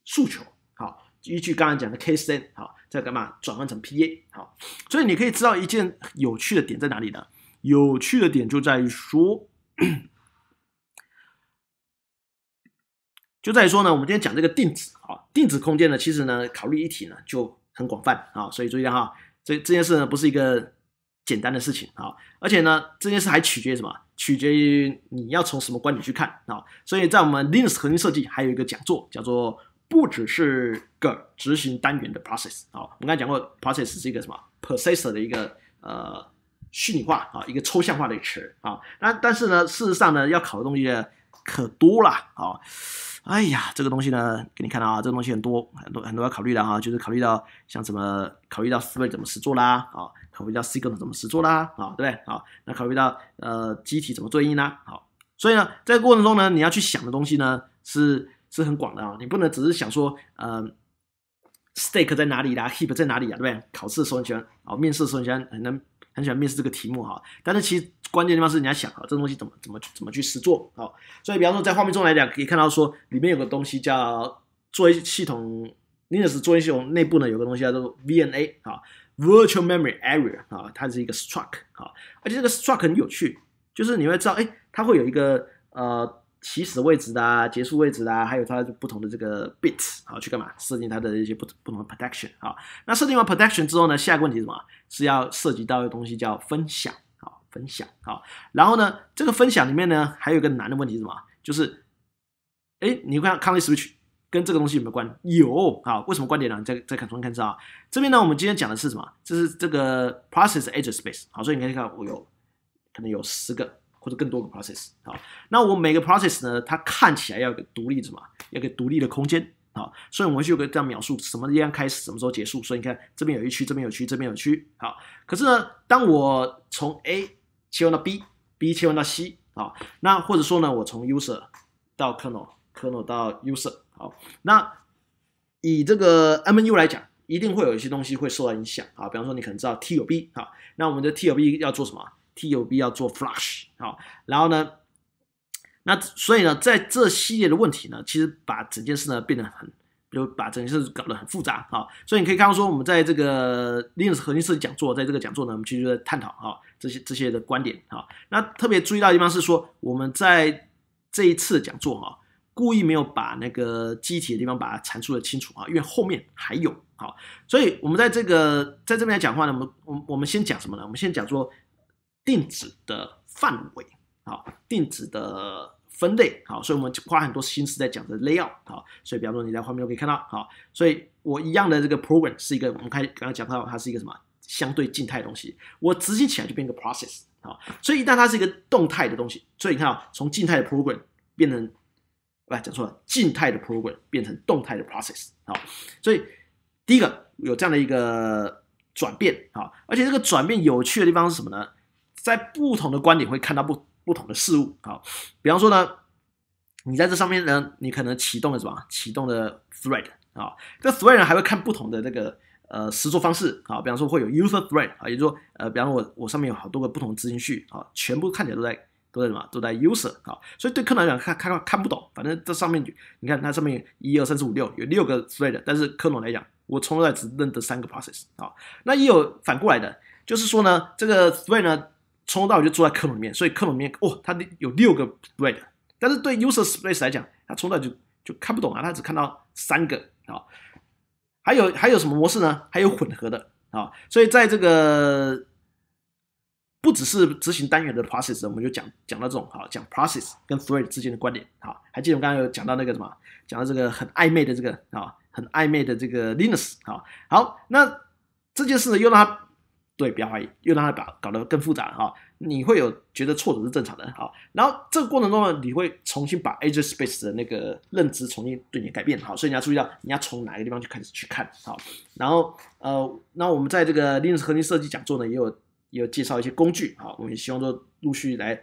Speaker 1: 诉求，好，依据刚刚讲的 K ten，好，再干嘛转换成 PA，好，所以你可以知道一件有趣的点在哪里呢？有趣的点就在于说，就在于说呢，我们今天讲这个定子啊，定子空间呢，其实呢，考虑一体呢就很广泛啊，所以注意哈，这这件事呢，不是一个。简单的事情啊，而且呢，这件事还取决于什么？取决于你要从什么观点去看啊。所以在我们 Linux 核心设计还有一个讲座，叫做“不只是个执行单元的 process”。啊。我们刚才讲过，process 是一个什么？processor 的一个呃虚拟化啊，一个抽象化的词啊。那但是呢，事实上呢，要考虑东西。可多了啊！哎呀，这个东西呢，给你看到啊，这个东西很多很多很多要考虑的哈，就是考虑到像什么，考虑到思维怎么实做啦，啊，考虑到 signal 怎么实做啦，啊，对不对？啊，那考虑到呃机体怎么对应啦，好，所以呢，在过程中呢，你要去想的东西呢，是是很广的啊，你不能只是想说，呃，stake 在哪里啦，heap 在哪里啊，对不对？考试的时候你喜欢，啊，面试的时候你喜欢，很能很喜欢面试这个题目哈，但是其实。关键地方是你要想啊，这东西怎么怎么怎么去实做啊？所以，比方说在画面中来讲，可以看到说里面有个东西叫作业系统，Linux 作业系统内部呢有个东西叫做 VNA 啊，Virtual Memory Area 啊，它是一个 struct 啊，而且这个 struct 很有趣，就是你会知道，哎，它会有一个呃起始位置的、结束位置的，还有它不同的这个 bits 啊，去干嘛设定它的一些不不同的 protection 啊？那设定完 protection 之后呢，下一个问题是什么？是要涉及到一个东西叫分享。分享啊，然后呢，这个分享里面呢，还有一个难的问题是什么？就是，哎，你会看 c o n switch 跟这个东西有没有关？有啊，为什么关点呢？你再再看重新看一次啊。这边呢，我们今天讲的是什么？这是这个 process a d e s p a c e 好，所以你可以看，我有可能有十个或者更多的 process 好，那我每个 process 呢，它看起来要个独立什么？要个独立的空间好，所以我们就有个这样描述，什么地方开始，什么时候结束。所以你看，这边有一区，这边有区，这边有区，好。可是呢，当我从 A 切换到 B，B 切换到 C 啊，那或者说呢，我从 user 到 kernel，kernel 到 user，好，那以这个 M n U 来讲，一定会有一些东西会受到影响啊，比方说你可能知道 T u B 啊，那我们的 T u B 要做什么？T u B 要做 flush 好，然后呢，那所以呢，在这系列的问题呢，其实把整件事呢变得很。就把整件事搞得很复杂啊，所以你可以看到说，我们在这个 Linux 核心设计讲座，在这个讲座呢，我们继续在探讨啊这些这些的观点啊。那特别注意到的地方是说，我们在这一次讲座哈，故意没有把那个机体的地方把它阐述的清楚啊，因为后面还有啊。所以我们在这个在这边来讲话呢，我们我我们先讲什么呢？我们先讲说定子的范围啊，定子的。分类好，所以我们花很多心思在讲的 layout 好，所以比方说你在画面中可以看到好，所以我一样的这个 program 是一个我们开刚刚讲到它是一个什么相对静态的东西，我执行起来就变个 process 好，所以一旦它是一个动态的东西，所以你看啊，从静态的 program 变成，哎，讲错了，静态的 program 变成动态的 process 好，所以第一个有这样的一个转变好，而且这个转变有趣的地方是什么呢？在不同的观点会看到不。不同的事物啊，比方说呢，你在这上面呢，你可能启动了什么？启动了 thread 啊，这 thread 还会看不同的那个呃，实作方式啊，比方说会有 user thread 啊，也就是说呃，比方我我上面有好多个不同的执行序啊，全部看起来都在都在什么？都在 user 啊，所以对科农来讲看看看不懂，反正这上面你看它上面一二三四五六有六个 thread，但是科农来讲我从来只认得三个 process 啊，那也有反过来的，就是说呢，这个 thread 呢？从头到尾就坐在课本里面，所以课本里面哦，他有六个 bread，但是对 user space 来讲，他从头就就看不懂啊，他只看到三个啊。还有还有什么模式呢？还有混合的啊。所以在这个不只是执行单元的 process，我们就讲讲到这种啊，讲 process 跟 thread 之间的关联啊。还记得我们刚刚有讲到那个什么，讲到这个很暧昧的这个啊，很暧昧的这个 Linux 啊。好，那这件事呢，又让他。对要而已，又让他把搞得更复杂哈，你会有觉得挫折是正常的啊！然后这个过程中呢，你会重新把 a z e Space 的那个认知重新对你改变好，所以你要注意到你要从哪个地方去开始去看好。然后呃，那我们在这个 Linux 核心设计讲座呢，也有也有介绍一些工具好，我们也希望说陆续来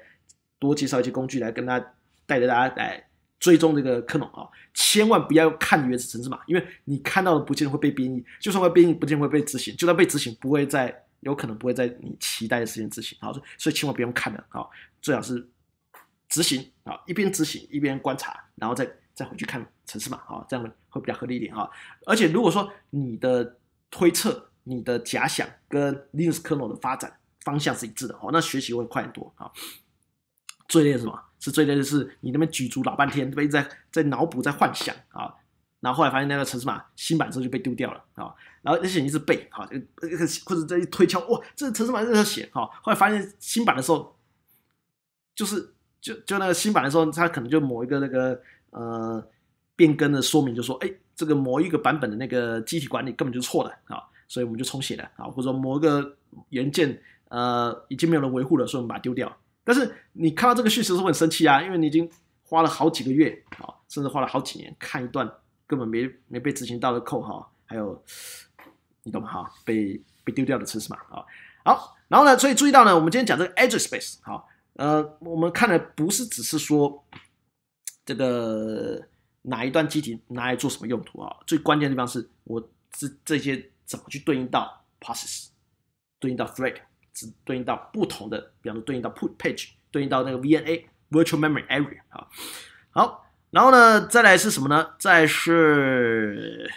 Speaker 1: 多介绍一些工具来跟大家带着大家来追踪这个克隆啊，千万不要看原始城市嘛，因为你看到的不见会被编译，就算会编译，不见会被执行，就算被执行，不会在有可能不会在你期待的时间执行，好，所以千万不用看了，好，最好是执行啊，一边执行一边观察，然后再再回去看程式码，好，这样会比较合理一点啊。而且如果说你的推测、你的假想跟 Linux Kernel 的发展方向是一致的，好，那学习会快很多啊。最累是什么？是最累的是你那边举足老半天，直在在脑补、在幻想，啊，然后后来发现那个城市码新版之后就被丢掉了啊，然后那些人一直背，个或者在推敲，哇，这城市码认错写，哈，后来发现新版的时候，就是就就那个新版的时候，他可能就某一个那个呃变更的说明就说，哎，这个某一个版本的那个机体管理根本就错的啊，所以我们就重写了啊，或者说某一个原件呃已经没有人维护了，所以我们把它丢掉。但是你看到这个事实是不是很生气啊？因为你已经花了好几个月啊，甚至花了好几年看一段。根本没没被执行到的扣号，还有你懂吗？哈，被被丢掉的池子嘛。啊，好，然后呢？所以注意到呢，我们今天讲这个 address space。好，呃，我们看的不是只是说这个哪一段机体拿来做什么用途啊？最关键的地方是，我这这些怎么去对应到 p r s s e s s 对应到 thread，只对应到不同的，比方说对应到 put page，对应到那个 VNA virtual memory area。啊，好。然后呢，再来是什么呢？再是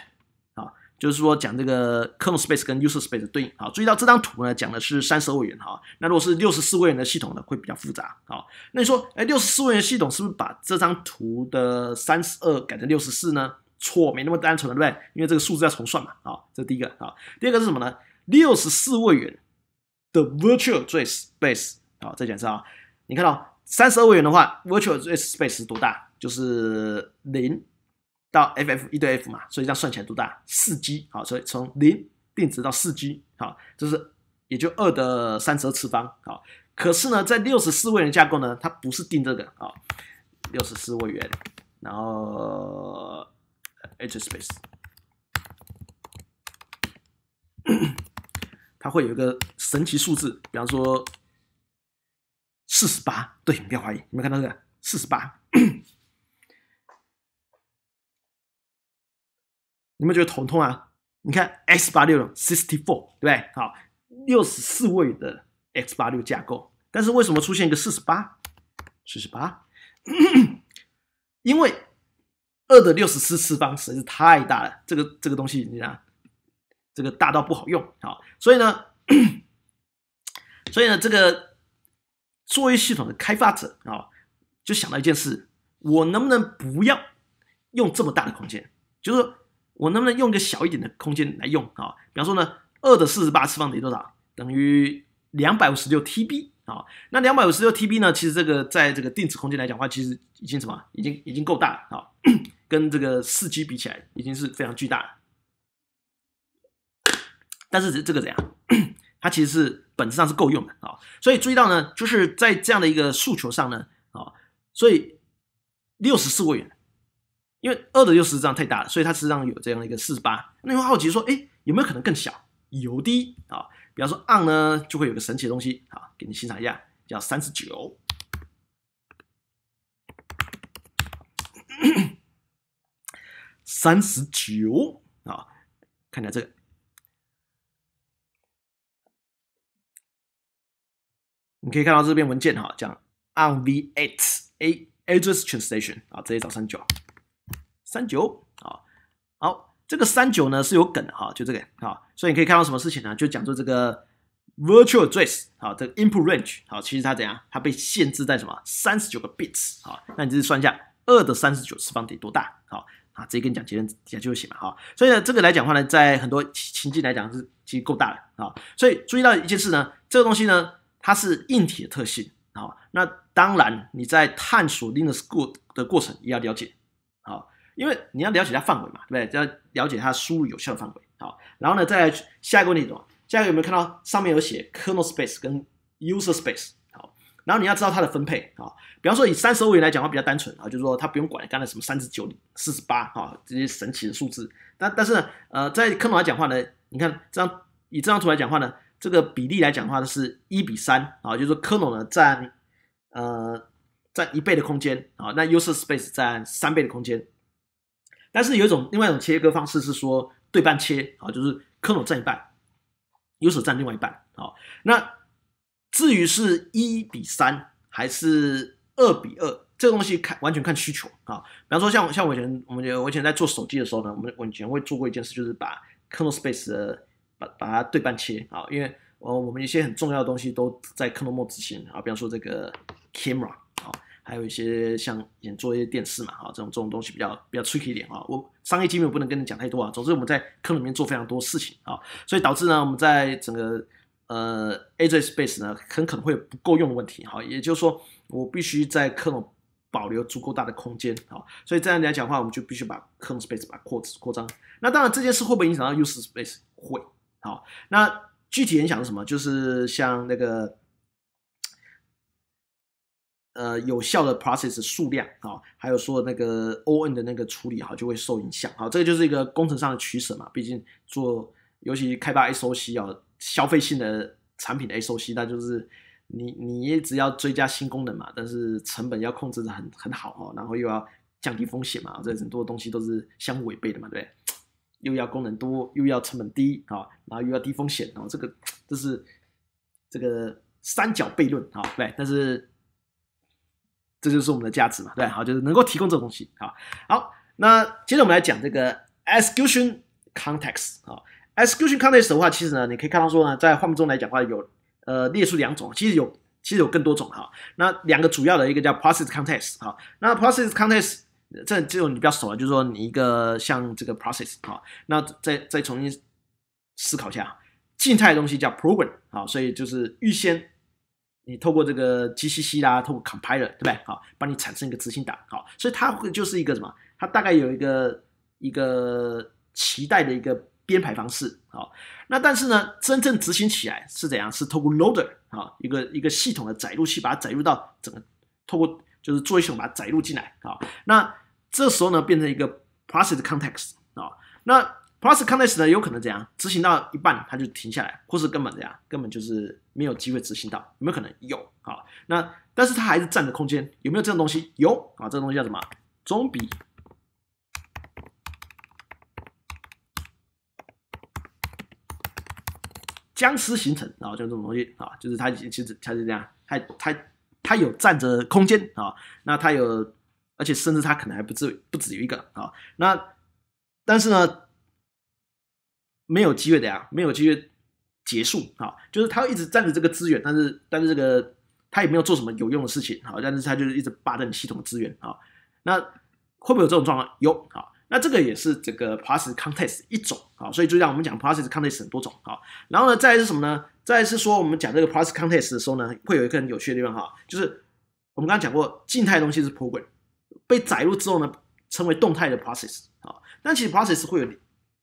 Speaker 1: 啊，就是说讲这个 kernel space 跟 user space 对应啊。注意到这张图呢，讲的是三十二位元哈。那如果是六十四位元的系统呢，会比较复杂好，那你说，哎，六十四位元系统是不是把这张图的三十二改成六十四呢？错，没那么单纯的，对不对？因为这个数字要重算嘛。好，这是第一个啊。第二个是什么呢？六十四位元的 virtual address space 好再一次啊。你看到三十二位元的话，virtual address space 是多大？就是零到 F F 一对 F 嘛，所以这样算起来多大？四 G 好，所以从零定值到四 G 好，这是也就二的三十次方好。可是呢，在六十四位元架构呢，它不是定这个啊，六十四位元，然后 H space，它会有一个神奇数字，比方说四十八，对，不要怀疑，有没有看到这个四十八？你们觉得头痛啊？你看 x 八六 sixty four，对不对？好，六十四位的 x 八六架构，但是为什么出现一个四十八？四十八？因为二的六十四次方实在是太大了，这个这个东西，你看，这个大到不好用，好，所以呢，所以呢，这个作为系统的开发者啊，就想到一件事：我能不能不要用这么大的空间？就是说。我能不能用一个小一点的空间来用啊？比方说呢，二的四十八次方等于多少？等于两百五十六 TB 啊。那两百五十六 TB 呢？其实这个在这个电子空间来讲的话，其实已经什么？已经已经够大了啊。跟这个四 G 比起来，已经是非常巨大了。但是这个怎样？它其实是本质上是够用的啊。所以注意到呢，就是在这样的一个诉求上呢啊，所以六十四位元。因为二的又实际上太大了，所以它实际上有这样一个四十八。那好奇说，哎，有没有可能更小，有的啊？比方说 on 呢，就会有个神奇的东西啊，给你欣赏一下，叫三十九，三十九啊。看下这个，你可以看到这篇文件哈，讲 on v 八 a address translation 啊，直接找三十九。三九啊，好，这个三九呢是有梗的哈，就这个啊，所以你可以看到什么事情呢？就讲做这个 virtual address 好，这个 input range 好，其实它怎样？它被限制在什么？三十九个 bits 好，那你就是算一下二的三十九次方得多大好啊，直接跟你讲结论，讲就行了哈。所以呢，这个来讲话呢，在很多情境来讲是其实够大的啊。所以注意到一件事呢，这个东西呢，它是硬体的特性啊。那当然，你在探索 Linux Good 的过程也要了解。因为你要了解它范围嘛，对不对？要了解它输入有效的范围。好，然后呢，再来下一个问题什么？下一个有没有看到上面有写 kernel space 跟 user space？好，然后你要知道它的分配啊。比方说，以三十五元来讲话比较单纯啊，就是说它不用管刚才什么三十九、四十八啊这些神奇的数字。但但是呢，呃，在 kernel 来讲话呢，你看这张以这张图来讲话呢，这个比例来讲的话呢是一比三啊，就是说 kernel 呢占呃占一倍的空间啊，那 user space 占三倍的空间。但是有一种另外一种切割方式是说对半切啊，就是 kernel 占一半 u o 占另外一半啊。那至于是一比三还是二比二，这个东西看完全看需求啊。比方说像像我以前我们我以前在做手机的时候呢，我们我以前会做过一件事，就是把 kernel space 的把把它对半切啊，因为呃我们一些很重要的东西都在 kernel mode 执行啊。比方说这个 camera。还有一些像演做一些电视嘛，哈，这种这种东西比较比较 tricky 点啊。我商业机密我不能跟你讲太多啊。总之我们在坑里面做非常多事情啊，所以导致呢我们在整个呃 a z Space 呢很可能会不够用的问题。好，也就是说我必须在坑隆保留足够大的空间啊。所以这样来讲的话，我们就必须把坑 Space 把扩扩张。那当然这件事会不会影响到 User Space？会，好，那具体影响是什么？就是像那个。呃，有效的 process 数量啊，还有说那个 on 的那个处理哈，就会受影响啊。这个就是一个工程上的取舍嘛。毕竟做，尤其开发 SOC 啊，消费性的产品的 SOC，那就是你你一直要追加新功能嘛，但是成本要控制的很很好哦，然后又要降低风险嘛，这很多东西都是相违背的嘛，对不对？又要功能多，又要成本低啊，然后又要低风险啊，这个这是这个三角悖论啊，对，但是。这就是我们的价值嘛，对，好，就是能够提供这种东西，好好。那接着我们来讲这个 execution context 哈，execution context 的话，其实呢，你可以看到说呢，在画面中来讲的话，有呃列出两种，其实有其实有更多种哈。那两个主要的一个叫 process context 哈，那 process context 这这种你比较熟了，就是说你一个像这个 process 哈，那再再重新思考一下，静态的东西叫 program 哈，所以就是预先。你透过这个 GCC 啦，透过 Compiler，对不对？好，帮你产生一个执行档。好，所以它会就是一个什么？它大概有一个一个期待的一个编排方式。好，那但是呢，真正执行起来是怎样？是透过 Loader 啊，一个一个系统的载入器把它载入到整个，透过就是做系统把它载入进来好，那这时候呢，变成一个 Process Context 啊。那 Plus countess 呢？有可能怎样？执行到一半，它就停下来，或是根本怎样？根本就是没有机会执行到。有没有可能有啊？那但是它还是占着空间。有没有这种东西？有啊，这东西叫什么？中比僵尸形成啊，就这种东西啊，就是它其实它是这样，它它它有占着空间啊。那它有，而且甚至它可能还不止不止有一个啊。那但是呢？没有机会的呀，没有机会结束啊，就是他一直占着这个资源，但是但是这个他也没有做什么有用的事情啊，但是他就是一直霸占系统的资源啊，那会不会有这种状况？有啊，那这个也是这个 p l u s context 一种啊，所以就像我们讲 p l u s context 很多种啊，然后呢，再是什么呢？再是说我们讲这个 p l u s context 的时候呢，会有一个很有趣的地方哈，就是我们刚刚讲过静态东西是 program，被载入之后呢，称为动态的 process 啊，但其实 process 会有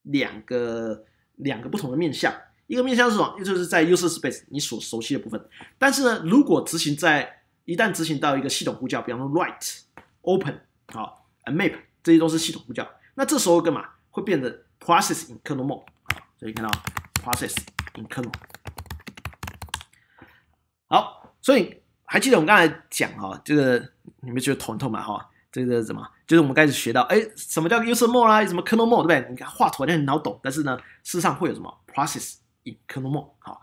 Speaker 1: 两个。两个不同的面向，一个面向是么？就是在 user space 你所熟悉的部分。但是呢，如果执行在一旦执行到一个系统呼叫，比方说 write、open、好、mmap 这些都是系统呼叫，那这时候干嘛？会变得 process in kernel。mode？所以看到 process in kernel。好，所以还记得我们刚才讲哈，这个你们觉得头痛吗？哈。这个什么？就是我们开始学到，哎，什么叫 user m o r e 啦？什么 kernel m o r e 对不对？你看画图好像很老懂，但是呢，事实上会有什么 process in kernel m o r e 好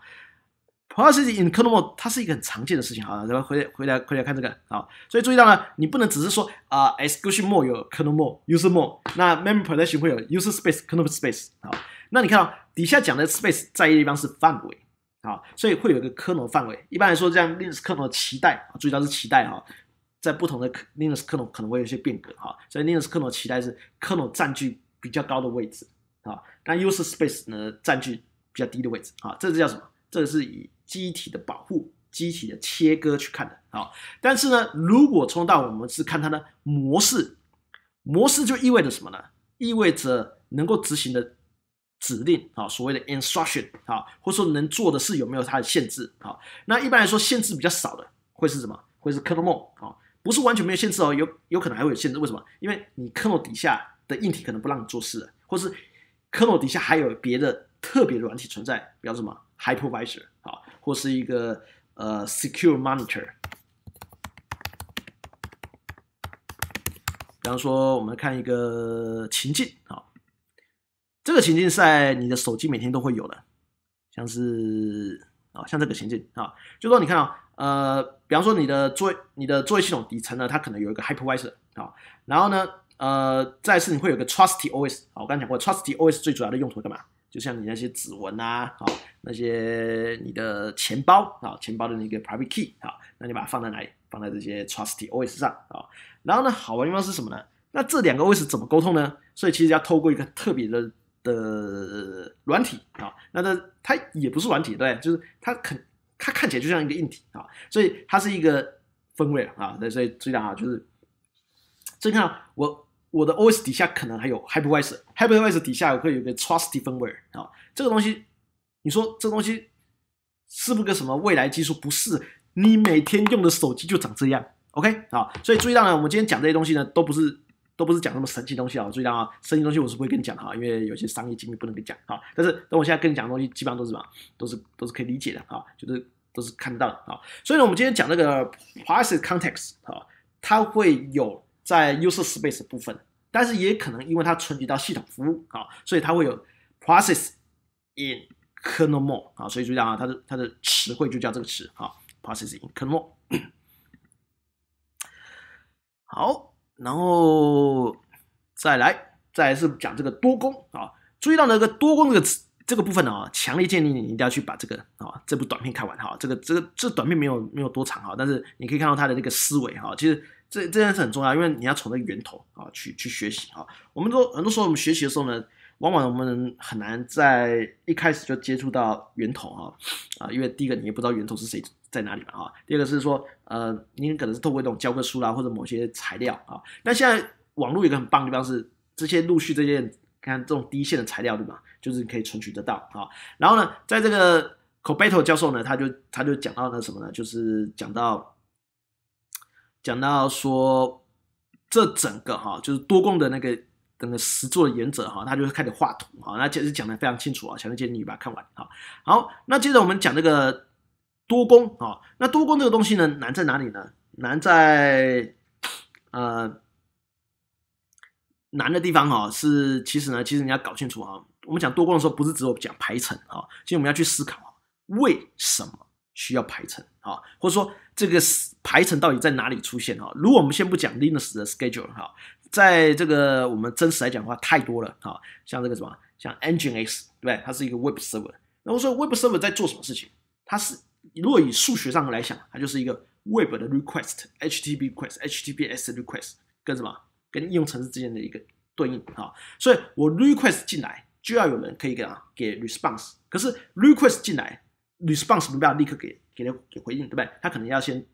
Speaker 1: p r o c e s s in kernel m o r e 它是一个很常见的事情啊。然后回回来回来看这个好，所以注意到呢，你不能只是说啊，execution m o r e 有 kernel m o r e user m o r e 那 memory protection 会有 user space、kernel space 好，那你看啊，底下讲的 space 在地方是范围好，所以会有一个 kernel 范围。一般来说，这样 l i n u x kernel 的脐带注意到是脐带啊。在不同的 Linux kernel 可能会有一些变革哈，所以 Linux kernel 期待是 kernel 占据比较高的位置啊，但 user space 呢占据比较低的位置啊，这是叫什么？这是以机体的保护、机体的切割去看的啊。但是呢，如果冲到我们是看它的模式，模式就意味着什么呢？意味着能够执行的指令啊，所谓的 instruction 啊，或者说能做的事有没有它的限制啊？那一般来说限制比较少的会是什么？会是 kernel mode 啊。不是完全没有限制哦，有有可能还会有限制。为什么？因为你 kernel 底下的硬体可能不让你做事，或是 kernel 底下还有别的特别的软体存在，比方什么 hypervisor 啊，或是一个呃 secure monitor。比方说，我们看一个情境啊，这个情境在你的手机每天都会有的，像是啊，像这个情境啊，就说你看啊。呃，比方说你的作你的作业系统底层呢，它可能有一个 hypervisor 啊，然后呢，呃，再次你会有个 trusty OS 啊，我刚讲过 trusty OS 最主要的用途干嘛？就像你那些指纹啊，好，那些你的钱包啊，钱包的那个 private key 好，那你把它放在哪？里？放在这些 trusty OS 上啊。然后呢，好玩地方是什么呢？那这两个 OS 怎么沟通呢？所以其实要透过一个特别的的软体啊，那它它也不是软体对，就是它肯。它看起来就像一个硬体啊，所以它是一个分位啊，那所以注意到啊，就是，所以看我我的 OS 底下可能还有 hypervisor，hypervisor 底下有个有个 trusty 分位啊，这个东西你说这个东西是不是个什么未来技术？不是，你每天用的手机就长这样，OK 啊，所以注意到呢，我们今天讲这些东西呢，都不是。都不是讲那么神奇东西啊！注意到啊，神奇东西我是不会跟你讲的哈，因为有些商业机密不能跟你讲哈。但是等我现在跟你讲的东西，基本上都是什么？都是都是可以理解的啊，就是都是看得到的啊。所以呢，我们今天讲那个 process context 啊，它会有在 user space 部分，但是也可能因为它存取到系统服务啊，所以它会有 process in kernel mode 啊。所以注意到啊，它的它的词汇就叫这个词啊，process in kernel。好。然后再来，再来是讲这个多工啊。注意到那个多工这个词这个部分呢啊，强烈建议你一定要去把这个啊这部短片看完哈。这个这个这短片没有没有多长哈，但是你可以看到他的那个思维哈。其实这这件事很重要，因为你要从那个源头啊去去学习啊。我们都很多时候我们学习的时候呢。往往我们很难在一开始就接触到源头啊，啊，因为第一个你也不知道源头是谁在哪里嘛啊。第二个是说，呃，你可能是透过一种教科书啦，或者某些材料啊。那现在网络一个很棒的地方是，这些陆续这些，看这种第一线的材料对吧？就是你可以存取得到啊。然后呢，在这个 c o b a t o 教授呢，他就他就讲到那什么呢？就是讲到讲到说，这整个哈，就是多供的那个。等个实做的原则哈，他就会开始画图啊，那其实讲的非常清楚啊，强烈建议你把它看完哈。好，那接着我们讲这个多工啊，那多工这个东西呢，难在哪里呢？难在，呃，难的地方哈，是其实呢，其实你要搞清楚啊，我们讲多工的时候，不是只有讲排程啊，其实我们要去思考为什么需要排程啊，或者说这个排程到底在哪里出现啊？如果我们先不讲 Linux 的 schedule 哈。在这个我们真实来讲的话太多了，好，像这个什么，像 nginx，对不对？它是一个 web server。那我说 web server 在做什么事情？它是如果以数学上来想，它就是一个 web 的 request，HTTP request，HTTPS request，跟什么？跟应用程式之间的一个对应，好。所以我 request 进来就要有人可以给啊，给 response。可是 request 进来，response 不办要立刻给给给回应，对不对？他可能要先。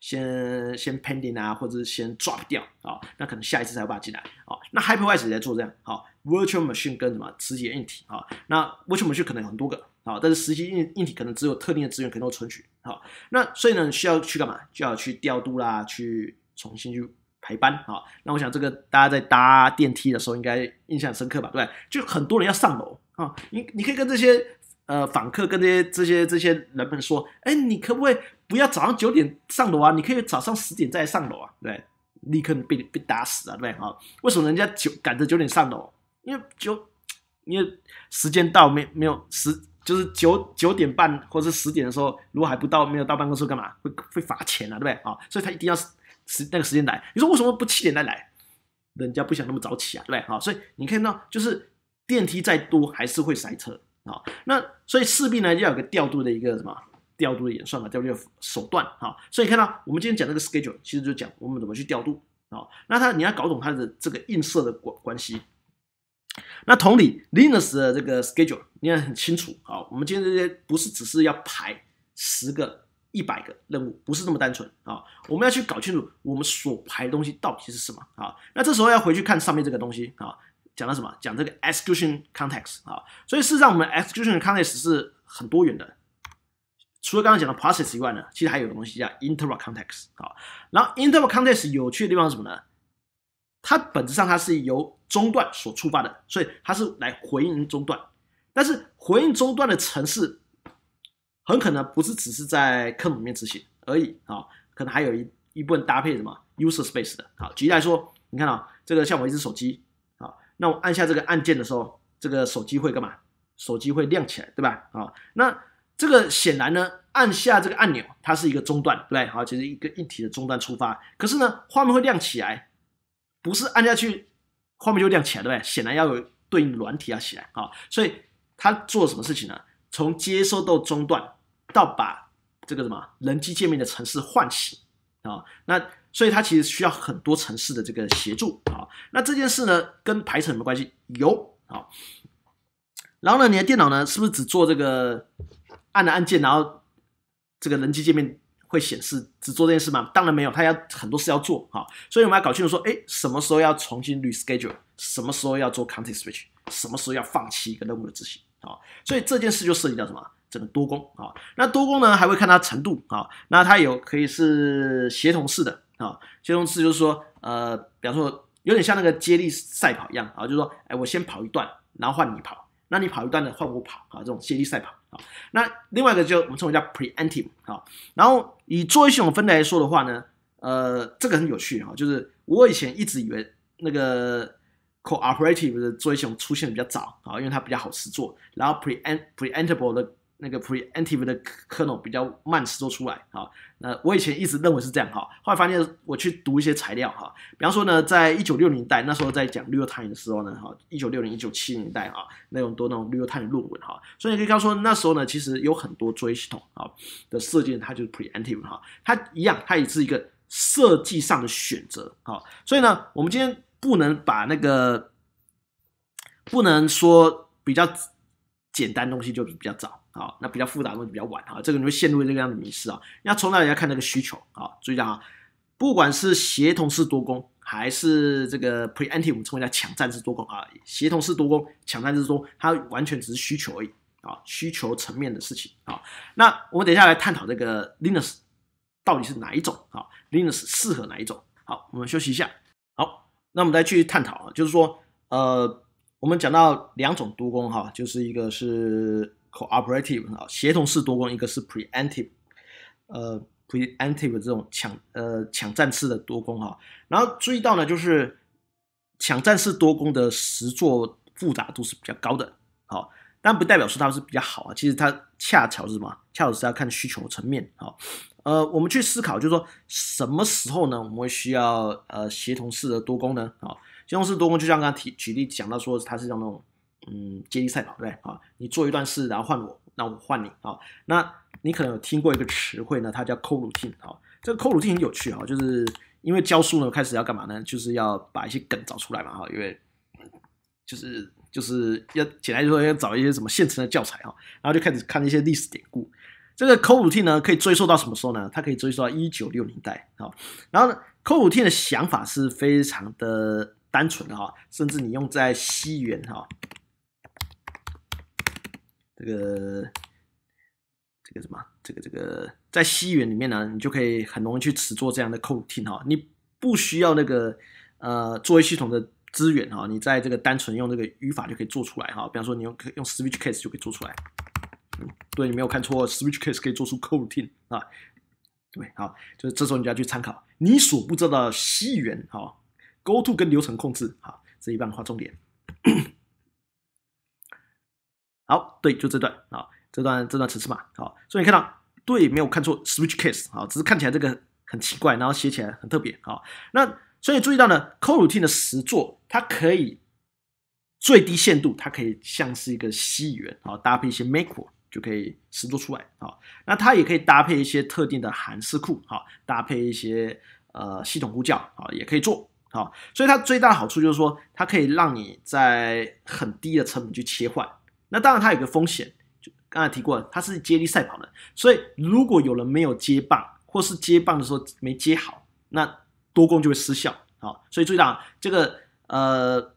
Speaker 1: 先先 pending 啊，或者是先 drop 掉啊，那可能下一次才把它进来啊。那 HyperOS v 也在做这样，好，Virtual Machine 跟什么实际硬体啊？那 Virtual Machine 可能有很多个啊，但是实际硬硬体可能只有特定的资源可以做存取啊。那所以呢，需要去干嘛？就要去调度啦，去重新去排班啊。那我想这个大家在搭电梯的时候应该印象深刻吧，对对？就很多人要上楼啊，你你可以跟这些。呃，访客跟这些这些这些人们说，哎，你可不可以不要早上九点上楼啊？你可以早上十点再上楼啊？对，立刻被被打死啊？对不对？啊？为什么人家九赶着九点上楼？因为九，因为时间到没没有时，就是九九点半或者十点的时候，如果还不到没有到办公室干嘛？会会罚钱啊？对不对？啊？所以他一定要时那个时间来。你说为什么不七点再来？人家不想那么早起啊？对不对？好，所以你看到就是电梯再多还是会塞车。啊，那所以势必呢要有个调度的一个什么调度的演算嘛，调度的手段啊。所以看到我们今天讲这个 schedule，其实就讲我们怎么去调度啊。那它你要搞懂它的这个映射的关关系。那同理，Linux 的这个 schedule，你也很清楚啊。我们今天这些不是只是要排十个、一百个任务，不是这么单纯啊。我们要去搞清楚我们所排的东西到底是什么啊。那这时候要回去看上面这个东西啊。讲了什么？讲这个 execution context 啊，所以事实上我们 execution context 是很多元的，除了刚刚讲的 process 以外呢，其实还有个东西叫 i n t e r v a l context 啊。然后 i n t e r v a l context 有趣的地方是什么呢？它本质上它是由中断所触发的，所以它是来回应中断。但是回应中断的程式很可能不是只是在科目里面执行而已啊，可能还有一一部分搭配什么 user space 的啊。举例来说，你看啊，这个像我一只手机。那我按下这个按键的时候，这个手机会干嘛？手机会亮起来，对吧？好，那这个显然呢，按下这个按钮，它是一个中断，对不对？好，就是一个硬体的中断触发。可是呢，画面会亮起来，不是按下去画面就亮起来，对不对？显然要有对应软体要起来啊。所以它做什么事情呢？从接收到中断，到把这个什么人机界面的程式唤醒。啊，那所以它其实需要很多城市的这个协助啊。那这件事呢，跟排程有没有关系？有啊。然后呢，你的电脑呢，是不是只做这个按了按键，然后这个人机界面会显示，只做这件事吗？当然没有，它要很多事要做啊。所以我们要搞清楚说，哎，什么时候要重新 re schedule，什么时候要做 context switch，什么时候要放弃一个任务的执行啊。所以这件事就涉及到什么？这个多功啊，那多功呢还会看它程度啊，那它有可以是协同式的啊，协同式就是说，呃，比如说有点像那个接力赛跑一样啊，就是说，哎，我先跑一段，然后换你跑，那你跑一段的换我跑啊，这种接力赛跑啊。那另外一个就我们称为叫 preemptive 啊，然后以作业系统分类来说的话呢，呃，这个很有趣啊，就是我以前一直以为那个 cooperative 的作业系统出现的比较早啊，因为它比较好实做，然后 p r e e m p t a b l e 的那个 p r e a n t i v e 的科呢比较慢才做出来啊。那我以前一直认为是这样哈，后来发现我去读一些材料哈，比方说呢，在一九六零代那时候在讲 time 的时候呢哈，一九六零一九七零年代啊，那种多那种 time 的论文哈，所以你可以告诉说那时候呢，其实有很多追业系统啊的设计，它就是 p r e a n t i v e 哈，它一样它也是一个设计上的选择哈，所以呢，我们今天不能把那个不能说比较简单东西就比较早。啊，那比较复杂的东西比较晚啊，这个你会陷入这个样的迷失啊。要从哪里来看这个需求啊？注意讲啊，不管是协同式多攻，还是这个 preemptive，我们称为叫抢占式多攻啊。协同式多攻，抢占式多攻，它完全只是需求而已啊，需求层面的事情啊。那我们等下来探讨这个 Linux 到底是哪一种啊？Linux 适合哪一种？好，我们休息一下。好，那我们再去探讨啊，就是说，呃，我们讲到两种多攻哈，就是一个是。cooperative 啊，协同式多工，一个是 preemptive，呃，preemptive 这种抢呃抢占式的多功哈，然后注意到呢，就是抢占式多功的实做复杂度是比较高的，好，但不代表说它是比较好啊，其实它恰巧是什么？恰巧是要看需求层面，好，呃，我们去思考，就是说什么时候呢，我们会需要呃协同式的多功呢？好，协同式多功就像刚刚提举例讲到说，它是像那种。嗯，接力赛跑对不啊？你做一段事，然后换我，那我换你啊。那你可能有听过一个词汇呢，它叫 “routine”。好，这个 “routine” 有趣啊，就是因为教书呢，开始要干嘛呢？就是要把一些梗找出来嘛，哈，因为就是就是要简单就说要找一些什么现成的教材哈，然后就开始看一些历史典故。这个 “routine” 呢，可以追溯到什么时候呢？它可以追溯到一九六年代啊。然后呢，“routine” 的想法是非常的单纯的哈，甚至你用在西元哈。这个这个什么这个这个在西元里面呢，你就可以很容易去制作这样的 coroutine 哈，你不需要那个呃作为系统的资源哈，你在这个单纯用这个语法就可以做出来哈。比方说你用用 switch case 就可以做出来，对你没有看错，switch case 可以做出 coroutine 啊，对好，就是这时候你就要去参考你所不知道的西元哈，goto 跟流程控制哈，这一半画重点。好，对，就这段啊，这段这段尺式码，好，所以你看到对，没有看错，switch case，好，只是看起来这个很奇怪，然后写起来很特别，好，那所以注意到呢，o routine 的实座，它可以最低限度，它可以像是一个西元，好，搭配一些 make u 就可以实作出来，好，那它也可以搭配一些特定的函式库，好，搭配一些呃系统呼叫，好，也可以做，好，所以它最大的好处就是说，它可以让你在很低的成本去切换。那当然，它有个风险，就刚才提过它是接力赛跑的，所以如果有人没有接棒，或是接棒的时候没接好，那多攻就会失效好，所以注意到这个呃，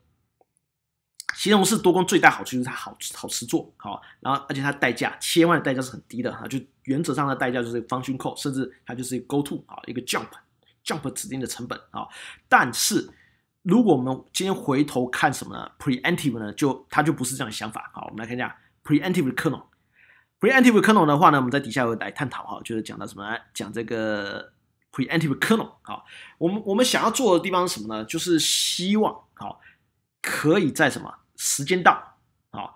Speaker 1: 形容式多攻最大好处就是它好好吃做，好，然后而且它代价切换的代价是很低的哈，就原则上的代价就是方 u 扣，甚至它就是 go to 啊，一个 jump，jump 指定的成本啊，但是。如果我们今天回头看什么呢？Preemptive 呢，就它就不是这样的想法。好，我们来看一下 Preemptive Kernel。Preemptive Kernel 的话呢，我们在底下有来探讨哈，就是讲到什么，讲这个 Preemptive Kernel 好，我们我们想要做的地方是什么呢？就是希望好可以在什么时间到好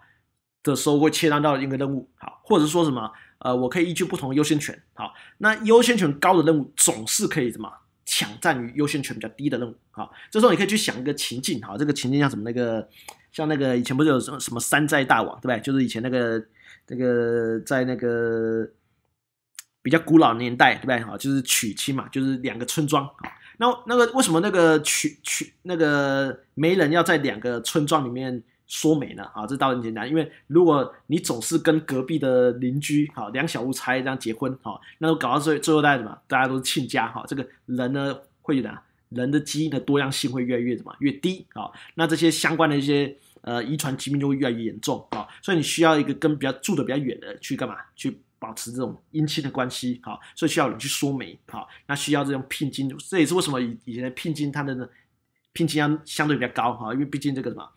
Speaker 1: 的时候会切断到一个任务好，或者说什么呃，我可以依据不同的优先权好，那优先权高的任务总是可以什么？抢占优先权比较低的任务，好，这时候你可以去想一个情境，好，这个情境像什么？那个像那个以前不是有什么什么山寨大王，对不对？就是以前那个那个在那个比较古老年代，对不对？好，就是娶亲嘛，就是两个村庄，好，那那个为什么那个娶娶那个媒人要在两个村庄里面？说媒呢？啊，这倒很简单，因为如果你总是跟隔壁的邻居，哈，两小无猜这样结婚，哈，那都搞到最最后家什么？大家都是亲家，哈，这个人呢会哪？人的基因的多样性会越来越什么？越低，啊，那这些相关的一些呃遗传疾病就会越来越严重，啊，所以你需要一个跟比较住的比较远的去干嘛？去保持这种姻亲的关系，哈，所以需要人去说媒，哈，那需要这种聘金，这也是为什么以以前聘金它的聘金要相对比较高，哈，因为毕竟这个什么？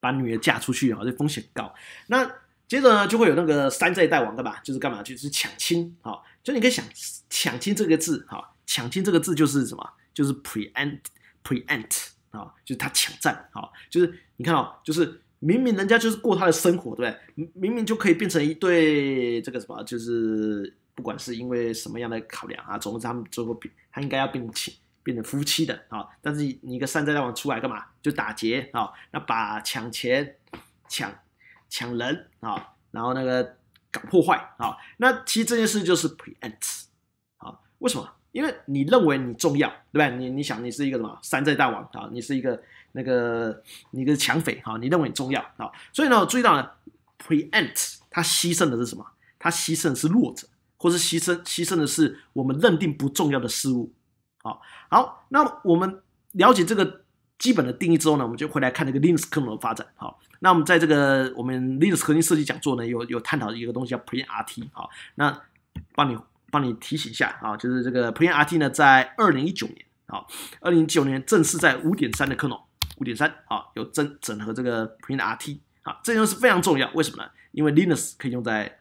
Speaker 1: 把女儿嫁出去啊，这风险高。那接着呢，就会有那个山寨大王干嘛？就是干嘛？就是抢亲好，就你可以想“抢亲”这个字好，“抢亲”这个字就是什么？就是 preempt preempt 啊，就是他抢占好，就是你看啊，就是明明人家就是过他的生活，对不对？明明就可以变成一对这个什么，就是不管是因为什么样的考量啊，总之他们最后他应该要并亲变成夫妻的啊，但是你一个山寨大王出来干嘛？就打劫啊！那把抢钱、抢抢人啊，然后那个搞破坏啊。那其实这件事就是 preempt 啊。为什么？因为你认为你重要，对吧？你你想你是一个什么山寨大王啊？你是一个那个你个抢匪啊？你认为你重要啊？所以呢，我注意到呢，preempt 它牺牲的是什么？它牺牲的是弱者，或者牺牲牺牲的是我们认定不重要的事物。好好，那我们了解这个基本的定义之后呢，我们就会来看这个 Linux kernel 的发展。好，那我们在这个我们 Linux 核心设计讲座呢，有有探讨一个东西叫 Print RT。好，那帮你帮你提醒一下啊，就是这个 Print RT 呢，在二零一九年啊，二零一九年正式在五点三的 Kernel 五点三啊，有整整合这个 Print RT。啊，这就是非常重要。为什么呢？因为 Linux 可以用在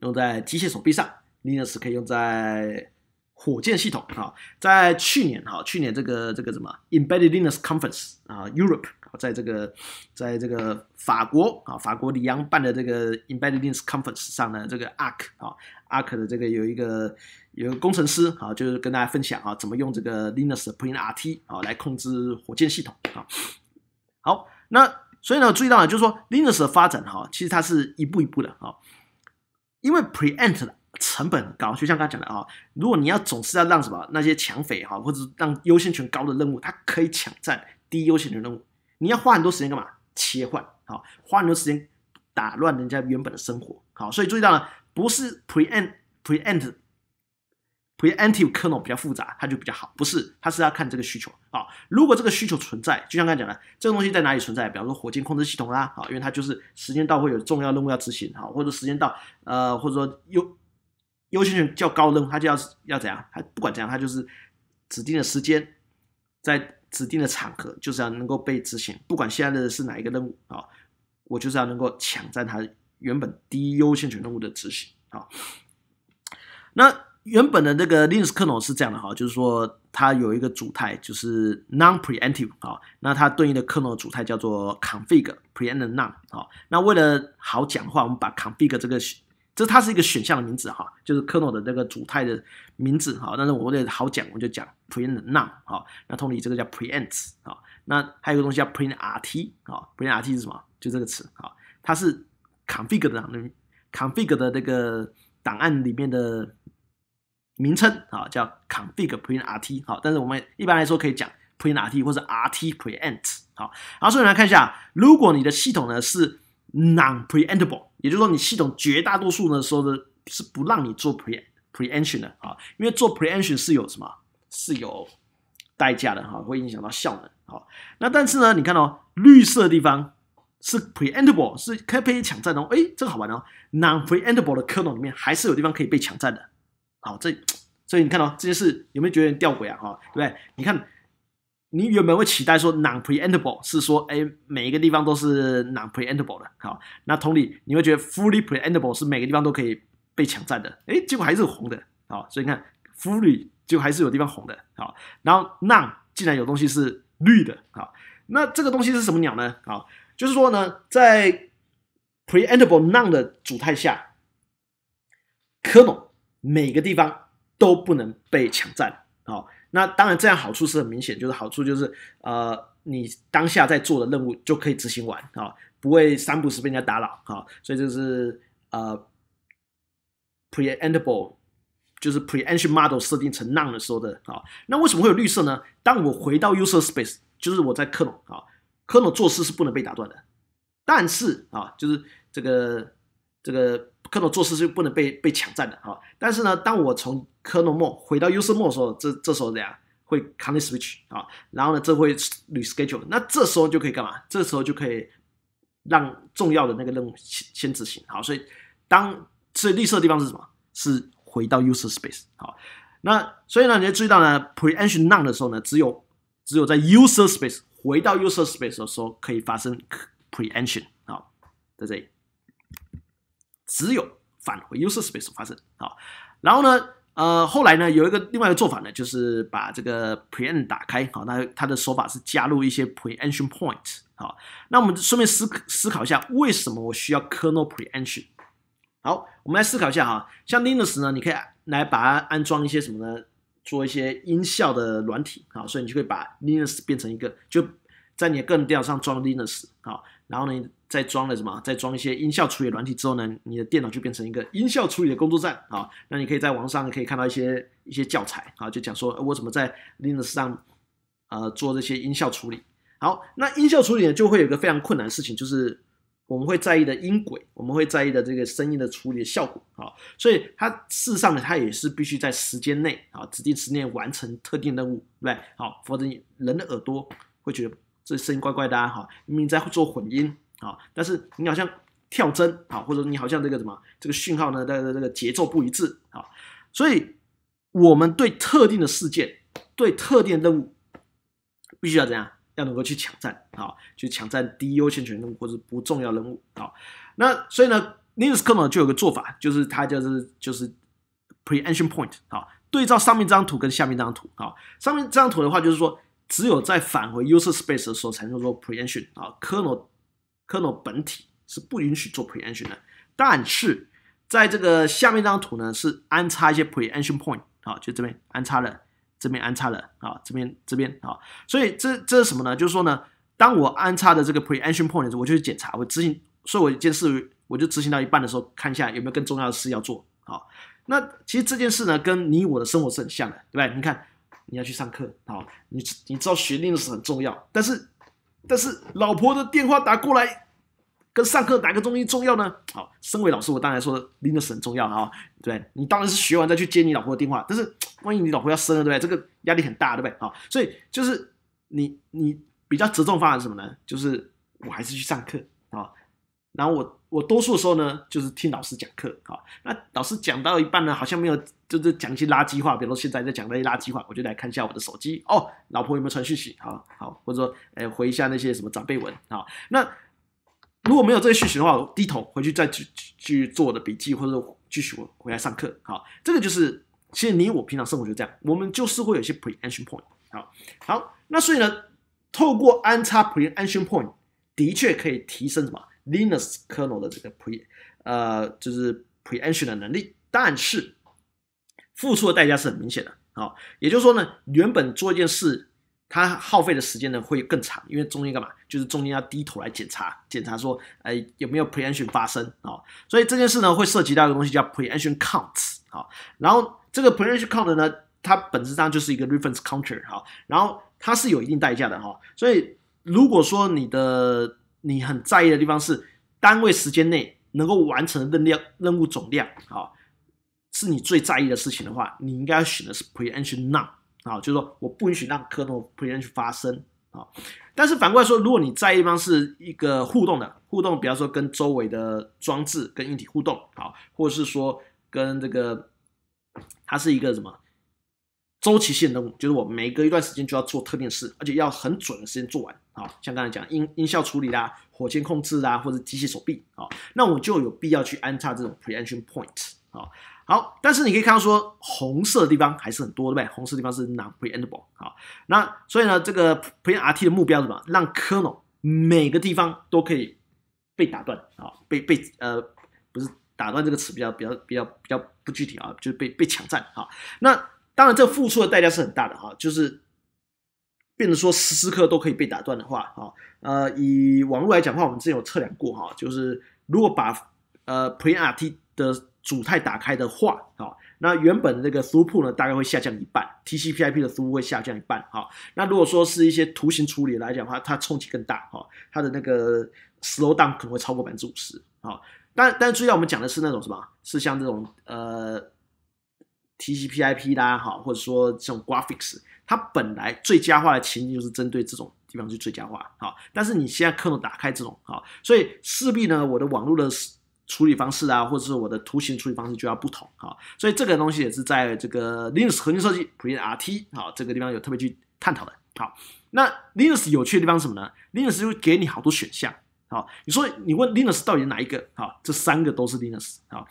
Speaker 1: 用在机械手臂上，Linux 可以用在。火箭系统啊，在去年啊，去年这个这个什么 Embedded Linux Conference 啊，Europe 在这个，在这个法国啊，法国里昂办的这个 Embedded Linux Conference 上呢，这个 Arc 啊，Arc 的这个有一个有工程师啊，就是跟大家分享啊，怎么用这个 Linux 的 p r i n t RT 啊来控制火箭系统啊。好，那所以呢，注意到呢，就是说 Linux 的发展哈，其实它是一步一步的啊，因为 Prent e 的。成本很高，就像刚才讲的啊，如果你要总是要让什么那些抢匪哈，或者让优先权高的任务，它可以抢占低优先权任务，你要花很多时间干嘛？切换啊，花很多时间打乱人家原本的生活，好，所以注意到了，不是 p r e e m n t p r e e m n t p r e e m n t i v e kernel 比较复杂，它就比较好，不是，它是要看这个需求啊，如果这个需求存在，就像刚才讲的，这个东西在哪里存在？比方说火箭控制系统啦，啊，因为它就是时间到会有重要任务要执行，好，或者时间到，呃，或者说有。优先权较高，的他就要要怎样？他不管怎样，他就是指定的时间，在指定的场合，就是要能够被执行。不管现在的是哪一个任务啊，我就是要能够抢占他原本低优先权任务的执行啊。那原本的那个 Linux kernel 是这样的哈，就是说它有一个主态，就是 non preemptive 啊。那它对应的 kernel 主态叫做 config preempt none 啊。那为了好讲话，我们把 config 这个这它是一个选项的名字哈，就是 kernel 的那个主态的名字哈。但是我得好讲，我就讲 p r i n t num 好。那同理，这个叫 p r i n t 啊。那还有一个东西叫 p r i n t rt 啊 p r i n t rt 是什么？就这个词啊，它是 config 的 config 的那个档案里面的名称啊，叫 config p r i n t rt 好。但是我们一般来说可以讲 p r i n t rt 或者 rt p r i n t 好。然后我们来看一下，如果你的系统呢是 Non-preemptable，也就是说你系统绝大多数呢时候的是不让你做 pre-preemption 的啊，因为做 preemption 是有什么是有代价的哈，会影响到效能好，那但是呢，你看到绿色的地方是 preemptable，是可以被抢占的。哎，个好玩哦！Non-preemptable 的 kernel 里面还是有地方可以被抢占的。好，这所以你看到这件事有没有觉得吊诡啊？哈，对不对？你看。你原本会期待说 non-preemptable 是说哎每一个地方都是 non-preemptable 的好，那同理你会觉得 fully-preemptable 是每个地方都可以被抢占的，哎结果还是红的啊，所以你看 fully 就还是有地方红的啊，然后 non 竟然有东西是绿的啊，那这个东西是什么鸟呢？啊，就是说呢，在 preemptable non 的主态下，科某每个地方都不能被抢占啊。那当然，这样好处是很明显，就是好处就是，呃，你当下在做的任务就可以执行完啊，不会三不时被人家打扰啊，所以就是呃，preventable 就是 prevention model 设定成 none 的时候的啊。那为什么会有绿色呢？当我回到 user space，就是我在 k e r n e 啊 k e r n e 做事是不能被打断的，但是啊，就是这个这个。科诺做事就不能被被抢占的哈，但是呢，当我从科诺莫回到优户模的时候，这这时候怎样会 context switch 啊，然后呢，这会捋 schedule，那这时候就可以干嘛？这时候就可以让重要的那个任务先先执行好，所以当所以绿色的地方是什么？是回到 user space 好，那所以呢，你要注意到呢，p r e e n t i o n none 的时候呢，只有只有在 user space 回到 user space 的时候可以发生 p r e e m t i o n 好，在这里。只有返回 user space 发生啊，然后呢，呃，后来呢，有一个另外一个做法呢，就是把这个 p r e e n 打开啊，那它的手法是加入一些 p r e e m p i o n point 好，那我们顺便思思考一下，为什么我需要 kernel p r e e m i o n 好，我们来思考一下哈，像 Linux 呢，你可以来把它安装一些什么呢？做一些音效的软体啊，所以你就可以把 Linux 变成一个，就在你的个人电脑上装 Linux 好。然后呢，再装了什么？再装一些音效处理软体之后呢，你的电脑就变成一个音效处理的工作站啊。那你可以在网上可以看到一些一些教材啊，就讲说我怎么在 Linux 上呃做这些音效处理。好，那音效处理呢，就会有个非常困难的事情，就是我们会在意的音轨，我们会在意的这个声音的处理的效果啊。所以它事实上呢，它也是必须在时间内啊，指定时间内完成特定任务，对不对？好，否则你人的耳朵会觉得。这声音怪怪的啊，哈，明明在做混音啊，但是你好像跳帧啊，或者你好像这个什么这个讯号呢的的这个节奏不一致啊，所以我们对特定的事件、对特定任务，必须要怎样，要能够去抢占啊，去抢占低优先权任务或者不重要任务啊。那所以呢 n i w s Korn 就有个做法，就是它就是就是 Preemption Point 啊，对照上面这张图跟下面这张图啊，上面这张图的话就是说。只有在返回 user space 的时候才能做 preemption 啊，kernel kernel 本体是不允许做 preemption 的。但是在这个下面这张图呢，是安插一些 preemption point 啊，就这边安插了，这边安插了啊，这边这边啊，所以这这是什么呢？就是说呢，当我安插的这个 preemption point 时，我就去检查，我执行，所以我一件事，我就执行到一半的时候，看一下有没有更重要的事要做啊。那其实这件事呢，跟你我的生活是很像的，对吧？你看。你要去上课啊？你你知道学 l e 很重要，但是但是老婆的电话打过来，跟上课哪个东西重要呢？好，身为老师，我当然说 l 的是很重要啊。对，你当然是学完再去接你老婆的电话，但是万一你老婆要生了，对不对？这个压力很大，对不对？好，所以就是你你比较折中方案是什么呢？就是我还是去上课。然后我我多数的时候呢，就是听老师讲课啊。那老师讲到一半呢，好像没有，就是讲一些垃圾话，比如说现在在讲那些垃圾话，我就来看一下我的手机哦，老婆有没有传讯息好好，或者说哎回一下那些什么长辈文啊。那如果没有这些讯息的话，我低头回去再去去做的笔记，或者继续回来上课。好，这个就是其实你我平常生活就这样，我们就是会有一些 p r e a c t i o n point 好，好，那所以呢，透过安插 p r e a c t i o n point，的确可以提升什么？Linux kernel 的这个 pre 呃就是 p r e e n t i o n 的能力，但是付出的代价是很明显的啊。也就是说呢，原本做一件事，它耗费的时间呢会更长，因为中间干嘛？就是中间要低头来检查，检查说哎有没有 preemption 发生啊。所以这件事呢会涉及到一个东西叫 preemption count 啊。然后这个 preemption count 呢，它本质上就是一个 reference counter 啊。然后它是有一定代价的哈。所以如果说你的你很在意的地方是单位时间内能够完成的任务任务总量啊，是你最在意的事情的话，你应该选的是 prevention n o w 啊，就是说我不允许让磕 l prevention 发生啊。但是反过来说，如果你在意地方是一个互动的互动，比方说跟周围的装置跟硬体互动啊，或者是说跟这个它是一个什么？周期性的，就是我每隔一段时间就要做特定的事，而且要很准的时间做完。啊，像刚才讲音音效处理啦、火箭控制啦，或者机械手臂啊，那我就有必要去安插这种 prevention point。啊，好，但是你可以看到说红色的地方还是很多的呗，红色地方是 non-preventable。啊，那所以呢，这个 pre-RT 的目标是什么？让 kernel 每个地方都可以被打断啊，被被呃，不是打断这个词比较比较比较比较不具体啊，就是被被抢占啊，那。当然，这付出的代价是很大的哈，就是变得说时时刻都可以被打断的话啊。呃，以网络来讲的话，我们之前有测量过哈，就是如果把呃 PRT 的主态打开的话啊，那原本那个 Throughput 呢，大概会下降一半，TCP/IP 的 Throughput 会下降一半哈。那如果说是一些图形处理来讲的话，它冲击更大哈，它的那个 Slowdown 可能会超过百分之五十啊。但但是意到我们讲的是那种什么？是像这种呃。TCP/IP 啦，好，或者说像 Graphics，它本来最佳化的情境就是针对这种地方去最佳化，好，但是你现在可能打开这种，好，所以势必呢，我的网络的处理方式啊，或者是我的图形处理方式就要不同，好，所以这个东西也是在这个 Linux 核心设计 p r i n T，好，这个地方有特别去探讨的，好，那 Linux 有趣的地方什么呢？Linux 会给你好多选项，好，你说你问 Linux 到底哪一个，好，这三个都是 Linux，好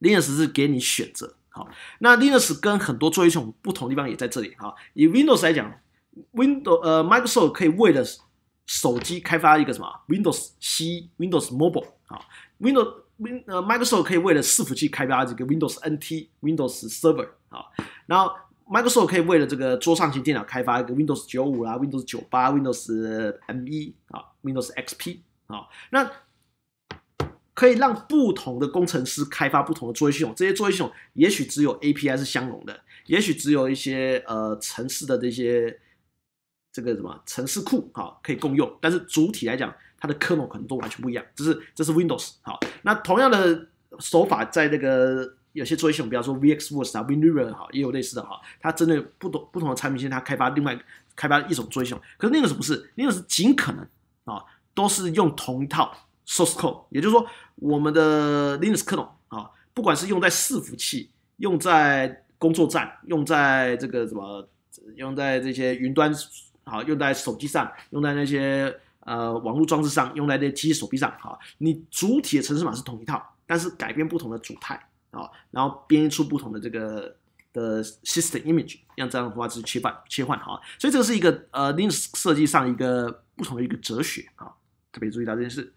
Speaker 1: ，Linux 是给你选择。好，那 Linux 跟很多作业系统不同的地方也在这里。哈，以 Windows 来讲，Window 呃 Microsoft 可以为了手机开发一个什么 Windows 七 Windows Mobile 啊，Window s Win 呃 Microsoft 可以为了伺服器开发这个 Windows NT Windows Server 啊，然后 Microsoft 可以为了这个桌上型电脑开发一个 Windows 九五啦，Windows 九八 Windows ME 啊，Windows XP 啊，那。可以让不同的工程师开发不同的作业系统，这些作业系统也许只有 API 是相容的，也许只有一些呃城市的这些这个什么城市库哈可以共用，但是主体来讲，它的 kernel 可能都完全不一样。这是这是 Windows 好，那同样的手法在那个有些作业系统，比方说 VxWorks 啊、w i n e r n 好，也有类似的哈，它针对不同不同的产品线，它开发另外开发一种作业系统，可是那个是不是，那个是尽可能啊都是用同一套。source code，也就是说，我们的 Linux kernel 啊，不管是用在伺服器、用在工作站、用在这个什么、用在这些云端，好，用在手机上、用在那些呃网络装置上、用在那些机械手臂上，哈，你主体的程式码是同一套，但是改变不同的主态啊，然后编译出不同的这个的 system image，让这样的话是切换切换哈。所以这个是一个呃 Linux 设计上一个不同的一个哲学啊，特别注意到这件事。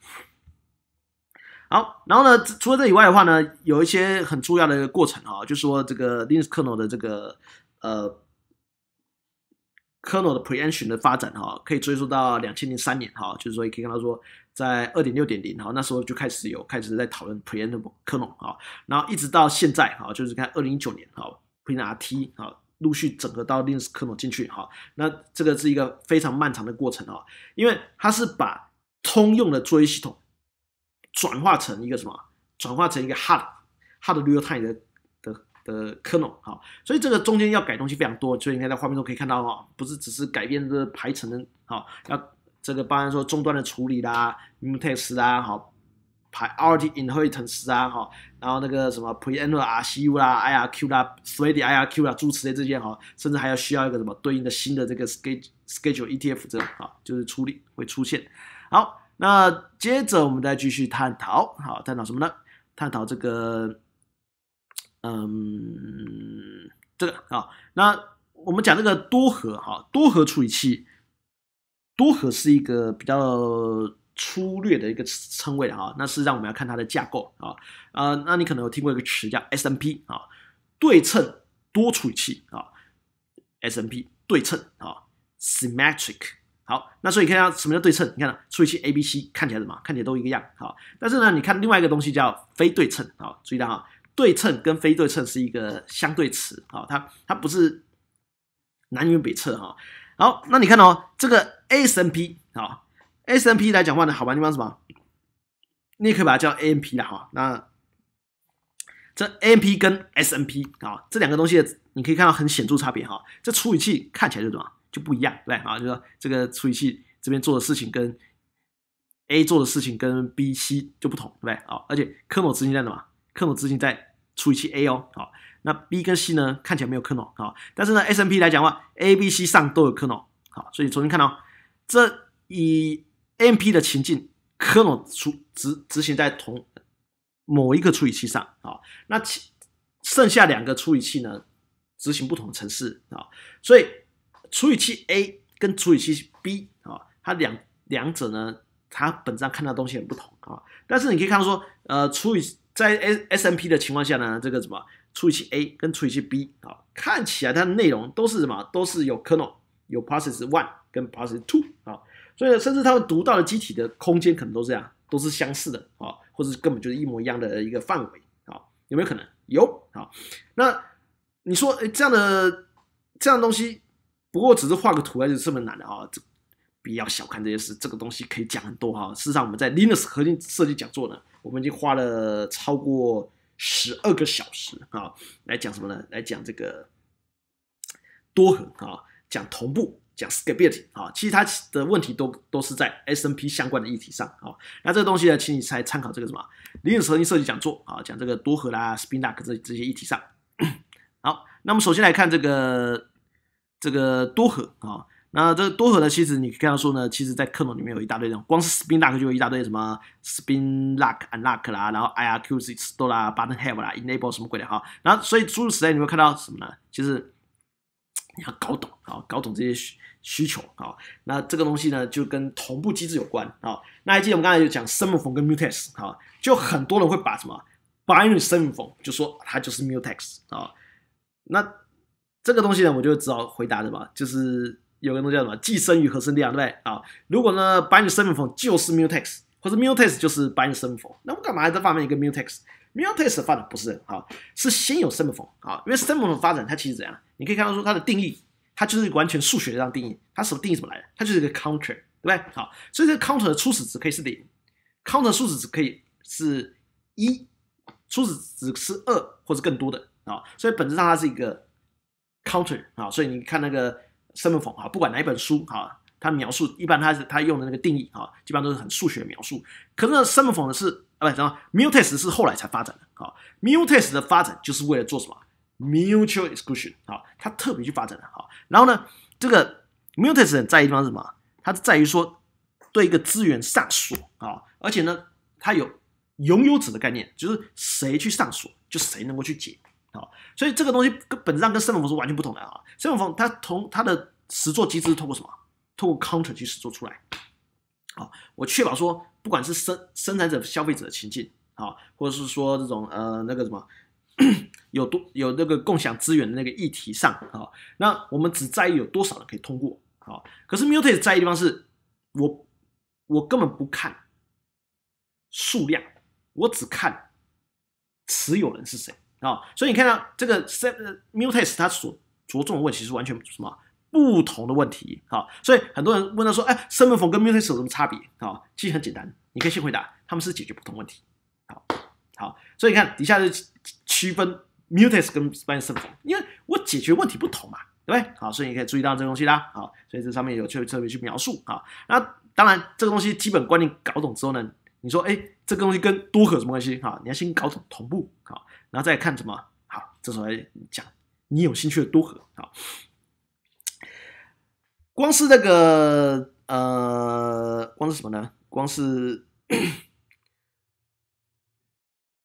Speaker 1: 好，然后呢，除了这以外的话呢，有一些很重要的一个过程啊，就是说这个 Linux kernel 的这个呃 kernel 的 p r e e n p t i o n 的发展哈，可以追溯到两千零三年哈，就是说也可以看到说在二点六点零哈，那时候就开始有开始在讨论 preempt kernel 哈，然后一直到现在啊，就是看二零一九年啊 p r e n t RT 好陆续整合到 Linux kernel 进去哈，那这个是一个非常漫长的过程哈，因为它是把通用的作业系统。转化成一个什么？转化成一个 hard hard real time 的的的 kernel 哦。所以这个中间要改东西非常多，所以应该在画面中可以看到哈，不是只是改变这个排程，哦，要这个包含说终端的处理啦 i n u t text 啦，好，排 RT i n h e r i t a n c e 啊，好，然后那个什么 p r e e m d t RCU 啦，i r Q 啦，thread i r Q 啦，诸此类之间哈，甚至还要需要一个什么对应的新的这个 schedule schedule ETF 这样啊，就是处理会出现好。那接着我们再继续探讨，好，探讨什么呢？探讨这个，嗯，这个啊，那我们讲这个多核，哈，多核处理器，多核是一个比较粗略的一个称谓的啊。那是让我们要看它的架构啊，啊，那你可能有听过一个词叫 SMP 啊，对称多处理器啊，SMP 对称啊，symmetric。好，那所以看到什么叫对称？你看，处理器 A、B、C 看起来怎么？看起来都一个样。好，但是呢，你看另外一个东西叫非对称。好，注意到哈，对称跟非对称是一个相对词。好，它它不是南辕北辙哈。好，那你看哦，这个 S M P 啊，S M P 来讲话呢，好吧，你讲什么？你也可以把它叫 A M P 了哈。那这 A M P 跟 S M P 啊，这两个东西，你可以看到很显著差别哈。这处理器看起来就什么？就不一样，对啊？就说这个处理器这边做的事情跟 A 做的事情跟 B、C 就不同，对不对啊？而且，kernel 执行在哪？kernel 执行在处理器 A 哦。好，那 B 跟 C 呢，看起来没有 kernel 啊。但是呢，SMP 来讲话，A、B、C 上都有 kernel 好，所以，重新看到这以 MP 的情境，kernel 执执执行在同某一个处理器上啊。那其剩下两个处理器呢，执行不同的程式啊。所以。除以器 A 跟除以器 B 啊，它两两者呢，它本质上看到东西很不同啊。但是你可以看到说，呃，除以在 S S M P 的情况下呢，这个什么除以器 A 跟除以器 B 啊，看起来它的内容都是什么，都是有 kernel、有 process one 跟 process two 啊。所以甚至他们读到的机体的空间可能都这样，都是相似的啊，或者根本就是一模一样的一个范围，啊，有没有可能？有啊。那你说这样的这样的东西？不过只是画个图还是这么难的啊？这不要小看这些事，这个东西可以讲很多哈。事实上，我们在 Linux 核心设计讲座呢，我们已经花了超过十二个小时啊，来讲什么呢？来讲这个多核啊，讲同步，讲 scalability 啊，其他的问题都都是在 s n p 相关的议题上啊。那这个东西呢，请你参参考这个什么 Linux 核心设计讲座啊，讲这个多核啦、s p i n d o c k 这这些议题上。好，那么首先来看这个。这个多核啊，那这多核呢，其实你刚刚说呢，其实在克隆里面有一大堆这种，光是 spin lock 就有一大堆什么 spin lock unlock 啦，然后 irq store 啦，button have 啦，enable 什么鬼的哈。然后所以，如此类，你会看到什么呢？其实你要搞懂啊，搞懂这些需求啊。那这个东西呢，就跟同步机制有关啊。那还记得我们刚才有讲 semaphore 跟 mutex 啊，就很多人会把什么 binary semaphore 就说它就是 mutex 啊，那。这个东西呢，我就只好回答的嘛，就是有个东西叫什么寄生与和生量，对不对啊？如果呢，binary semaphore 就是 mutex，或者 mutex 就是 binary semaphore，那我干嘛还再发明一个 mutex？mutex 发展不是啊，是先有 semaphore 啊，因为 semaphore 发展它其实怎样？你可以看到说它的定义，它就是完全数学上定义，它什么定义怎么来的？它就是一个 counter，对不对？好，所以这个 counter 的初始值可以是零，counter 初始值可以是一，初始值是二或者更多的啊，所以本质上它是一个。Counter 啊，所以你看那个 Semaphore 啊，不管哪一本书啊，它描述一般它是它用的那个定义啊，基本上都是很数学描述。可是 Semaphore 呢是啊，不然后 Mutex 是后来才发展的啊。Mutex 的发展就是为了做什么？Mutual Exclusion 啊，它特别去发展的啊。然后呢，这个 Mutex 在地方什么？它在于说对一个资源上锁啊，而且呢，它有拥有者的概念，就是谁去上锁，就谁能够去解。好，所以这个东西跟本质上跟 s e m 是完全不同的啊。s e m 它同它的实作机制是通过什么？通过 Counter 去实做出来。啊，我确保说，不管是生生产者消费者的情境，啊，或者是说这种呃那个什么，有多有那个共享资源的那个议题上，啊，那我们只在意有多少人可以通过。啊，可是 Mutex 在意地方是我我根本不看数量，我只看持有人是谁。啊，所以你看到这个 set m u t e s 它所着重的问题是完全什么不同的问题？好，所以很多人问他说，哎 s p i n f 跟 m u t e s 有什么差别？啊，其实很简单，你可以先回答，他们是解决不同问题。好，好，所以你看底下是区分 m u t e s 跟 spinful，因为我解决问题不同嘛，对不对？好，所以你可以注意到这个东西啦。好，所以这上面有去特别去描述。好，那当然这个东西基本观念搞懂之后呢，你说哎，这个东西跟多核什么关系？哈，你要先搞懂同步。好。然后再看什么？好，这时候来讲，你有兴趣的多核啊。光是这个呃，光是什么呢？光是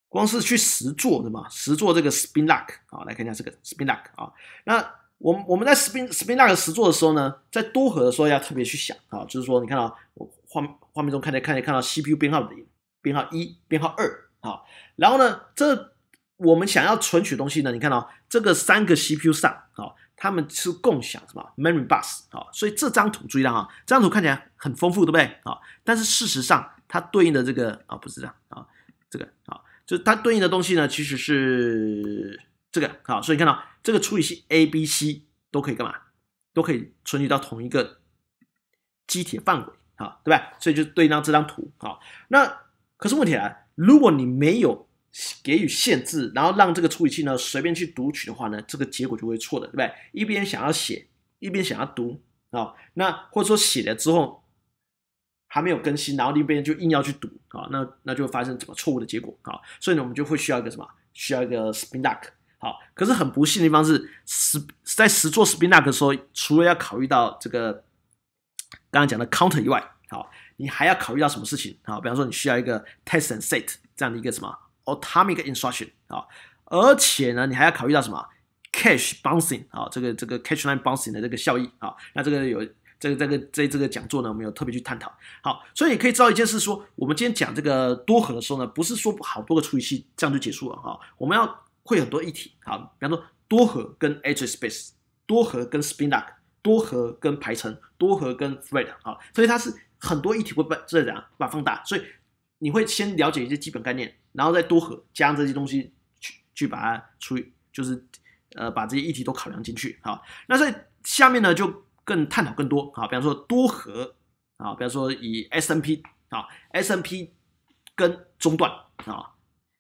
Speaker 1: 光是去实做对嘛，实做这个 spin lock 啊，来看一下这个 spin lock 啊。那我我们在 spin spin lock 实做的时候呢，在多核的时候要特别去想啊，就是说你看到我画画面中看见看见看到 CPU 编号的编号一编号二啊，然后呢这。我们想要存取东西呢？你看到这个三个 CPU 上，啊，他们是共享什么 m e m o r y bus，啊，所以这张图注意了哈，这张图看起来很丰富，对不对？啊，但是事实上它对应的这个啊不是这样啊，这个啊，就是它对应的东西呢，其实是这个啊，所以你看到这个处理器 A、B、C 都可以干嘛？都可以存取到同一个机体范围，啊，对吧？所以就对应到这张图啊，那可是问题来如果你没有给予限制，然后让这个处理器呢随便去读取的话呢，这个结果就会错的，对不对？一边想要写，一边想要读啊，那或者说写了之后还没有更新，然后另一边就硬要去读啊，那那就会发生怎么错误的结果啊？所以呢，我们就会需要一个什么？需要一个 spin d o c k 好，可是很不幸的地方是，实在实做 spin d o c k 的时候，除了要考虑到这个刚刚讲的 counter 以外，好，你还要考虑到什么事情好，比方说你需要一个 test and set 这样的一个什么？Atomic instruction 啊，而且呢，你还要考虑到什么 cache bouncing 啊，这个这个 cache line bouncing 的这个效益啊。那这个有这个这个这这个讲座呢，我们有特别去探讨。好，所以可以知道一件事，说我们今天讲这个多核的时候呢，不是说好多个处理器这样就结束了哈，我们要会很多议题啊，比方说多核跟 H d e s p a c e 多核跟 spin lock，多核跟排程，多核跟 thread 啊。所以它是很多议题会被这样把放大，所以。你会先了解一些基本概念，然后再多核加这些东西去去把它出，就是呃把这些议题都考量进去啊。那在下面呢就更探讨更多啊，比方说多核啊，比方说以 S N P 啊，S N P 跟中断啊，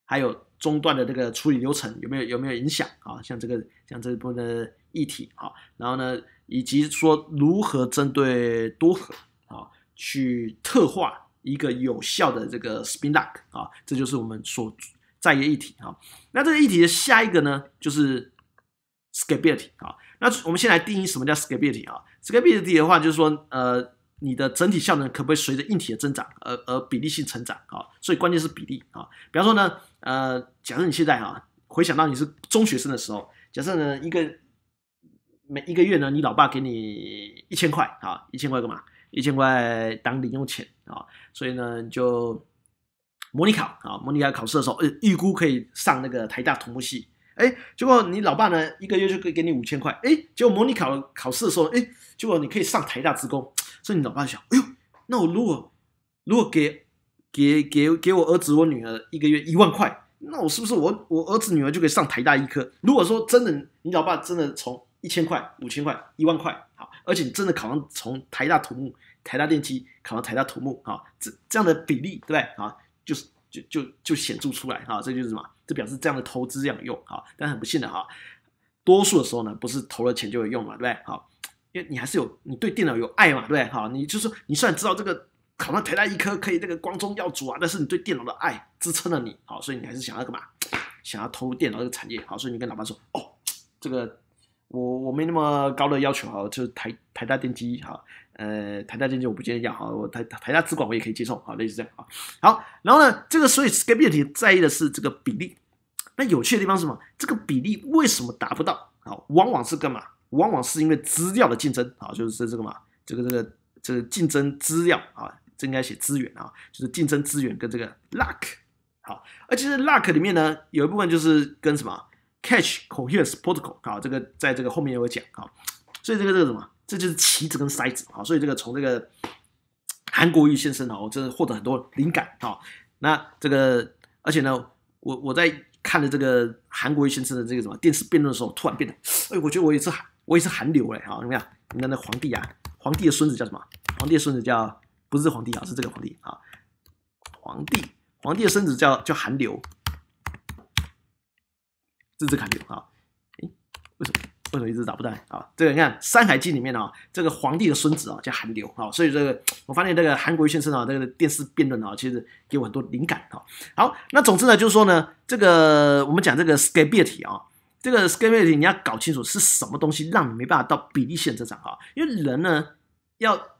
Speaker 1: 还有中断的这个处理流程有没有有没有影响啊？像这个像这一部分的议题啊，然后呢以及说如何针对多核啊去特化。一个有效的这个 s p n l o up 啊，这就是我们所在意的议题啊。那这个议题的下一个呢，就是 scalability 啊。那我们先来定义什么叫 scalability 啊。scalability 的话，就是说，呃，你的整体效能可不可以随着硬体的增长而而比例性成长啊？所以关键是比例啊。比方说呢，呃，假设你现在啊，回想到你是中学生的时候，假设呢，一个每一个月呢，你老爸给你一千块啊，一千块干嘛？一千块当零用钱啊，所以呢就模拟考啊，模拟考考试的时候，呃，预估可以上那个台大土木系，哎，结果你老爸呢一个月就可以给你五千块，哎，结果模拟考考试的时候，哎，结果你可以上台大职工，所以你老爸想，哎呦，那我如果如果给给给给我儿子我女儿一个月一万块，那我是不是我我儿子女儿就可以上台大医科？如果说真的，你老爸真的从一千块、五千块、一万块，好，而且你真的考上从台大土木、台大电机考上台大土木，啊，这这样的比例，对不对？啊，就是就就就显著出来，啊，这就是什么？这表示这样的投资这样用，好，但很不幸的哈，多数的时候呢，不是投了钱就有用嘛，对不对？好，因为你还是有你对电脑有爱嘛，对不对？好，你就是你虽然知道这个考上台大医科可以这个光宗耀祖啊，但是你对电脑的爱支撑了你，好，所以你还是想要干嘛？想要投入电脑这个产业，好，所以你跟老板说，哦，这个。我我没那么高的要求哈，就是台台大电机哈，呃台大电机我不建议要哈，我台台大资管我也可以接受哈，类似这样啊。好，然后呢，这个所以 scalability 在意的是这个比例。那有趣的地方是什么？这个比例为什么达不到啊？往往是干嘛？往往是因为资料的竞争啊，就是这这个嘛，这个这个这个竞争资料啊，这应该写资源啊，就是竞争资源跟这个 luck 好，而其实 luck 里面呢，有一部分就是跟什么？Catch c o h Protocol 啊，这个在这个后面有讲啊，所以这个这个什么，这就是棋子跟筛子啊，所以这个从这个韩国瑜先生啊，我真的获得很多灵感啊。那这个而且呢，我我在看了这个韩国瑜先生的这个什么电视辩论的时候，突然变得，哎，我觉得我也是韩，我也是韩流哎啊，怎么样？你看那皇帝啊，皇帝的孙子叫什么？皇帝的孙子叫不是皇帝啊，是这个皇帝啊，皇帝皇帝的孙子叫叫韩流。字字寒流啊，哎，为什么？为什么一直找不到啊？这个你看《山海经》里面啊，这个皇帝的孙子啊，叫韩流啊。所以这个，我发现这个韩国先生啊，这个电视辩论啊，其实给我很多灵感啊。好，那总之呢，就是说呢，这个我们讲这个 scalability 啊，这个 scalability 你要搞清楚是什么东西让你没办法到比例线这张啊？因为人呢，要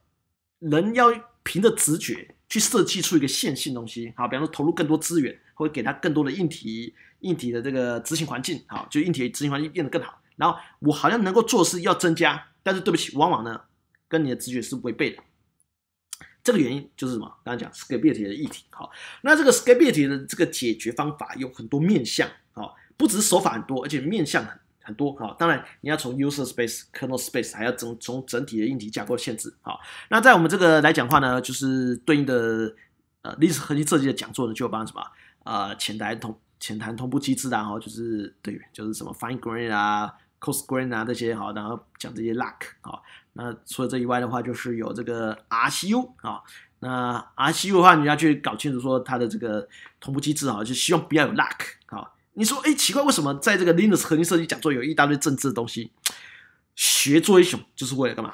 Speaker 1: 人要凭着直觉去设计出一个线性东西啊，比方说投入更多资源，或给他更多的硬体。硬体的这个执行环境，好，就硬体执行环境变得更好，然后我好像能够做事要增加，但是对不起，往往呢跟你的直觉是违背的。这个原因就是什么？刚刚讲 scalability 的议题，好，那这个 scalability 的这个解决方法有很多面向，好，不是手法很多，而且面向很很多，好，当然你要从 user space、kernel space，还要从从整体的硬体架构限制，好，那在我们这个来讲话呢，就是对应的呃历史核心设计的讲座呢，就帮什么啊，浅谈同。浅谈同步机制啊，然后就是对，就是什么 fine grain 啊，coarse grain 啊这些，好，然后讲这些 luck 好。那除了这以外的话，就是有这个 RCU 啊。那 RCU 的话，你要去搞清楚说它的这个同步机制啊，就希望不要有 luck 好。你说，哎，奇怪，为什么在这个 Linux 核心设计讲座有一大堆政治的东西？学做英雄就是为了干嘛？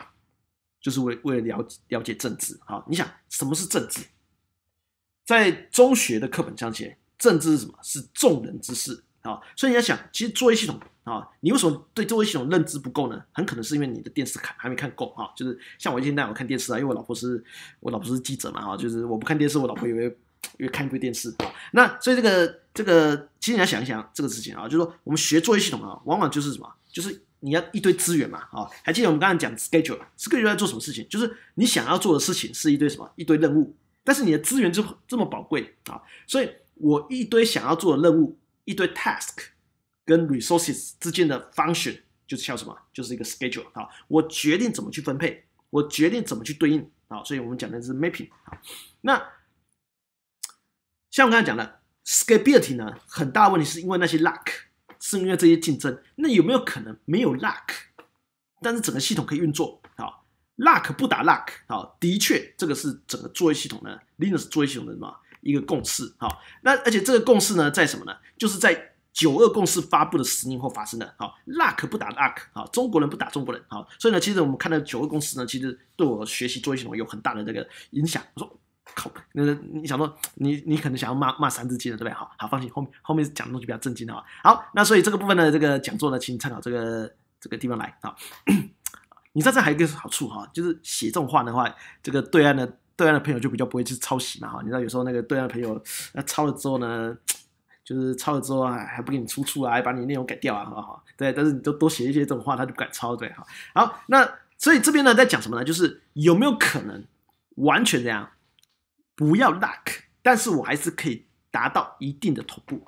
Speaker 1: 就是为为了了了解政治好。你想，什么是政治？在中学的课本上写。政治是什么？是众人之事啊，所以你要想，其实作业系统啊，你为什么对作业系统认知不够呢？很可能是因为你的电视看还没看够啊，就是像我现在我看电视啊，因为我老婆是我老婆是记者嘛啊，就是我不看电视，我老婆以为因为看一部电视啊。那所以这个这个，其实你要想一想这个事情啊，就是说我们学作业系统啊，往往就是什么，就是你要一堆资源嘛啊，还记得我们刚刚讲 schedule，schedule 在做什么事情？就是你想要做的事情是一堆什么一堆任务，但是你的资源就这么宝贵啊，所以。我一堆想要做的任务，一堆 task 跟 resources 之间的 function，就是叫什么，就是一个 schedule 啊。我决定怎么去分配，我决定怎么去对应啊。所以我们讲的是 mapping 啊。那像我刚才讲的 scalability 呢，很大问题是因为那些 luck，是因为这些竞争。那有没有可能没有 luck，但是整个系统可以运作啊？luck 不打 luck 啊，的确，这个是整个作业系统的 Linux 作业系统的什么？一个共识，好，那而且这个共识呢，在什么呢？就是在九二共识发布的十年后发生的，好 l u c k 不打 l u c k 好，中国人不打中国人，好，所以呢，其实我们看到九二共识呢，其实对我学习做系统有很大的这个影响。我说靠，那个你想说你你可能想要骂骂三字经的对不对？好好，放心，后面后面讲的东西比较正经的啊。好，那所以这个部分的这个讲座呢，请参考这个这个地方来啊。你在这还有一个好处哈，就是写这种话的话，这个对岸呢。对岸的朋友就比较不会去抄袭嘛哈，你知道有时候那个对岸的朋友，那抄了之后呢，就是抄了之后还还不给你出处啊，还把你内容改掉啊，好不好？对，但是你都多写一些这种话，他就不敢抄，对哈。好，那所以这边呢在讲什么呢？就是有没有可能完全这样，不要 luck，但是我还是可以达到一定的头部，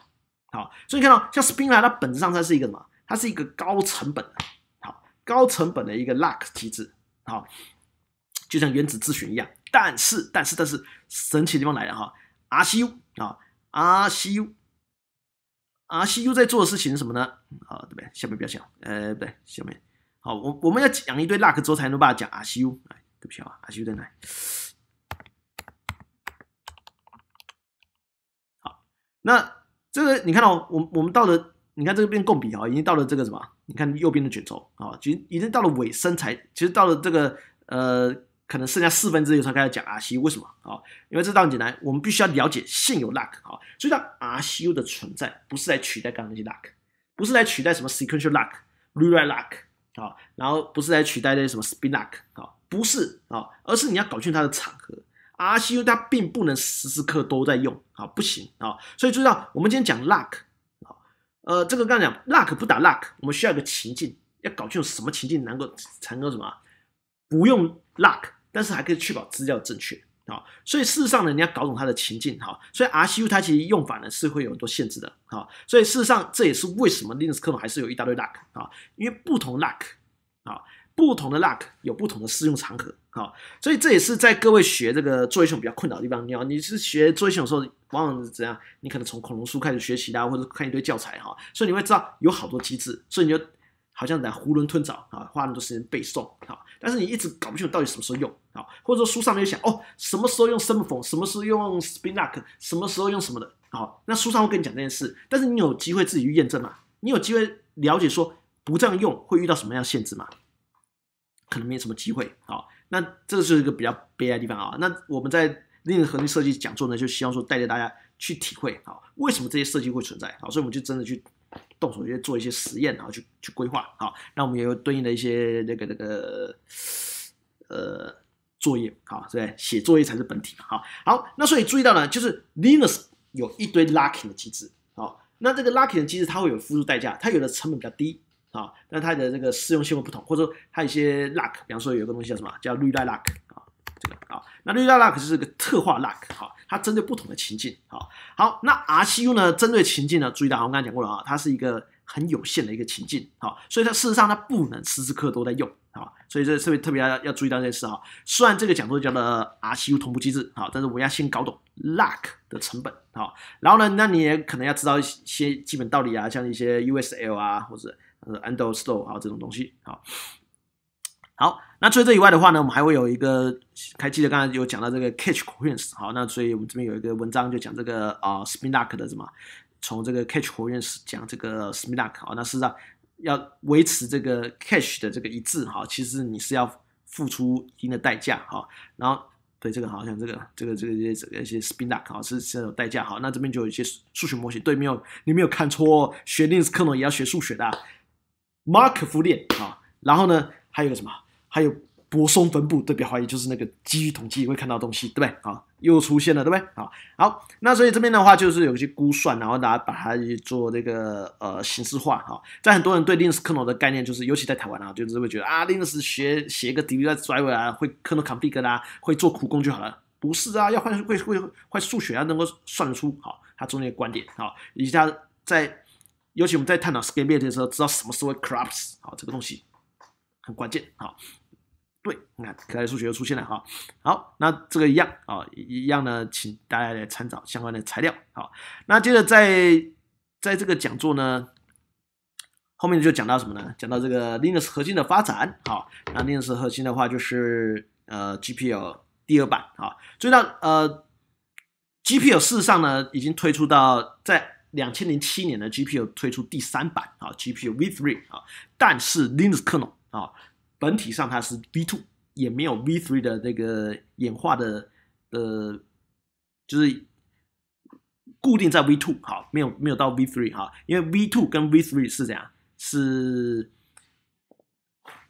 Speaker 1: 好，所以看到像 Spina，它本质上它是一个什么？它是一个高成本的，好高成本的一个 luck 机制，好，就像原子咨询一样。但是，但是，但是，神奇的地方来了哈！RCU 啊，RCU，RCU 在做的事情是什么呢？好，对不对？下面不要讲了，呃，不对，下面。好，我我们要讲一堆 luck 之后才能把它讲。RCU，对不起啊，RCU 在哪？好，那这个你看到，我我们到了，你看这个边共比啊，已经到了这个什么？你看右边的卷轴啊，已实已经到了尾声才，其实到了这个呃。可能剩下四分之一，候开始讲 RCU 为什么啊？因为这道简单，我们必须要了解现有 luck 啊。所以，到 RCU 的存在不是来取代刚刚那些 luck，不是来取代什么 sequential luck、rewrite luck 啊，然后不是来取代那些什么 spin luck 啊，不是啊，而是你要搞清它的场合。RCU 它并不能时时刻都在用啊，不行啊。所以，注意到我们今天讲 luck 啊，呃，这个刚讲 luck 不打 luck，我们需要一个情境，要搞清楚什么情境能够产生什么，不用 luck。但是还可以确保资料正确啊，所以事实上呢，你要搞懂它的情境哈，所以 r c u 它其实用法呢是会有很多限制的啊，所以事实上这也是为什么 Linux 课程还是有一大堆 luck 啊，因为不同 luck 啊，不同的 luck 有不同的适用场合啊，所以这也是在各位学这个做系统比较困扰的地方，你要你是学做系统的时候，往往是怎样，你可能从恐龙书开始学习啦，或者看一堆教材哈，所以你会知道有好多机制，所以你就。好像在囫囵吞枣啊，花那么多时间背诵啊，但是你一直搞不清楚到底什么时候用啊，或者说书上面想哦，什么时候用 s m o 么 e 什么时候用 spin lock，什么时候用什么的啊？那书上会跟你讲这件事，但是你有机会自己去验证嘛？你有机会了解说不这样用会遇到什么样限制嘛？可能没什么机会啊。那这就是一个比较悲哀的地方啊。那我们在另一个核心设计讲座呢，就希望说带着大家去体会啊，为什么这些设计会存在啊？所以我们就真的去。动手去做一些实验，然后去去规划好。那我们也有对应的一些那个那个呃作业好，对不对？写作业才是本体好。好，那所以注意到呢，就是 Linux 有一堆 Lucking 的机制好。那这个 Lucking 的机制它会有付出代价，它有的成本比较低啊，那它的这个适用性会不同，或者说它有一些 Luck，比方说有一个东西叫什么叫绿带 Luck 啊。这个啊，那六大 l u c k 是个特化 l u c k 哈，它针对不同的情境啊。好，那 RCU 呢？针对情境呢？注意到，我刚才讲过了啊，它是一个很有限的一个情境啊，所以它事实上它不能时时刻都在用啊，所以这特别特别要要注意到这件事啊。虽然这个讲座叫做 RCU 同步机制好，但是我们要先搞懂 l u c k 的成本好，然后呢，那你也可能要知道一些基本道理啊，像一些 USL 啊，或者 u n d o r store 啊这种东西好。好。那除了这以外的话呢，我们还会有一个还记得刚才有讲到这个 catch c o e n s 好，那所以我们这边有一个文章就讲这个啊，spin d u c k 的什么，从这个 catch c o e n s 讲这个 spin d u c k 好，那实上要维持这个 catch 的这个一致哈，其实你是要付出一定的代价哈。然后对这个好像这个这个这个这一些 spin d u c k 好是是有代价好，那这边就有一些数学模型，对没有你没有看错，学历史课呢也要学数学的 m a r k o 链啊，然后呢还有个什么？还有泊松分布，特别怀疑就是那个基于统计会看到东西，对不对啊？又出现了，对不对好，好，那所以这边的话就是有一些估算，然后大家把它去做这个呃形式化哈。在很多人对 l i n u x r kernel 的概念，就是尤其在台湾啊，就是会觉得啊 l i n u x 学写个 D V 的 drive 啊，会 kernel c o n f i g t e 啊，会做苦工就好了。不是啊，要会会会数学啊，能够算得出好，它中间的观点好，以及它在尤其我们在探讨 scale t 题的时候，知道什么是 c o a p s 好，这个东西很关键好，对，那可爱数学又出现了哈。好，那这个一样啊，一样呢，请大家来参照相关的材料。好，那接着在在这个讲座呢后面就讲到什么呢？讲到这个 Linux 核心的发展。好，那 Linux 核心的话就是呃 GPL 第二版啊。所以到呃，GPL 事实上呢已经推出到在两千零七年的 GPL 推出第三版啊 g p u v3 啊，但是 Linux Kernel 啊。本体上它是 V two，也没有 V three 的那个演化的呃，就是固定在 V two，好，没有没有到 V three 哈，因为 V two 跟 V three 是怎样是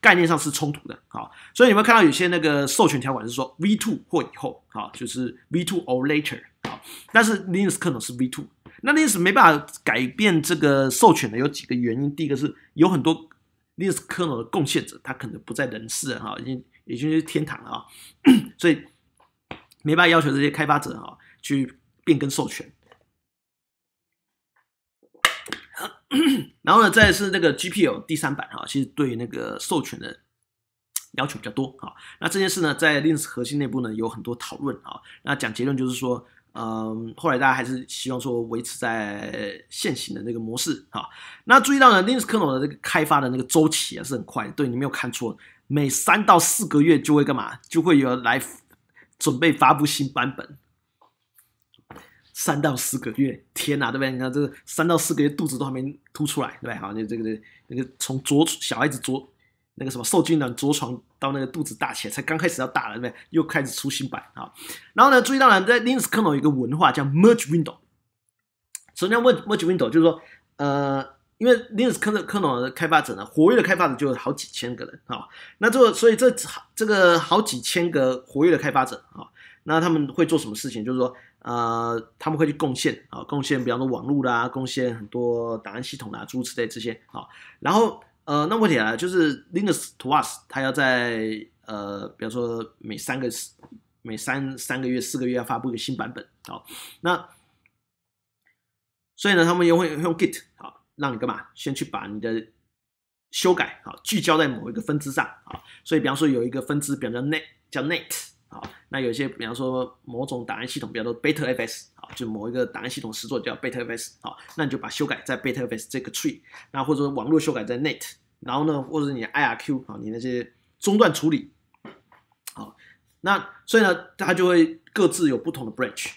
Speaker 1: 概念上是冲突的，好，所以你们看到有些那个授权条款是说 V two 或以后，好，就是 V two or later，好，但是 Linux 可能是 V two，那 Linux 没办法改变这个授权的有几个原因，第一个是有很多。Linux kernel 的贡献者，他可能不在人世啊，哈，已经已经是天堂了啊，所以没办法要求这些开发者哈去变更授权。然后呢，再是那个 GPL 第三版哈，其实对那个授权的要求比较多啊。那这件事呢，在 Linux 核心内部呢有很多讨论啊。那讲结论就是说。嗯，后来大家还是希望说维持在现行的那个模式啊。那注意到呢，Linux kernel 的这个开发的那个周期啊是很快。对你没有看错，每三到四个月就会干嘛？就会有人来准备发布新版本。三到四个月，天哪，对不对？你看这三到四个月，肚子都还没凸出来，对不对？好，你这个这那个从着小孩子着那个什么受精卵着床。到那个肚子大起来才刚开始要大了，对不对？又开始出新版啊。然后呢，注意到呢，在 Linux Kernel 有一个文化叫 Merge Window。什么叫 Merge Window？就是说，呃，因为 Linux Kernel 开发者呢，活跃的开发者就有好几千个人啊。那这个，所以这这个好几千个活跃的开发者啊，那他们会做什么事情？就是说，呃，他们会去贡献啊，贡献，比方说网络啦，贡献很多档案系统啦，诸此类这些啊。然后呃，那问题啊，就是 Linux To Us 它要在呃，比方说每三个、每三三个月、四个月要发布一个新版本，好，那所以呢，他们又会用 Git 好，让你干嘛？先去把你的修改好聚焦在某一个分支上啊，所以比方说有一个分支，比方叫 Net 叫 Net。好，那有些比方说某种档案系统比方说 b e t a f s 好，就某一个档案系统实作叫 b e t a f s 好，那你就把修改在 b e t a f s 这个 tree，那或者说网络修改在 net，然后呢，或者你 IRQ，好，你那些中断处理，好，那所以呢，它就会各自有不同的 branch，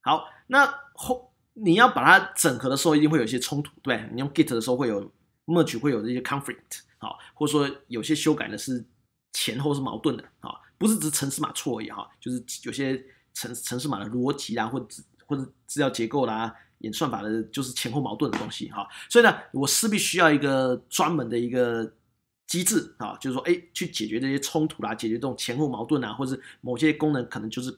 Speaker 1: 好，那后你要把它整合的时候，一定会有一些冲突，对你用 git 的时候会有 merge，会有这些 conflict，好，或者说有些修改的是前后是矛盾的，好，不是指城市码错而已哈，就是有些城城市码的逻辑啦，或或者资料结构啦，演算法的，就是前后矛盾的东西哈。所以呢，我势必需要一个专门的一个机制啊，就是说，哎，去解决这些冲突啦，解决这种前后矛盾啊，或者某些功能可能就是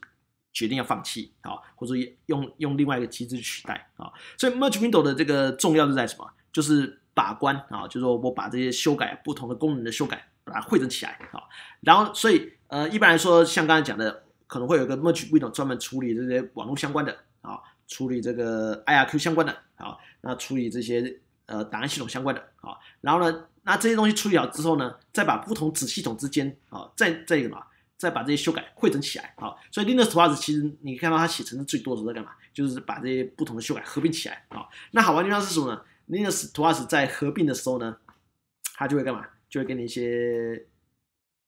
Speaker 1: 决定要放弃啊，或者用用另外一个机制取代啊。所以 Merge Window 的这个重要是在什么？就是把关啊，就是说我把这些修改不同的功能的修改，把它汇总起来啊，然后所以。呃，一般来说，像刚才讲的，可能会有个 merge window 专门处理这些网络相关的啊，处理这个 IRQ 相关的啊，那处理这些呃档案系统相关的啊，然后呢，那这些东西处理好之后呢，再把不同子系统之间啊，再再个嘛，再把这些修改汇总起来啊。所以 Linux t l a s 其实你看到它写成是最多的在干嘛？就是把这些不同的修改合并起来啊。那好玩的地方是什么呢？Linux t l a s 在合并的时候呢，它就会干嘛？就会给你一些。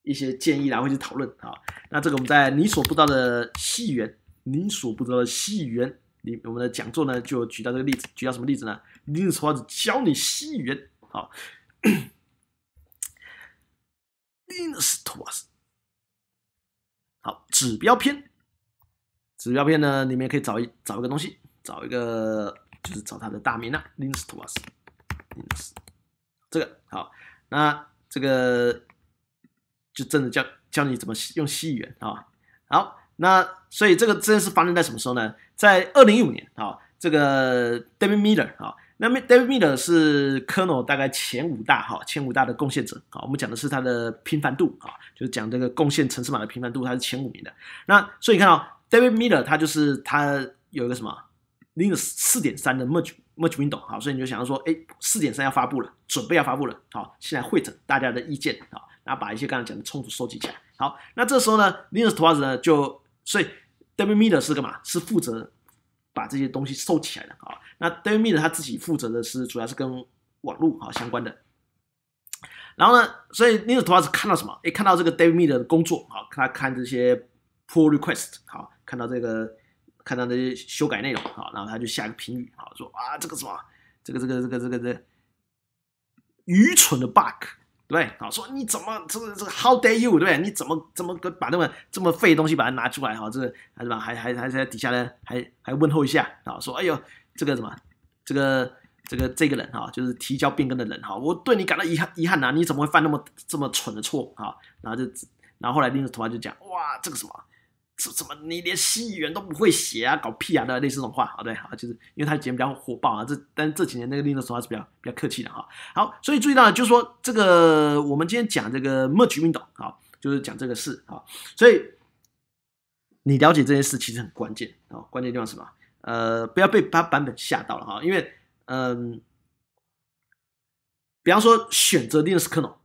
Speaker 1: 一些建议后会去讨论。啊。那这个我们在你所不知道的戏园，你所不知道的戏园，你我们的讲座呢，就举到这个例子。举到什么例子呢？Linus 教你戏园。好，Linus Toas。好，指标篇，指标篇呢，你们可以找一找一个东西，找一个就是找它的大名啊 Linus Toas，这个好，那这个。就真的教教你怎么用西语啊？好，那所以这个真的是发生在什么时候呢？在二零一五年啊。这个 David Miller 啊，那 David Miller 是 Kernel 大概前五大哈，前五大的贡献者啊。我们讲的是他的频繁度啊，就是讲这个贡献城市码的频繁度，他是前五名的。那所以看到 David Miller 他就是他有一个什么 Linux 四点三的 Merge Merge Window 好，所以你就想要说，哎，四点三要发布了，准备要发布了好，现在会诊大家的意见啊。然后把一些刚才讲的冲突收集起来。好，那这时候呢，Ninja Toads 呢，就所以 David Miller 是干嘛？是负责把这些东西收起来的啊。那 David Miller 他自己负责的是，主要是跟网络啊相关的。然后呢，所以 Ninja Toads 看到什么？诶，看到这个 David Miller 的工作啊，他看这些 Pull Request，好，看到这个，看到这些修改内容好，然后他就下一个评语好说啊，这个什么，这个这个这个这个这愚蠢的 bug。对好，说你怎么这个这个？How dare you？对不对？你怎么怎么把那么这么废的东西把它拿出来？哈，这还是吧？还还还在底下呢？还还问候一下啊？说哎呦，这个什么这个这个这个人哈，就是提交变更的人哈，我对你感到遗憾遗憾呐！你怎么会犯那么这么蠢的错啊？然后就然后后来另一个图案就讲哇，这个什么？怎么？你连语言都不会写啊？搞屁啊！的类似这种话，好对，啊，就是因为他的节目比较火爆啊。这但这几年那个 Linux 还是比较比较客气的哈。好，所以注意到就是说这个，我们今天讲这个 merge window 啊，就是讲这个事啊。所以你了解这件事其实很关键啊。关键地方什么？呃，不要被它版本吓到了哈。因为，嗯，比方说选择 Linux kernel。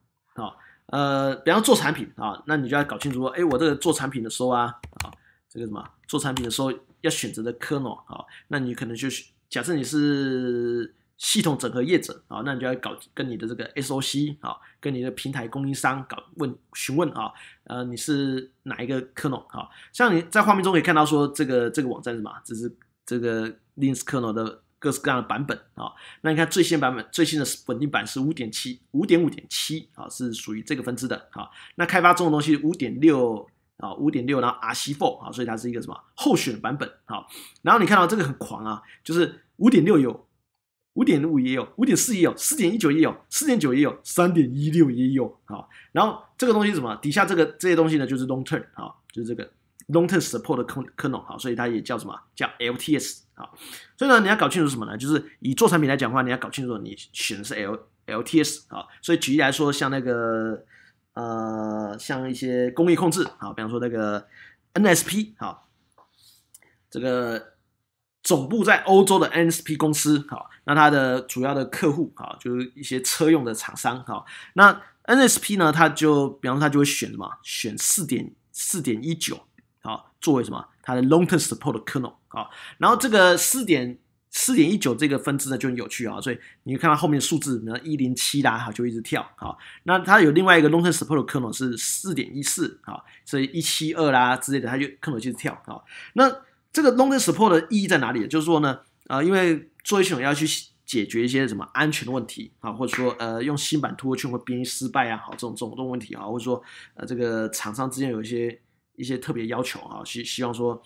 Speaker 1: 呃，比方做产品啊，那你就要搞清楚，哎，我这个做产品的时候啊，啊，这个什么做产品的时候要选择的 kernel 啊，那你可能就是假设你是系统整合业者啊，那你就要搞跟你的这个 SOC 啊，跟你的平台供应商搞问询问啊，呃，你是哪一个 kernel 啊？像你在画面中可以看到说这个这个网站什么，这是这个 Linux kernel 的。各式各样的版本啊，那你看最新版本，最新的稳定版是五点七，五点五点七啊，是属于这个分支的啊。那开发中的东西五点六啊，五点六，然后 R Four 啊，所以它是一个什么候选版本啊。然后你看到这个很狂啊，就是五点六有，五点五也有，五点四也有，四点一九也有，四点九也有，三点一六也有啊。然后这个东西什么底下这个这些东西呢，就是 long term 啊，就是这个。Long-term support 的 n 科农好，所以它也叫什么？叫 LTS 啊。所以呢，你要搞清楚什么呢？就是以做产品来讲的话，你要搞清楚你选的是 L LTS 啊。所以举例来说，像那个呃，像一些工业控制啊，比方说那个 NSP 啊，这个总部在欧洲的 NSP 公司啊，那它的主要的客户啊，就是一些车用的厂商啊。那 NSP 呢，它就比方说它就会选什么？选四点四点一九。啊，作为什么它的 l o n g e r m support k e r n e l 啊，然后这个四点四点一九这个分支呢就很有趣啊，所以你看到后面数字，什么一零七啦，好就一直跳啊。那它有另外一个 l o n g e r m support k e r n e l 是四点一四啊，所以一七二啦之类的，它就 k e n e l 就是跳啊。那这个 l o n g e r m support 的意义在哪里？就是说呢，呃，因为作为系统要去解决一些什么安全问题啊，或者说呃用新版突破券会编失败啊，好这种这种问题啊，或者说呃这个厂商之间有一些。一些特别要求哈，希希望说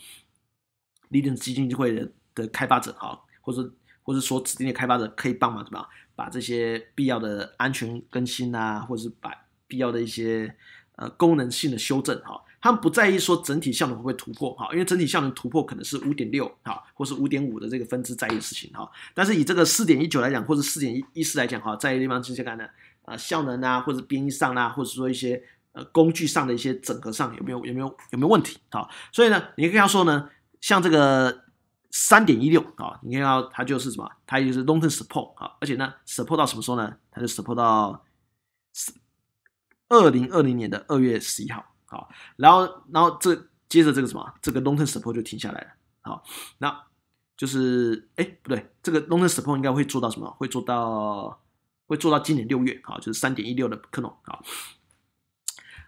Speaker 1: l i n u x 基金会的的开发者哈，或者或者说指定的开发者可以帮忙什么把这些必要的安全更新啊，或者是把必要的一些呃功能性的修正哈，他们不在意说整体效能会不会突破哈，因为整体效能突破可能是五点六哈，或是五点五的这个分支在意的事情哈，但是以这个四点一九来讲，或者四点一四来讲哈，在意地方 e c o 呢啊效能啊，或者编译上啦，或者说一些。呃，工具上的一些整合上有没有有没有有没有问题？好，所以呢，你跟他说呢，像这个三点一六啊，你看它就是什么，它就是 long term support 好，而且呢，support 到什么时候呢？它就 support 到二零二零年的二月十一号好，然后然后这接着这个什么，这个 long term support 就停下来了好，那就是哎不对，这个 long term support 应该会做到什么？会做到会做到今年六月好，就是三点一六的克隆好。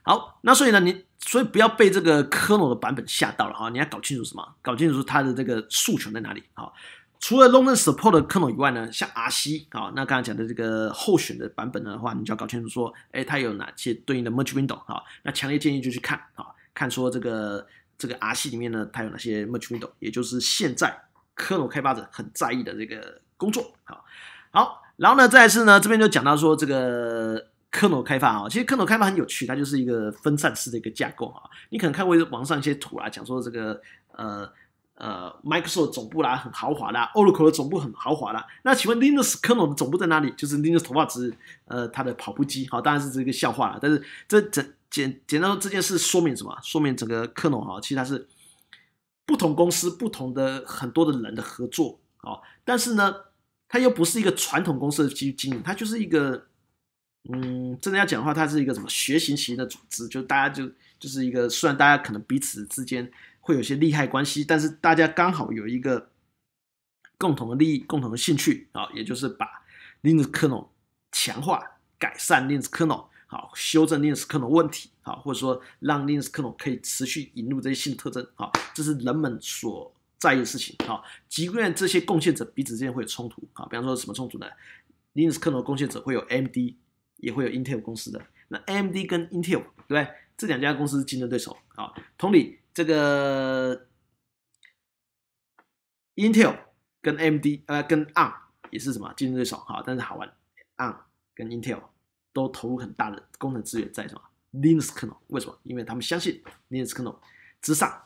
Speaker 1: 好，那所以呢，你所以不要被这个 k 诺的版本吓到了哈，你要搞清楚什么？搞清楚它的这个诉求在哪里哈。除了 Longen Support 的 k 诺以外呢，像 R c 啊，那刚才讲的这个候选的版本的话，你就要搞清楚说，哎，它有哪些对应的 m e r g e Window 啊？那强烈建议就去看啊，看说这个这个 R c 里面呢，它有哪些 m e r g e Window，也就是现在 k 诺开发者很在意的这个工作哈，好，然后呢，再次呢，这边就讲到说这个。kernel 开发啊，其实 kernel 开发很有趣，它就是一个分散式的一个架构啊。你可能看过网上一些图啊，讲说这个呃呃，Microsoft 总部啦很豪华啦，Oracle 总部很豪华啦。那请问 Linux kernel 的总部在哪里？就是 Linux 头发直，呃，他的跑步机，好，当然是这个笑话了。但是这简简简单说这件事，说明什么？说明整个 kernel 哈，其实它是不同公司、不同的很多的人的合作啊。但是呢，它又不是一个传统公司的去经营，它就是一个。嗯，真的要讲的话，它是一个什么学习型的组织，就大家就就是一个，虽然大家可能彼此之间会有些利害关系，但是大家刚好有一个共同的利益、共同的兴趣啊，也就是把 Linux kernel 强化、改善 Linux kernel 好，修正 Linux kernel 问题啊，或者说让 Linux kernel 可以持续引入这些新的特征好，这是人们所在意的事情好，即便这些贡献者彼此之间会有冲突啊，比方说什么冲突呢？Linux kernel 贡献者会有 MD。也会有 Intel 公司的，那 AMD 跟 Intel 对不对？这两家公司是竞争对手啊。同理，这个 Intel 跟 AMD，呃，跟 ARM 也是什么竞争对手？哈。但是好玩，ARM 跟 Intel 都投入很大的工程资源在什么 Linux kernel？为什么？因为他们相信 Linux kernel 之上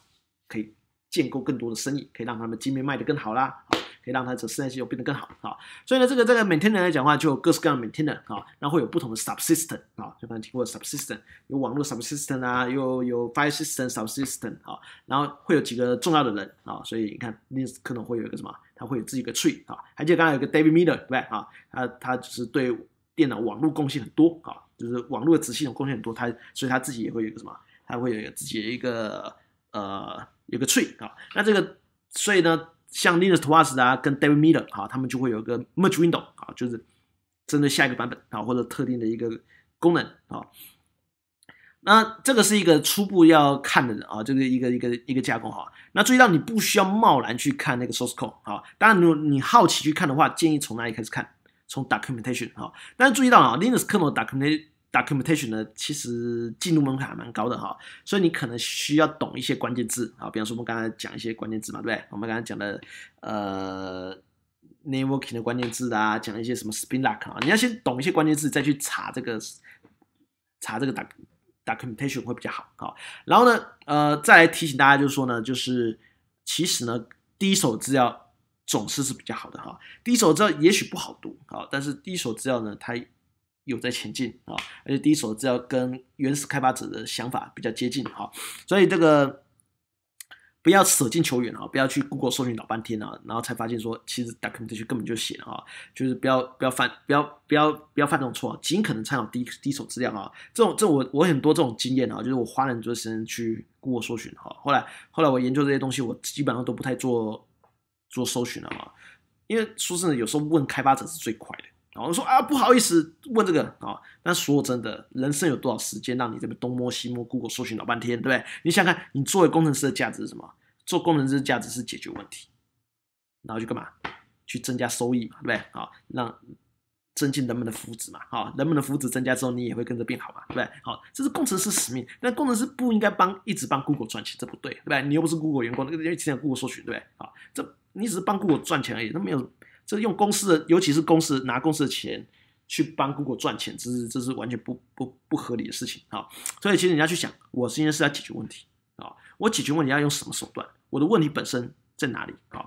Speaker 1: 可以建构更多的生意，可以让他们晶片卖得更好啦。可以让它整个生态系统变得更好，好，所以呢，这个这个 maintainer 来讲话，就有各式各样 maintainer，好，然后会有不同的 subsystem，好，就刚才提过 subsystem，有网络 subsystem 啊，又有 fire system subsystem，好，然后会有几个重要的人，好，所以你看，你可能会有一个什么，他会有自己一个 tree，啊，记得刚才有个 David Miller 对不对，啊，他他就是对电脑网络贡献很多，啊，就是网络的子系统贡献很多，他所以他自己也会有一个什么，他会有一个自己的一个呃，有个 tree，啊，那这个所以呢？像 Linux t w o s 啊，跟 David Miller 啊，他们就会有一个 Merge Window 啊，就是针对下一个版本啊，或者特定的一个功能啊。那这个是一个初步要看的啊，就是一个一个一个架构哈。那注意到你不需要贸然去看那个 Source Code 啊，当然如果你好奇去看的话，建议从哪里开始看？从 Documentation 啊。但是注意到啊，Linux Kernel Documentation。documentation 呢，其实进入门槛还蛮高的哈，所以你可能需要懂一些关键字啊，比方说我们刚才讲一些关键字嘛，对不对？我们刚才讲的呃 networking 的关键字啊，讲一些什么 spin lock 啊，你要先懂一些关键字再去查这个查这个 doc u m e n t a t i o n 会比较好哈。然后呢，呃，再来提醒大家就是说呢，就是其实呢，第一手资料总是是比较好的哈，第一手资料也许不好读啊，但是第一手资料呢，它有在前进啊，而且第一手资料跟原始开发者的想法比较接近哈，所以这个不要舍近求远啊，不要去 Google 搜寻老半天啊，然后才发现说其实 document 这 n 根本就写了啊，就是不要不要犯不要不要不要犯这种错啊，尽可能参考第一第一手资料啊，这种这我我很多这种经验啊，就是我花了很多时间去 Google 搜寻哈，后来后来我研究这些东西，我基本上都不太做做搜寻了嘛，因为说真的，有时候问开发者是最快的。然后说啊，不好意思问这个啊。那说真的，人生有多少时间让你这边东摸西摸，Google 搜寻老半天，对不对？你想看，你作为工程师的价值是什么？做工程师的价值是解决问题，然后就干嘛？去增加收益嘛，对不对？好，让增进人们的福祉嘛。好，人们的福祉增加之后，你也会跟着变好嘛，对不对？好，这是工程师使命。那工程师不应该帮一直帮 Google 赚钱，这不对，对不对？你又不是 Google 员工，那个直天 Google 搜寻，对不对？啊，这你只是帮 Google 赚钱而已，那没有。这用公司的，尤其是公司拿公司的钱去帮 Google 赚钱，这是这是完全不不不合理的事情啊！所以其实你要去想，我今天是要解决问题啊，我解决问题要用什么手段？我的问题本身在哪里啊？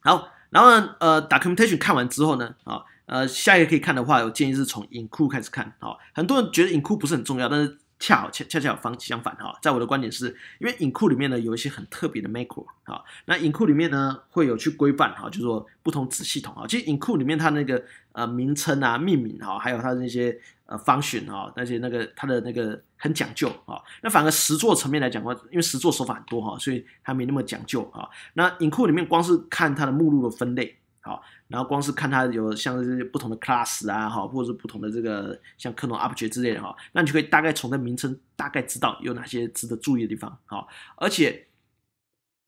Speaker 1: 好，然后呃，documentation 看完之后呢，啊呃，下一个可以看的话，我建议是从 include 开始看啊。很多人觉得 include 不是很重要，但是。恰恰恰恰方相反哈，在我的观点是，因为影库里面呢有一些很特别的 macro 啊，那影库里面呢会有去规范哈，就说不同子系统啊，其实影库里面它那个呃名称啊命名啊，还有它的那些呃 function 啊，那些那个它的那个很讲究啊，那反而实作层面来讲的话，因为实作手法很多哈，所以它没那么讲究啊。那影库里面光是看它的目录的分类。好，然后光是看它有像不同的 class 啊，哈，或者是不同的这个像 b j up t 之类的哈，那你就可以大概从它名称大概知道有哪些值得注意的地方好，而且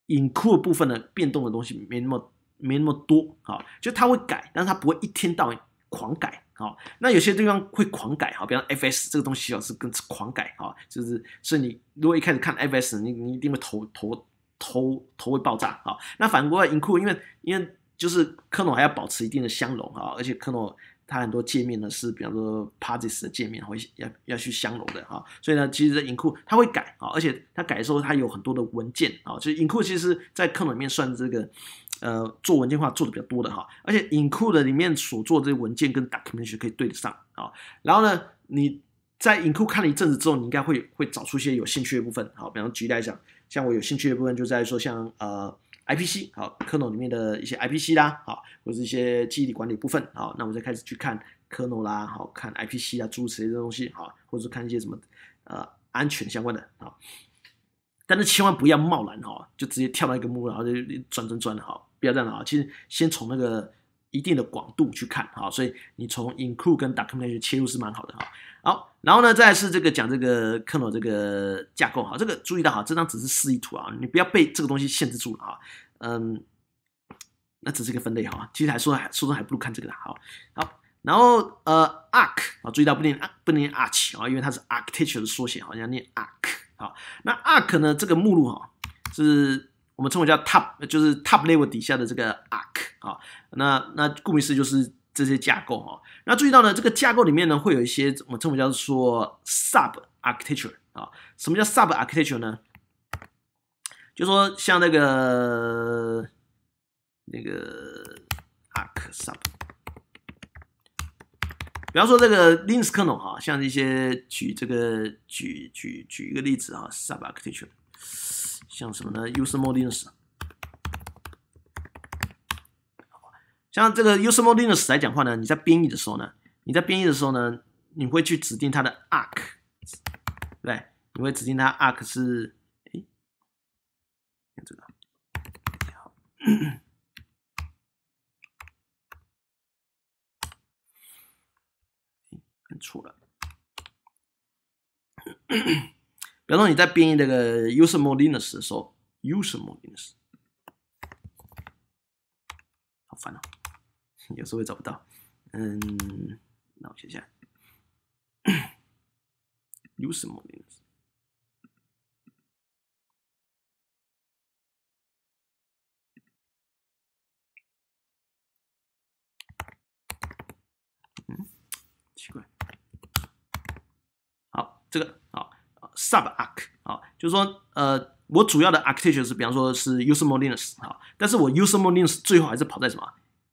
Speaker 1: include 部分的变动的东西没那么没那么多好，就它会改，但是它不会一天到晚狂改好，那有些地方会狂改好，比方 fs 这个东西哦，是更狂改啊，就是是你如果一开始看 fs，你你一定会头头头头会爆炸好，那反过来 include，因为因为就是克 o 还要保持一定的相容啊，而且克 o 它很多界面呢是比方说 p a r s 的界面，会要要去相容的啊，所以呢，其实 Include 它会改啊，而且它改的时候它有很多的文件啊，就是 Include 其实在克 o 里面算这个呃做文件化做的比较多的哈，而且 Include 的里面所做这些文件跟 d o c u m e n t 可以对得上啊，然后呢，你在 Include 看了一阵子之后，你应该会会找出一些有兴趣的部分，好，比方举例来讲，像我有兴趣的部分就在说像呃。IPC 好，kernel 里面的一些 IPC 啦，好或者一些记忆力管理部分，好，那我再开始去看 kernel 啦，好看 IPC 啊，诸如此类的东西，好，或者看一些什么呃安全相关的，好，但是千万不要贸然哈，就直接跳到一个目录，然后就转转转的不要这样了，啊，其实先从那个。一定的广度去看啊，所以你从 include 跟 documentation 切入是蛮好的哈。好，然后呢，再是这个讲这个 kernel 这个架构哈，这个注意到哈，这张只是示意图啊，你不要被这个东西限制住了啊。嗯，那只是一个分类哈，其实还说还说的还不如看这个的好。好，然后呃 a r c 啊，注意到不念不念 arch 啊，因为它是 architecture 的缩写，好像念 a r c 好。那 a r c 呢，这个目录哈是。我们称为叫 top，就是 top level 底下的这个 arc 啊，那那顾名思义就是这些架构啊。那注意到呢，这个架构里面呢会有一些我们称为叫做 sub architecture 啊。什么叫 sub architecture 呢？就说像那个那个 arc sub，比方说这个 Linux kernel 啊，像一些举这个举举举一个例子啊，sub architecture。像什么呢？use m o d i l e s 好吧？像这个 use m o d i l e s 来讲话呢，你在编译的时候呢，你在编译的时候呢，你会去指定它的 a r c 对，你会指定它 a r c 是，哎，看这个，好，错了。比如说你在编译这个 “use m o l i n u x 的时候，“use m o l i n u x 好烦啊，有时候会找不到。嗯，那我写一下 “use m o l i n u x 嗯，奇怪。好，这个。Sub a r c 啊，就是说，呃，我主要的 architecture 是比方说是 u s e m o l i n e s 啊，但是我 u s e m o l i n e s 最后还是跑在什么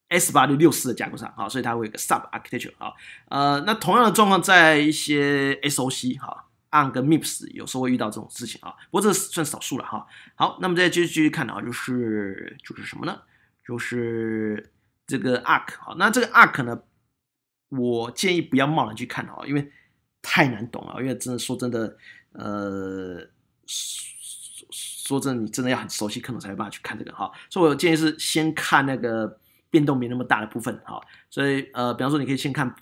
Speaker 1: S 八六六四的架构上啊，所以它会有个 sub architecture 啊，呃，那同样的状况在一些 SOC 哈 o n 跟 MIPS 有时候会遇到这种事情啊，不过这算少数了哈。好，那么再继续继续看啊，就是就是什么呢？就是这个 a r c 好，那这个 a r c 呢，我建议不要贸然去看啊，因为太难懂了，因为真的说真的。呃，说说真的，你真的要很熟悉可能才有办法去看这个哈。所以我建议是，先看那个变动没那么大的部分哈。所以呃，比方说你可以先看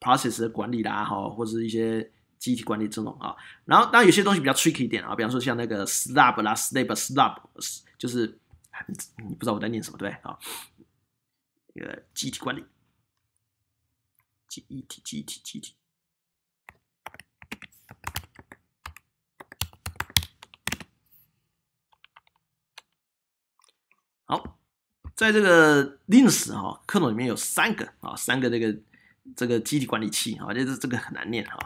Speaker 1: process 的管理啦，哈，或者一些集体管理这种啊。然后，当然有些东西比较 tricky 一点啊，比方说像那个 slab 啦、slab、slab，就是你不知道我在念什么，对啊。对啊？呃，集体管理，集体、集体、集体。好，在这个历史哈，克隆里面有三个啊，三个这个这个集体管理器啊，这、这这个很难念啊。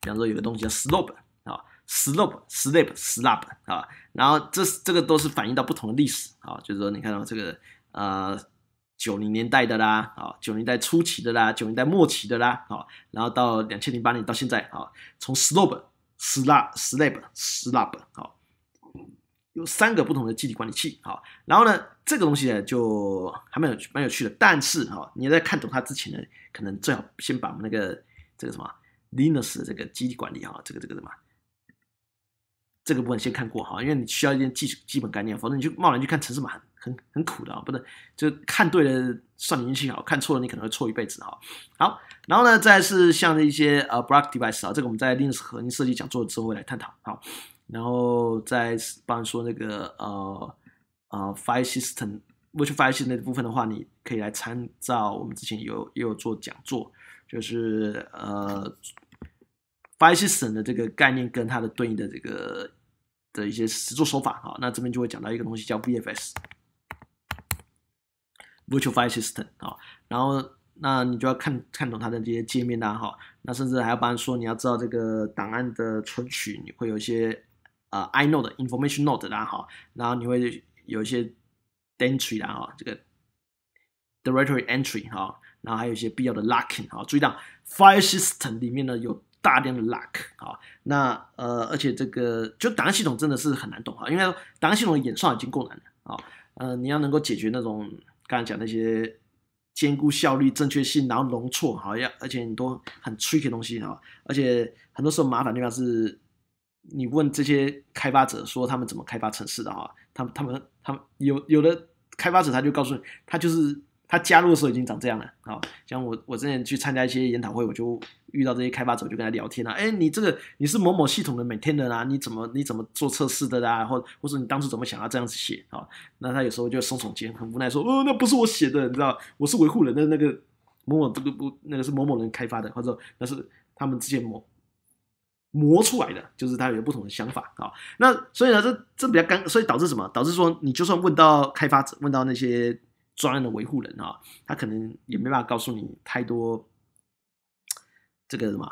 Speaker 1: 比方说，有个东西叫 slope 啊 s l o p e s l a p s l a p 啊，然后这这个都是反映到不同的历史啊，就是说，你看到这个呃九零年代的啦啊，九零代初期的啦，九零代末期的啦啊，然后到两千零八年到现在啊，从 slope，slab，slab，slab 啊，有三个不同的机体管理器啊，然后呢？这个东西呢，就还蛮有蛮有趣的，但是哈，你在看懂它之前呢，可能最好先把我们那个这个什么 Linux 的这个基地管理啊，这个这个什么这个部分先看过哈，因为你需要一点基基本概念，否则你就贸然去看程式码，很很很苦的啊，不能就看对了算你运气好，看错了你可能会错一辈子哈。好，然后呢，再是像一些呃 block device 啊，这个我们在 Linux 核心设计讲座之后来探讨好，然后再帮你说那个呃。呃，file system virtual file system 的部分的话，你可以来参照我们之前有也有做讲座，就是呃，file system 的这个概念跟它的对应的这个的一些实作手法哈，那这边就会讲到一个东西叫 BFS virtual file system 啊。然后，那你就要看看懂它的这些界面啦哈。那甚至还要帮说你要知道这个档案的存取，你会有一些呃，I node information node 啦哈。然后你会。有一些 entry 啦，哈，这个 directory entry 哈，然后还有一些必要的 locking 哈。注意到 fire system 里面呢有大量的 lock 啊。那呃，而且这个就档案系统真的是很难懂哈，因为档案系统的演算已经够难了啊。呃，你要能够解决那种刚才讲那些兼顾效率、正确性，然后容错好要而且很多很 tricky 东西哈，而且很多时候麻烦地方是你问这些开发者说他们怎么开发城市的哈，他们他们。有有的开发者他就告诉你，他就是他加入的时候已经长这样了。啊，像我我之前去参加一些研讨会，我就遇到这些开发者，我就跟他聊天了。哎，你这个你是某某系统的每天的啦，你怎么你怎么做测试的啦，或或者你当初怎么想要这样子写啊？那他有时候就耸耸肩，很无奈说，哦，那不是我写的，你知道，我是维护人的那个某某这个不那个是某某人开发的，或者那是他们之前某。磨出来的，就是他有不同的想法啊。那所以呢，这这比较干，所以导致什么？导致说你就算问到开发者，问到那些专业的维护人啊，他可能也没办法告诉你太多这个什么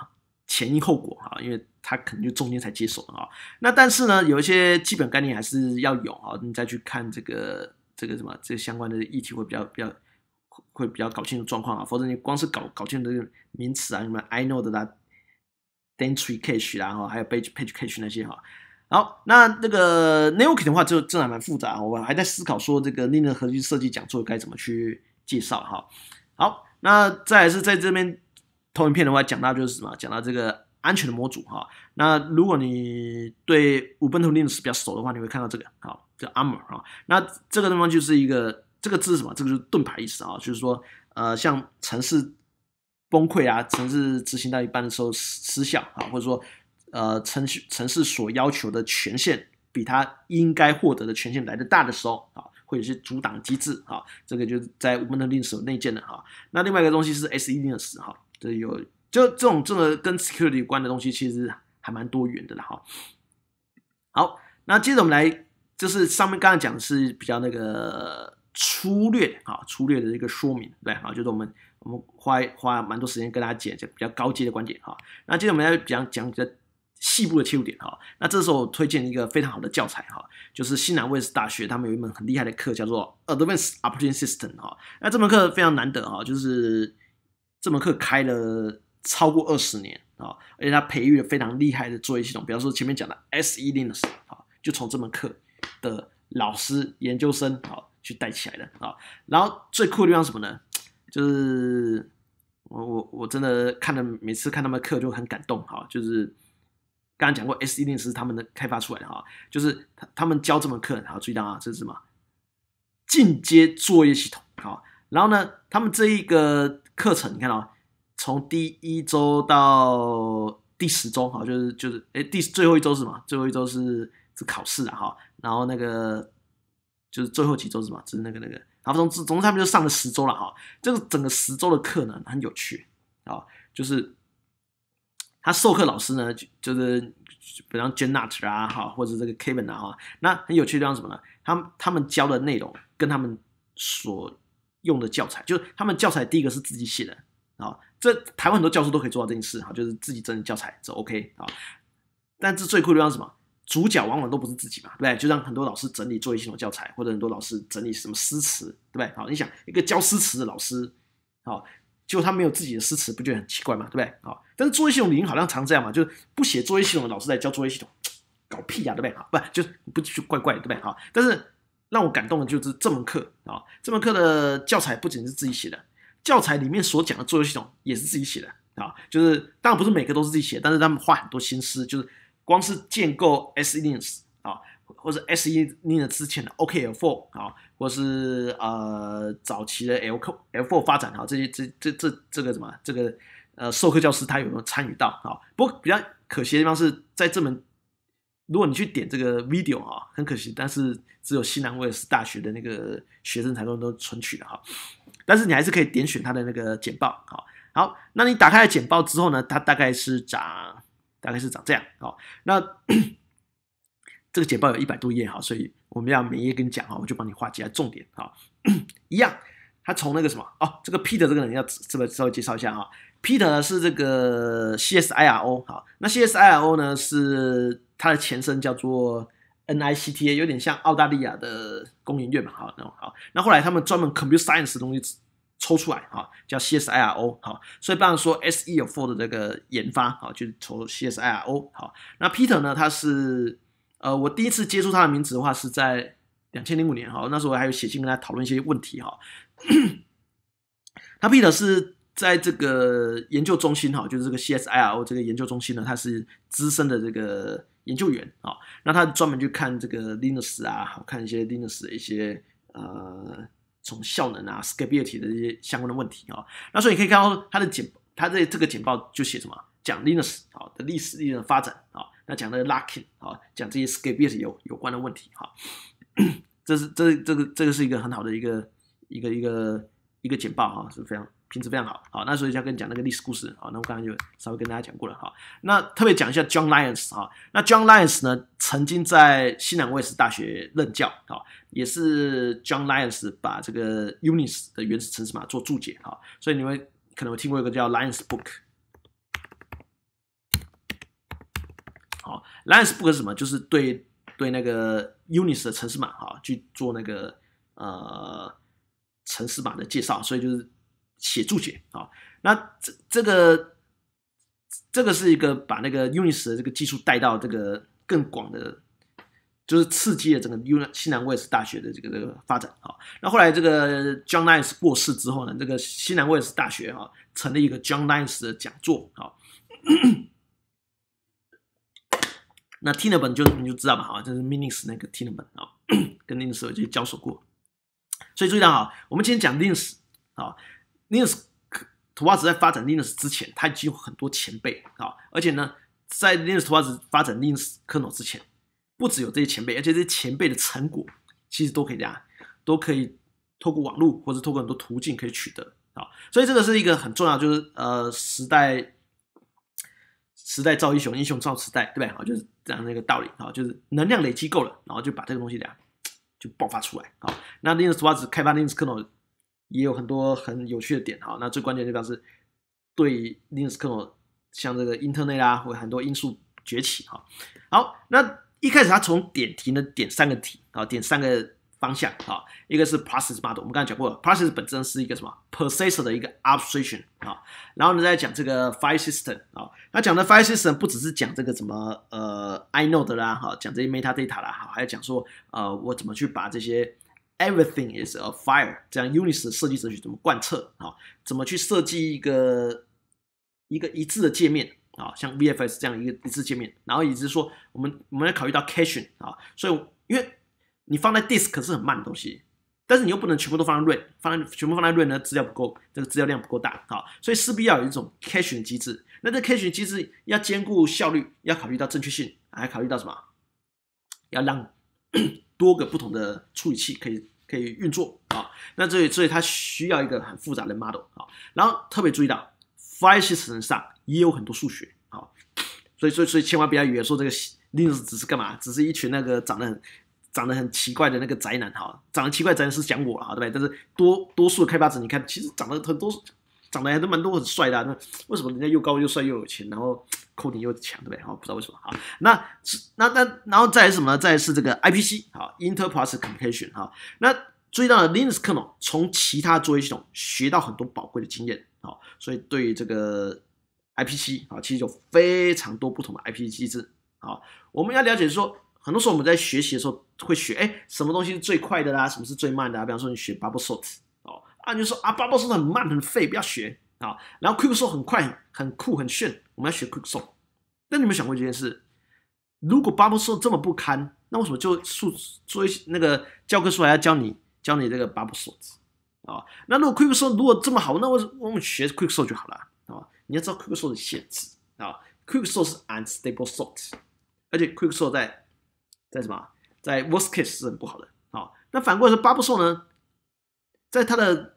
Speaker 1: 前因后果啊，因为他可能就中间才接手啊。那但是呢，有一些基本概念还是要有啊。你再去看这个这个什么这相关的议题，会比较比较会比较搞清楚状况啊。否则你光是搞搞清楚这个名词啊，什么 I know 的啦。Dentry cache，然后还有 page page cache 那些哈。好，那这个 n e o k 的话就真的蛮复杂，我还在思考说这个 Linux 核心设计讲座该怎么去介绍哈。好，那再是在这边投影片的话，讲到就是什么？讲到这个安全的模组哈。那如果你对 Ubuntu Linux 比较熟的话，你会看到这个，好这 Armor 啊。那这个地方就是一个这个字是什么？这个是盾牌意思啊，就是说呃，像城市。崩溃啊，城市执行到一半的时候失效啊，或者说，呃，市城市所要求的权限比它应该获得的权限来的大的时候啊，或者是阻挡机制啊，这个就在我们的令所内建的哈。那另外一个东西是 S100s 哈，这有就这种这个跟 security 有关的东西，其实还蛮多元的啦哈。好，那接着我们来，就是上面刚刚讲是比较那个粗略啊，粗略的一个说明对啊，就是我们。我们花花蛮多时间跟大家讲讲比较高阶的观点哈，那接着我们要讲讲一个细部的切入点哈。那这时候我推荐一个非常好的教材哈，就是新南威尔士大学他们有一门很厉害的课叫做 Advanced Operating System 哈。那这门课非常难得哈，就是这门课开了超过二十年啊，而且他培育了非常厉害的作业系统，比方说前面讲的 S Linux 哈，就从这门课的老师研究生好去带起来的啊。然后最酷的地方什么呢？就是我我我真的看的每次看他们课就很感动哈，就是刚讲过，S 一定是他们的开发出来的哈，就是他他们教这门课，然后注意到啊，这是什么进阶作业系统好，然后呢，他们这一个课程你看到从第一周到第十周，哈，就是就是哎第最后一周是什么？最后一周是是考试啊，哈，然后那个就是最后几周是什么？是那个那个。然后总之总之他们就上了十周了哈，这个整个十周的课呢很有趣啊，就是他授课老师呢就是比方 j a n a t 啊哈，或者这个 Kevin 啊哈，那很有趣的地方什么呢？他们他们教的内容跟他们所用的教材，就是他们教材第一个是自己写的啊，这台湾很多教授都可以做到这件事哈，就是自己整理教材就 OK 啊，但是最酷的地方什么？主角往往都不是自己嘛，对不对？就让很多老师整理作业系统教材，或者很多老师整理什么诗词，对不对？好，你想一个教诗词的老师，好，结果他没有自己的诗词，不觉得很奇怪嘛，对不对？好，但是作业系统好像常这样嘛，就是不写作业系统的老师在教作业系统，搞屁呀，对不对？好，不就不就怪怪，对不对？好，但是让我感动的就是这门课啊，这门课的教材不仅是自己写的，教材里面所讲的作业系统也是自己写的啊，就是当然不是每个都是自己写，但是他们花很多心思，就是。光是建构 S n 零 s 啊，或者 S 一 N 的之前的 OKL four 啊，或是呃早期的 L K L four 发展啊，这些这这这这个什么这个呃授课教师他有没有参与到啊？不过比较可惜的地方是在这门，如果你去点这个 video 啊，很可惜，但是只有西南威尔斯大学的那个学生才能都存取的哈。但是你还是可以点选他的那个简报，好好，那你打开了简报之后呢，它大概是讲。大概是长这样好，那 这个简报有一百多页哈，所以我们要每页跟你讲哈，我就帮你画几下重点哈。一样，他从那个什么哦，这个 Peter 这个人要是不是稍微介绍一下哈 p e t e r 是这个 CSIRO 好，那 CSIRO 呢是它的前身叫做 NICTA，有点像澳大利亚的公营院嘛好，那种好，那后来他们专门 compute science 东西。抽出来哈，叫 CSIRO，好，所以不然说 SE 有 Four 的这个研发哈，就抽 CSIRO，好。那 Peter 呢，他是呃，我第一次接触他的名字的话是在两千零五年，好，那时候我还有写信跟他讨论一些问题，哈。那 Peter 是在这个研究中心，哈，就是这个 CSIRO 这个研究中心呢，他是资深的这个研究员，啊，那他专门去看这个 Linux 啊，看一些 Linux 的一些呃。从效能啊，scalability 的一些相关的问题啊，那所以你可以看到它的简，它的这个简报就写什么，讲 Linux 啊的历史、历史发展啊，那讲的 Lucky 啊，讲这些 scalability 有有关的问题哈，这是这这个这个是一个很好的一个一个一个一个简报啊，是非常。品质非常好，好，那以就要跟你讲那个历史故事，好，那我刚刚就稍微跟大家讲过了，好，那特别讲一下 John Lyons，哈，那 John Lyons 呢曾经在西南卫斯大学任教，哈，也是 John Lyons 把这个 Unix 的原始程式码做注解，哈，所以你们可能会听过一个叫 Lyons Book，好，Lyons Book 是什么？就是对对那个 Unix 的程式码，哈，去做那个呃程式码的介绍，所以就是。写注解啊，那这这个这个是一个把那个 UNIS 的这个技术带到这个更广的，就是刺激了整个 UN 西南尔斯大学的这个这个发展啊。那后来这个 John Lines 过世之后呢，这个西南尔斯大学啊，成立一个 John Lines 的讲座啊。那 Tina 本就你就知道嘛，好，就是 m i n i s 那个 Tina 本啊，跟 i n i s 就交手过。所以注意到啊，我们今天讲 i n u s 啊。Linux，图瓦兹在发展 Linux 之前，它已经有很多前辈啊，而且呢，在 Linux 图瓦兹发展 Linux kernel 之前，不只有这些前辈，而且这些前辈的成果，其实都可以这样，都可以透过网络或者透过很多途径可以取得啊，所以这个是一个很重要，就是呃时代，时代造英雄，英雄造时代，对吧？啊，就是这样的一个道理啊，就是能量累积够了，然后就把这个东西这样就爆发出来啊。那 Linux 图瓦兹开发 Linux kernel。也有很多很有趣的点哈，那最关键的地方是对 Linux kernel 像这个 Internet 啦，或很多因素崛起哈。好，那一开始他从点题呢，点三个题啊，点三个方向啊，一个是 Process Model，我们刚才讲过了，Process 本身是一个什么 Processor 的一个 Abstraction 啊。然后呢，再讲这个 File System 啊，那讲的 File System 不只是讲这个什么呃 inode 啦哈，讲这些 Metadata 啦，还要讲说呃我怎么去把这些。Everything is a f i r e 这样 u n i s 的设计哲学怎么贯彻啊？怎么去设计一个一个一致的界面啊？像 VFS 这样一个一致界面，然后也是说我们我们要考虑到 caching 啊，所以因为你放在 disk 是很慢的东西，但是你又不能全部都放在 read，放在全部放在 read 呢，资料不够，这个资料量不够大，啊，所以势必要有一种 caching 机制。那这 caching 机制要兼顾效率，要考虑到正确性，还考虑到什么？要让。多个不同的处理器可以可以运作啊，那所以所以它需要一个很复杂的 model 啊，然后特别注意到，f i 分 e 层上也有很多数学啊，所以所以所以千万不要以为说这个 Linux 只是干嘛，只是一群那个长得很长得很奇怪的那个宅男哈，长得奇怪宅男是讲我啊对不对？但是多多数的开发者，你看其实长得很多，长得还都蛮多很帅的，那为什么人家又高又帅又有钱，然后？扣点又强，对不对？好，不知道为什么。好，那那那，然后再来什么呢？再是这个 IPC 好，Inter p r o e s s Communication 哈。那注意到了 Linux kernel 从其他作业系统学到很多宝贵的经验好，所以对于这个 IPC 好，其实有非常多不同的 IPC 机制好，我们要了解说，很多时候我们在学习的时候会学，哎，什么东西是最快的啦？什么是最慢的？比方说你学 Bubble Sort 哦，啊就说啊 Bubble Sort 很慢很废，不要学。啊，然后 quick s o r 很快、很酷、很炫，我们要学 quick sort。那你们想过这件事？如果 bubble s o r 这么不堪，那为什么就数做那个教科书还要教你教你这个 bubble sort？啊，那如果 quick s o r 如果这么好，那我我们学 quick s o r 就好了啊。你要知道 quick s o r 的限制啊，quick sort 是 unstable sort，而且 quick s o r 在在什么？在 worst case 是很不好的。好，那反过来说 bubble s o r 呢？在它的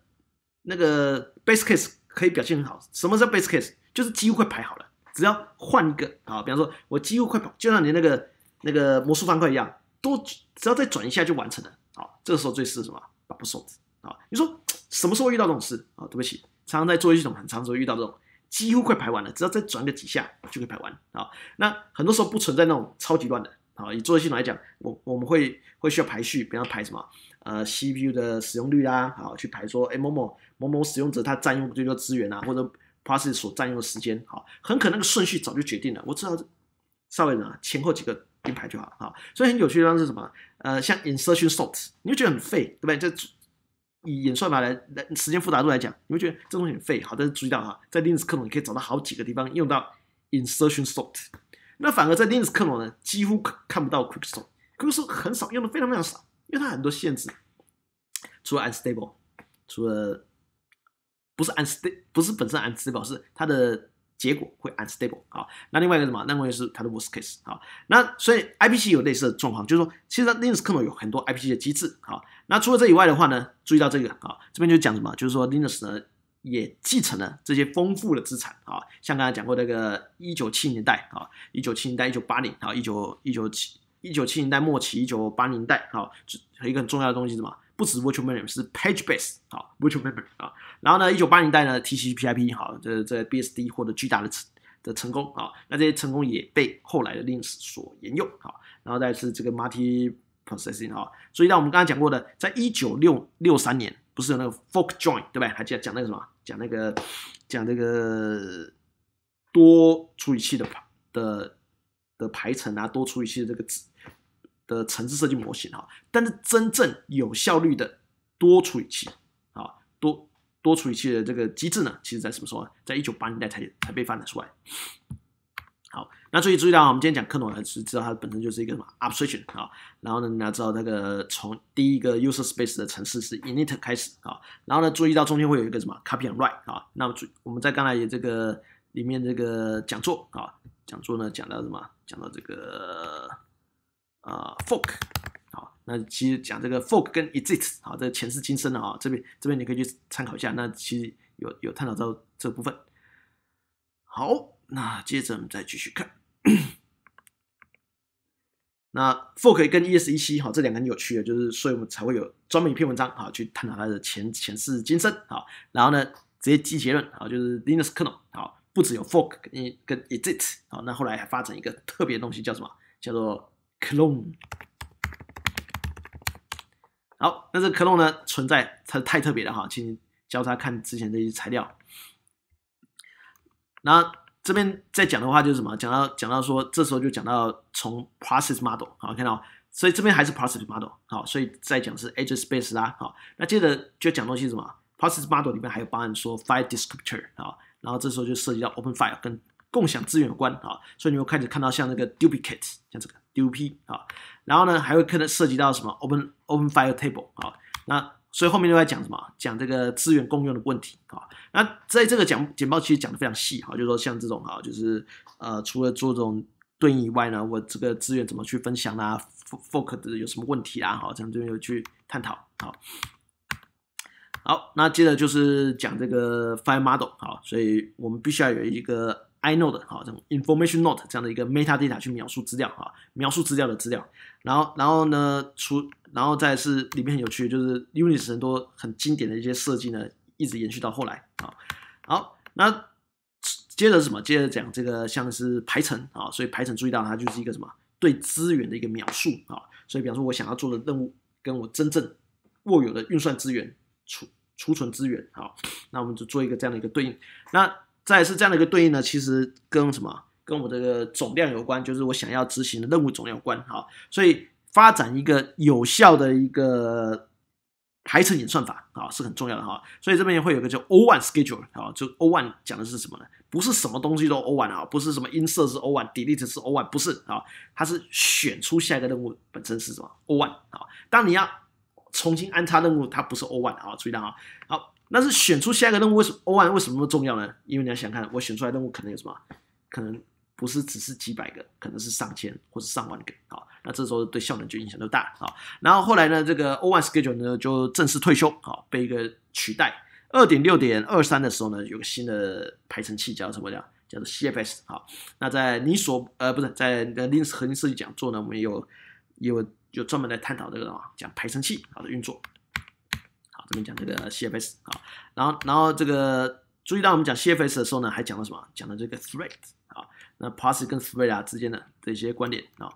Speaker 1: 那个 base case。可以表现很好。什么叫 base case？就是几乎快排好了，只要换一个，好，比方说，我几乎快跑，就像你那个那个魔术方块一样，多只要再转一下就完成了。好，这个时候最是什么？不守则。啊，你说什么时候遇到这种事？啊，对不起，常常在作业系统，很常候遇到这种几乎快排完了，只要再转个几下就可以排完。啊，那很多时候不存在那种超级乱的。啊，以作业系统来讲，我我们会会需要排序，比方排什么？呃，CPU 的使用率啦，好去排说，哎，某某某某使用者他占用最多资源啊，或者 process 所占用的时间，好，很可能那个顺序早就决定了。我知道稍微呢前后几个并排就好，好，所以很有趣的地方是什么？呃，像 insertion sort，你会觉得很费，对不对？这以演算法来来时间复杂度来讲，你会觉得这东西很费。好，但是注意到哈，在 l i 链子克隆你可以找到好几个地方用到 insertion sort，那反而在 Linux 克隆呢，几乎看看不到 quick sort，quick sort 很少用的非常非常少。因为它很多限制，除了 unstable，除了不是 unstable，不是本身 unstable，是它的结果会 unstable 啊。那另外一个什么？另外一个是它的 worst case 啊。那所以 IPC 有类似的状况，就是说，其实 Linux kernel 有很多 IPC 的机制啊。那除了这以外的话呢，注意到这个啊，这边就讲什么？就是说 Linux 呢也继承了这些丰富的资产啊，像刚才讲过那个一九七年代啊，一九七年代、一九八零啊、一九一九七。一九七零代末期，一九八零代啊，一个很重要的东西什么？不止 virtual memory，是 page base 啊，virtual memory 啊。然后呢，一九八零代呢，t c pip，好，这这 BSD 获得巨大的的成功啊。那这些成功也被后来的 Linux 所沿用啊。然后再是这个 multi processing 哦。所以，像我们刚刚讲过的，在一九六六三年，不是有那个 fork join 对不对？还讲讲那个什么？讲那个讲那个多处理器的的的排程啊，多处理器的这个。的层次设计模型哈，但是真正有效率的多处理器啊，多多处理器的这个机制呢，其实在什么时候？在一九八零代才才被发展出来。好，那注意注意到，我们今天讲克隆呢，是知道它本身就是一个什么 operation 啊？然后呢，你要知道那个从第一个 user space 的城市是 init 开始啊，然后呢，注意到中间会有一个什么 copy and write 啊？那么我们在刚才这个里面这个讲座啊，讲座呢讲到什么？讲到这个。呃，folk，好，那其实讲这个 folk 跟 exit，好，这个前世今生的啊，这边这边你可以去参考一下。那其实有有探讨到这部分。好，那接着我们再继续看，那 folk 跟 esec，哈，这两个很有趣的，就是所以我们才会有专门一篇文章，哈，去探讨它的前前世今生，啊。然后呢，直接记结论，啊，就是 Linus k n e l 好，不只有 folk 跟跟 exit，好，那后来还发展一个特别东西，叫什么？叫做 Clone，好，那这 Clone 呢存在，它太特别了哈，请交叉看之前的一些材料。那这边在讲的话就是什么？讲到讲到说，这时候就讲到从 Process Model，好看到，所以这边还是 Process Model，好，所以再讲是 Edge Space 啦，好，那接着就讲东西什么？Process Model 里面还有包含说 File Descriptor 啊，然后这时候就涉及到 Open File 跟。共享资源有关啊，所以你会开始看到像那个 duplicate，像这个 dup 啊，然后呢还会可能涉及到什么 open open file table 啊，那所以后面都在讲什么？讲这个资源共用的问题啊。那在这个讲简报其实讲的非常细哈，就说像这种啊，就是呃，除了做这种对应以外呢，我这个资源怎么去分享啊？fork 的有什么问题啊？好，这样这边有去探讨好。好，那接着就是讲这个 file model 好，所以我们必须要有一个。I n o t e 好，这种 information note 这样的一个 meta data 去描述资料啊，描述资料的资料。然后，然后呢，除，然后再是里面很有趣，就是 Unix 很多很经典的一些设计呢，一直延续到后来啊。好，那接着什么？接着讲这个像是排程啊，所以排程注意到它就是一个什么对资源的一个描述啊。所以比方说我想要做的任务跟我真正握有的运算资源、储储存资源，好，那我们就做一个这样的一个对应。那再是这样的一个对应呢，其实跟什么，跟我这个总量有关，就是我想要执行的任务总量有关，好，所以发展一个有效的一个排程演算法，好是很重要的哈。所以这边也会有个叫 O one schedule，好，就 O one 讲的是什么呢？不是什么东西都 O one 啊，不是什么音色是 O one，l e t e 是 O one，不是啊，它是选出下一个任务本身是什么 O one 好，当你要重新安插任务，它不是 O one 啊，注意到啊，好。那是选出下一个任务，为什么 O one 为什么那么重要呢？因为你要想看，我选出来任务可能有什么，可能不是只是几百个，可能是上千或者上万个。好，那这时候对效能就影响就大。好，然后后来呢，这个 O one schedule 呢就正式退休，好，被一个取代。二点六点二三的时候呢，有个新的排程器叫什么叫？叫做 CFS。好，那在你所呃不是在零核心设计讲座呢，我们也有有有专门来探讨这个啊，讲排程器好的运作。我们讲这个 CFS 啊，然后然后这个注意到我们讲 CFS 的时候呢，还讲了什么？讲了这个 Thread 啊，那 Pass 跟 Thread 之间的这些关联啊。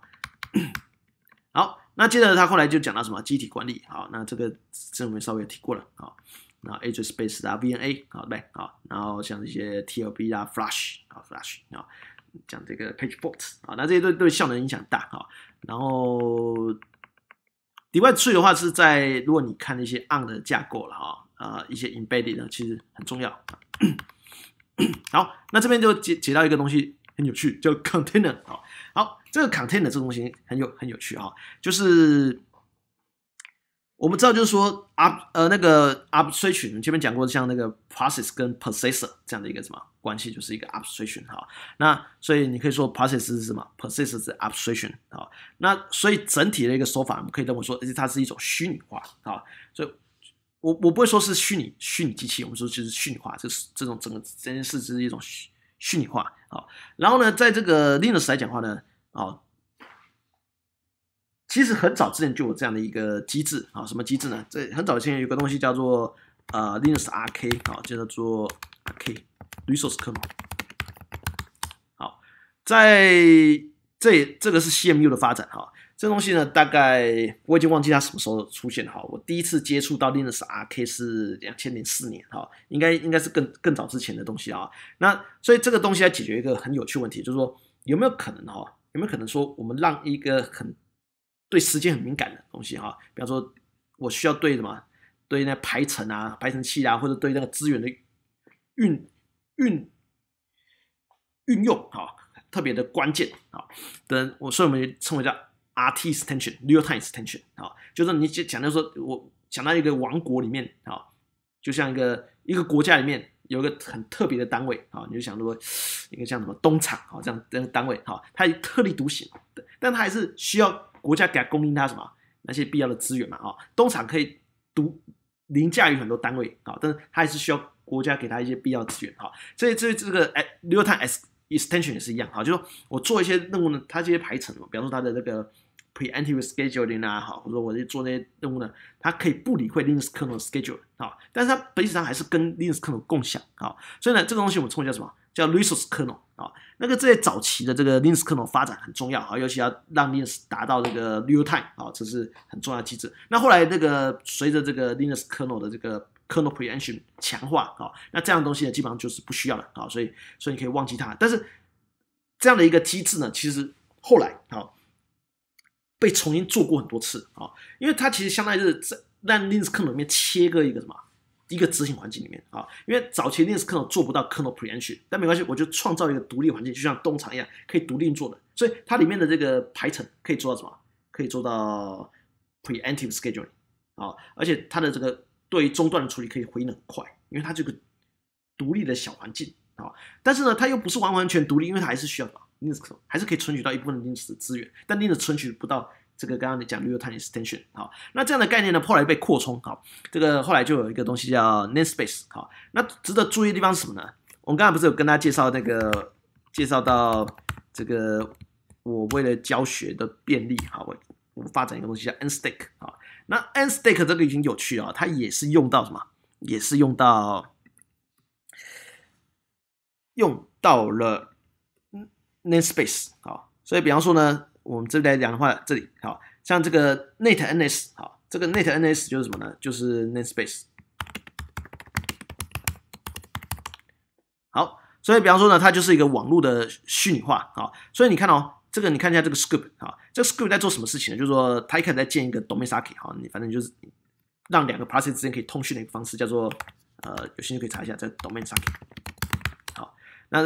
Speaker 1: 好，那接着他后来就讲到什么机体管理？好，那这个这我们稍微提过了啊。那 a e s p a c e 啊 VNA 好对不对然后像这些 TLB 啊 f l a s h 啊 f l a s h 啊，讲这个 Page b o u l t 啊，那这些都对效能影响大啊。然后底外去的话是在，如果你看那些 on 的架构了哈，呃，一些 e m b e d d i d 呢，其实很重要。好，那这边就解解到一个东西，很有趣，叫 container 啊。好，这个 container 这东西很有很有趣哈，就是。我们知道就是说啊，呃那个 abstraction 前面讲过，像那个 process 跟 processor 这样的一个什么关系，就是一个 abstraction 哈。那所以你可以说 process 是什么，processor 是 abstraction 啊。那所以整体的一个说法，我们可以这么说，而且它是一种虚拟化啊。所以，我我不会说是虚拟虚拟机器，我们说就是虚拟化，就是这种整个这件事是一种虚虚拟化啊。然后呢，在这个 Linux 来讲话呢啊。其实很早之前就有这样的一个机制啊，什么机制呢？这很早之前有个东西叫做呃 Linux R K 啊，叫做 R K Resource k e e 好，在这这个是 C M U 的发展哈，这东西呢大概我已经忘记它什么时候出现的哈。我第一次接触到 Linux R K 是两千零四年哈，应该应该是更更早之前的东西啊。那所以这个东西来解决一个很有趣问题，就是说有没有可能哈？有没有可能说我们让一个很对时间很敏感的东西哈，比方说，我需要对什么？对那排程啊、排程器啊，或者对那个资源的运运运用啊，特别的关键啊。等我，所以我们称为叫 RT extension，real time extension。啊，就是你讲到说，我讲到一个王国里面啊，就像一个一个国家里面。有个很特别的单位啊，你就想说，一个像什么东厂啊这样这样的单位哈，它特立独行，但它还是需要国家给供应它什么那些必要的资源嘛啊，东厂可以独凌驾于很多单位啊，但是它还是需要国家给它一些必要资源啊，所以这这个哎，time as extension 也是一样啊，就说我做一些任务呢，它这些排程，比如说它的那个。p r e e m p t i v e scheduling 啊，好，或者我去做那些任务呢，它可以不理会 Linux kernel schedule 啊，但是它本质上还是跟 Linux kernel 共享啊，所以呢，这个东西我们称为叫什么？叫 resource kernel 啊。那个在早期的这个 Linux kernel 发展很重要啊，尤其要让 Linux 达到这个 real time 啊，这是很重要的机制。那后来这个随着这个 Linux kernel 的这个 kernel preemption 强化啊，那这样的东西呢，基本上就是不需要了啊，所以所以你可以忘记它。但是这样的一个机制呢，其实后来啊。被重新做过很多次啊，因为它其实相当于是在 Linux kernel 里面切割一个什么一个执行环境里面啊，因为早期 Linux kernel 做不到 kernel preemption，但没关系，我就创造一个独立环境，就像东厂一样可以独立运作的，所以它里面的这个排程可以做到什么？可以做到 preemptive scheduling 啊，而且它的这个对中断的处理可以回的很快，因为它这个独立的小环境啊，但是呢，它又不是完完全独立，因为它还是需要。n i s u x 还是可以存取到一部分 i n x 的资源，但 i n u s 存取不到这个刚刚你讲 r e a l t i m e extension 好，那这样的概念呢，后来被扩充好，这个后来就有一个东西叫 namespace 好，那值得注意的地方是什么呢？我们刚才不是有跟大家介绍那个介绍到这个我为了教学的便利好，我我们发展一个东西叫 n stack 好，那 n stack 这个已经有趣啊，它也是用到什么？也是用到用到了。namespace 好，所以比方说呢，我们这边来讲的话，这里好像这个 net ns 好，这个 net ns 就是什么呢？就是 namespace 好，所以比方说呢，它就是一个网络的虚拟化啊。所以你看哦，这个你看一下这个 scoop 好，这个 scoop 在做什么事情呢？就是说它一开始在建一个 domain socket 好，你反正就是让两个 process 之间可以通讯的一个方式，叫做呃有兴趣可以查一下个 domain socket 好，那。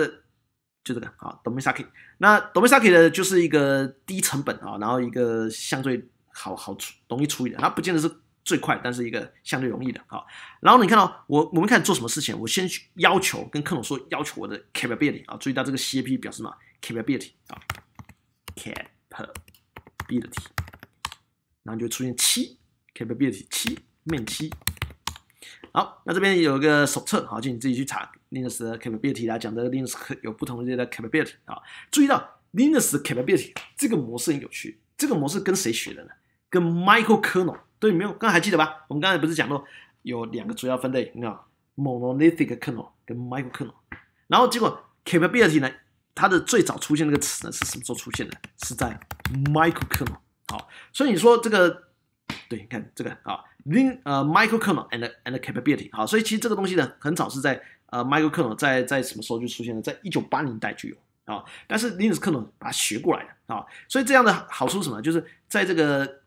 Speaker 1: 就这个好 d o m i s k i 那 d o m i s k i 的就是一个低成本啊，然后一个相对好好出容易出一点，它不见得是最快，但是一个相对容易的，好，然后你看到我，我们开始做什么事情？我先去要求跟克隆说，要求我的 capability 啊，注意到这个 CAP 表示什么？capability 啊，capa，bility，然后就出现七 capability 七面七，好，那这边有一个手册，好，请你自己去查。Linux capability 来讲这个 Linux 有不同的 capability 啊。注意到 Linux capability 这个模式很有趣，这个模式跟谁学的呢？跟 Michael Kernel 对没有？刚还记得吧？我们刚才不是讲过有两个主要分类看 m o n o l i t h i c Kernel 跟 Micro Kernel。然后结果 capability 呢，它的最早出现那个词呢是什么时候出现的？是在 Micro Kernel。好，所以你说这个，对，你看这个啊，Lin 呃 Michael Kernel and and capability。好，所以其实这个东西呢，很早是在。呃 m i c r o k e r n 在在什么时候就出现了？在一九八零代就有啊。但是 Linux kernel 把它学过来的啊，所以这样的好处是什么？就是在这个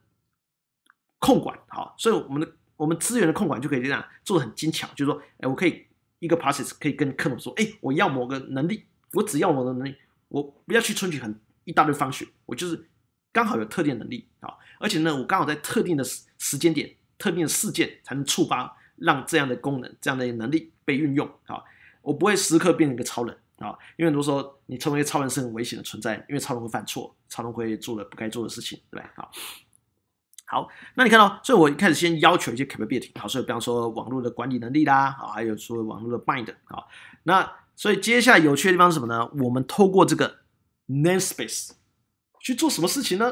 Speaker 1: 控管好，所以我们的我们资源的控管就可以这样做的很精巧。就是说，哎，我可以一个 p e s s 可以跟 kernel 说，哎，我要某个能力，我只要我的能力，我不要去存取很一大堆 function，我就是刚好有特定能力啊，而且呢，我刚好在特定的时时间点、特定的事件才能触发。让这样的功能、这样的能力被运用啊！我不会时刻变成一个超人啊，因为如时候你成为一个超人是很危险的存在，因为超人会犯错，超人会做了不该做的事情，对吧？好，好，那你看到，所以我一开始先要求一些 capability，好，所以比方说网络的管理能力啦，啊，还有说网络的 bind，啊，那所以接下来有趣的地方是什么呢？我们透过这个 namespace 去做什么事情呢？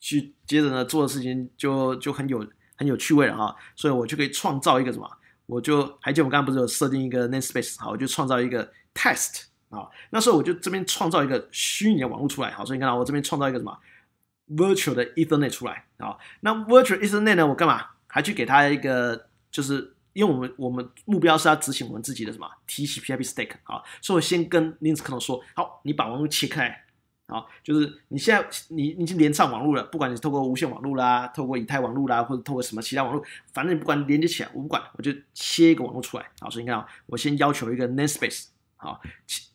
Speaker 1: 去接着呢，做的事情就就很有。很有趣味的哈，所以我就可以创造一个什么，我就还记得我刚刚不是有设定一个 namespace 好，我就创造一个 test 啊，那时候我就这边创造一个虚拟的网络出来好，所以你看到我这边创造一个什么 virtual 的 ethernet 出来啊，那 virtual ethernet 呢，我干嘛？还去给它一个，就是因为我们我们目标是要执行我们自己的什么提起 pip stack 啊，所以我先跟 l i n u x 可能 n 说，好，你把网络切开。好，就是你现在你已经连上网络了，不管你透过无线网络啦，透过以太网络啦，或者透过什么其他网络，反正你不管连接起来，我不管，我就切一个网络出来。好，所以你看啊，我先要求一个 namespace 好，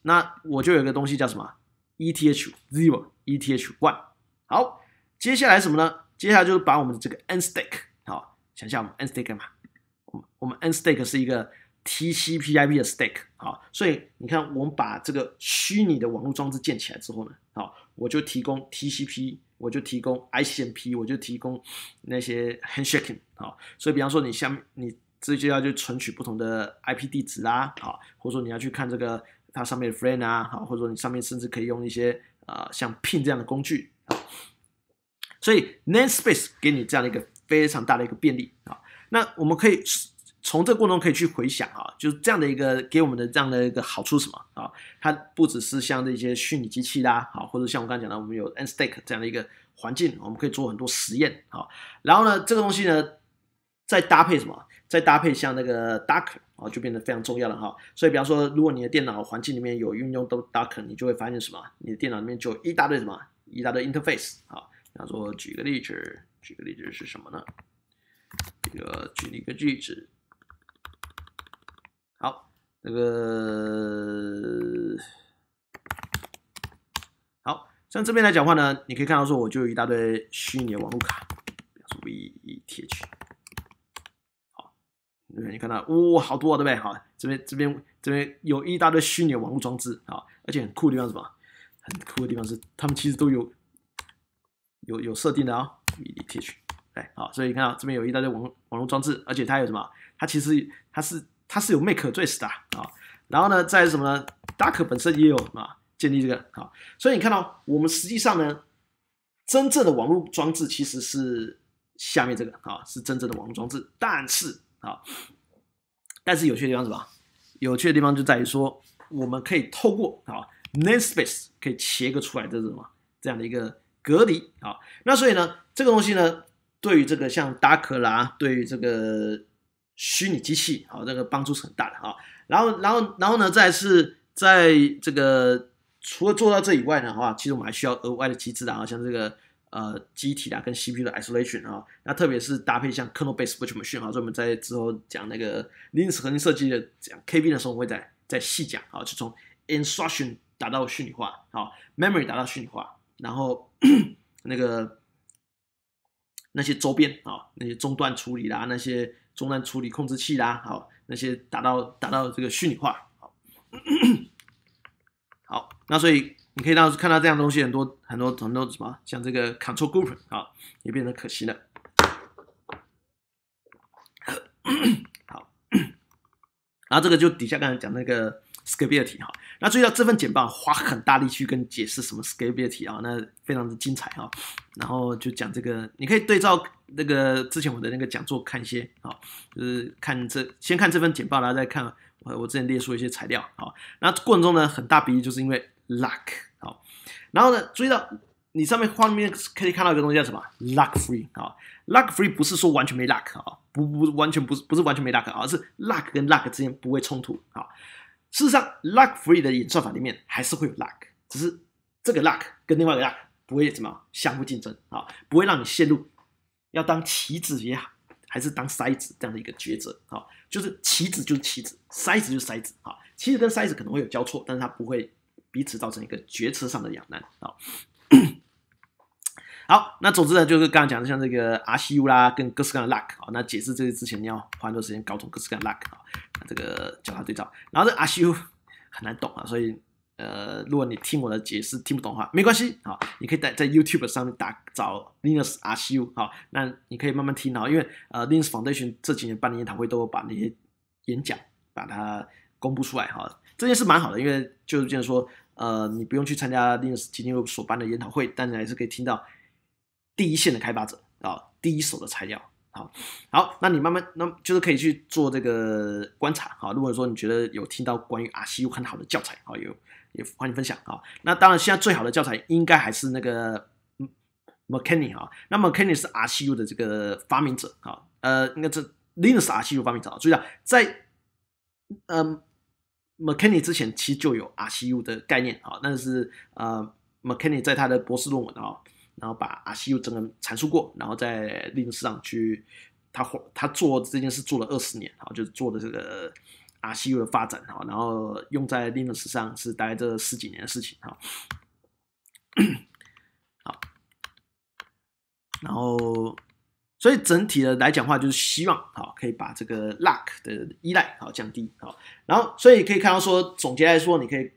Speaker 1: 那我就有个东西叫什么 ETH zero ETH one 好，接下来什么呢？接下来就是把我们的这个 n stake 好，想一下我们 n stake 干嘛？我们 n stake 是一个 TCP/IP 的 s t a k 好，所以你看我们把这个虚拟的网络装置建起来之后呢？好，我就提供 TCP，我就提供 ICMP，我就提供那些 handshaking 啊。所以，比方说你像你这就要去存取不同的 IP 地址啦，啊，或者说你要去看这个它上面的 friend 啊，好，或者说你上面甚至可以用一些呃像 pin 这样的工具所以，namespace 给你这样的一个非常大的一个便利啊。那我们可以。从这过程中可以去回想啊，就是这样的一个给我们的这样的一个好处什么啊？它不只是像这些虚拟机器啦，好，或者像我刚讲的，我们有 N stack 这样的一个环境，我们可以做很多实验啊。然后呢，这个东西呢，再搭配什么？再搭配像那个 Docker 啊，就变得非常重要了哈。所以，比方说，如果你的电脑环境里面有运用到 Docker，你就会发现什么？你的电脑里面就一大堆什么，一大堆 interface 啊。比方说，举个例子，举个例子是什么呢？这个举一个例子。那个，好像这边来讲话呢，你可以看到说，我就有一大堆虚拟网络卡，注意贴去。好，你看到，哇，好多，啊，对不对？好，这边，这边，这边有一大堆虚拟网络装置。好，而且很酷的地方是什么？很酷的地方是，他们其实都有，有有设定的啊。贴去，哎，好，所以你看到这边有一大堆网网络装置，而且它有什么？它其实它是。它是有 make address 的啊，然后呢，在什么呢？d u c k 本身也有啊，建立这个啊，所以你看到我们实际上呢，真正的网络装置其实是下面这个啊，是真正的网络装置。但是啊，但是有趣的地方什么？有趣的地方就在于说，我们可以透过啊 namespace 可以切割出来的什么这样的一个隔离啊。那所以呢，这个东西呢，对于这个像 d o c k 啦，对于这个。虚拟机器好，这个帮助是很大的啊。然后，然后，然后呢，再是在这个除了做到这以外呢，话，其实我们还需要额外的机制啊，像这个呃机体啊跟 CPU 的 isolation 啊。那特别是搭配像 kernel-based virtual machine 啊，所以我们在之后讲那个 Linux 核心设计的讲 KV 的时候，我会再再细讲啊，就从 instruction 达到虚拟化，好 memory 达到虚拟化，然后那个那些周边啊，那些中断处理啦，那些。中断处理控制器啦，好，那些达到达到这个虚拟化，好，好，那所以你可以看到看到这样东西很多很多很多什么，像这个 Control Group 好也变得可行了，好，然后这个就底下刚才讲那个 Scalability 好，那注意到这份简报花很大力去跟解释什么 Scalability 好，那非常的精彩哈，然后就讲这个你可以对照。那个之前我的那个讲座看一些啊，就是看这先看这份简报，然后再看我我之前列出一些材料啊。那过程中呢，很大比例就是因为 luck 好，然后呢注意到你上面画面可以看到一个东西叫什么 luck free 好，luck free 不是说完全没 luck 啊，不不完全不是不是完全没 luck 而是 luck 跟 luck 之间不会冲突好。事实上 luck free 的演算法里面还是会有 luck，只是这个 luck 跟另外一个 luck 不会什么相互竞争啊，不会让你陷入。要当棋子也好，还是当筛子这样的一个抉择啊，就是棋子就是棋子，筛子就是筛子啊。棋子跟筛子可能会有交错，但是它不会彼此造成一个决策上的两难啊。好，那总之呢，就是刚刚讲的，像这个 RCU 啦，跟哥斯干的 Luck 啊，那解释这个之前要花很多时间搞懂哥斯干的 Luck 啊，这个交叉对照。然后这 RCU 很难懂啊，所以。呃，如果你听我的解释听不懂的话，没关系啊，你可以在在 YouTube 上面打找 Linux RCU 哈，那你可以慢慢听，然因为呃 Linux Foundation 这几年办的研讨会都把那些演讲把它公布出来哈，这件事蛮好的，因为就是既然说呃你不用去参加 Linux 基金会所办的研讨会，但你还是可以听到第一线的开发者啊，第一手的材料好，好，那你慢慢那就是可以去做这个观察哈，如果说你觉得有听到关于 RCU 很好的教材好有。也欢迎分享啊！那当然，现在最好的教材应该还是那个 McKenny 啊。那 McKenny 是 RCU 的这个发明者啊。呃，应该是 Linux RCU 发明者。注意啊，在呃 McKenny 之前，其实就有 RCU 的概念啊。但是呃 McKenny 在他的博士论文啊，然后把 RCU 整个阐述过，然后在 Linux 上去他他做这件事做了二十年啊，就是做的这个。啊，C U 的发展哈，然后用在 Linux 上是大概这十几年的事情哈。好，然后所以整体的来讲话就是希望哈，可以把这个 Luck 的依赖好降低好，然后所以可以看到说，总结来说，你可以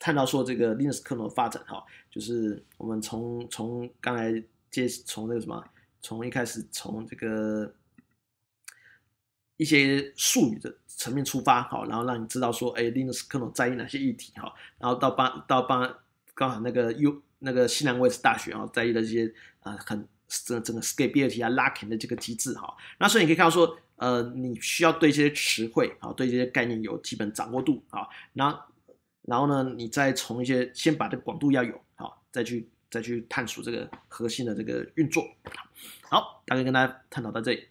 Speaker 1: 看到说这个 Linux kernel 的发展哈，就是我们从从刚才接从那个什么，从一开始从这个。一些术语的层面出发，好，然后让你知道说，哎，Linux 可能在意哪些议题，哈，然后到帮到帮刚好那个 U 那个西南威斯大学，啊，在意的这些，呃，很整整个 s k y b l i t y 啊、l o c k g 的这个机制，哈，那所以你可以看到说，呃，你需要对这些词汇，啊，对这些概念有基本掌握度，啊，然后然后呢，你再从一些先把这个广度要有，好，再去再去探索这个核心的这个运作，好，大概跟大家探讨到这里。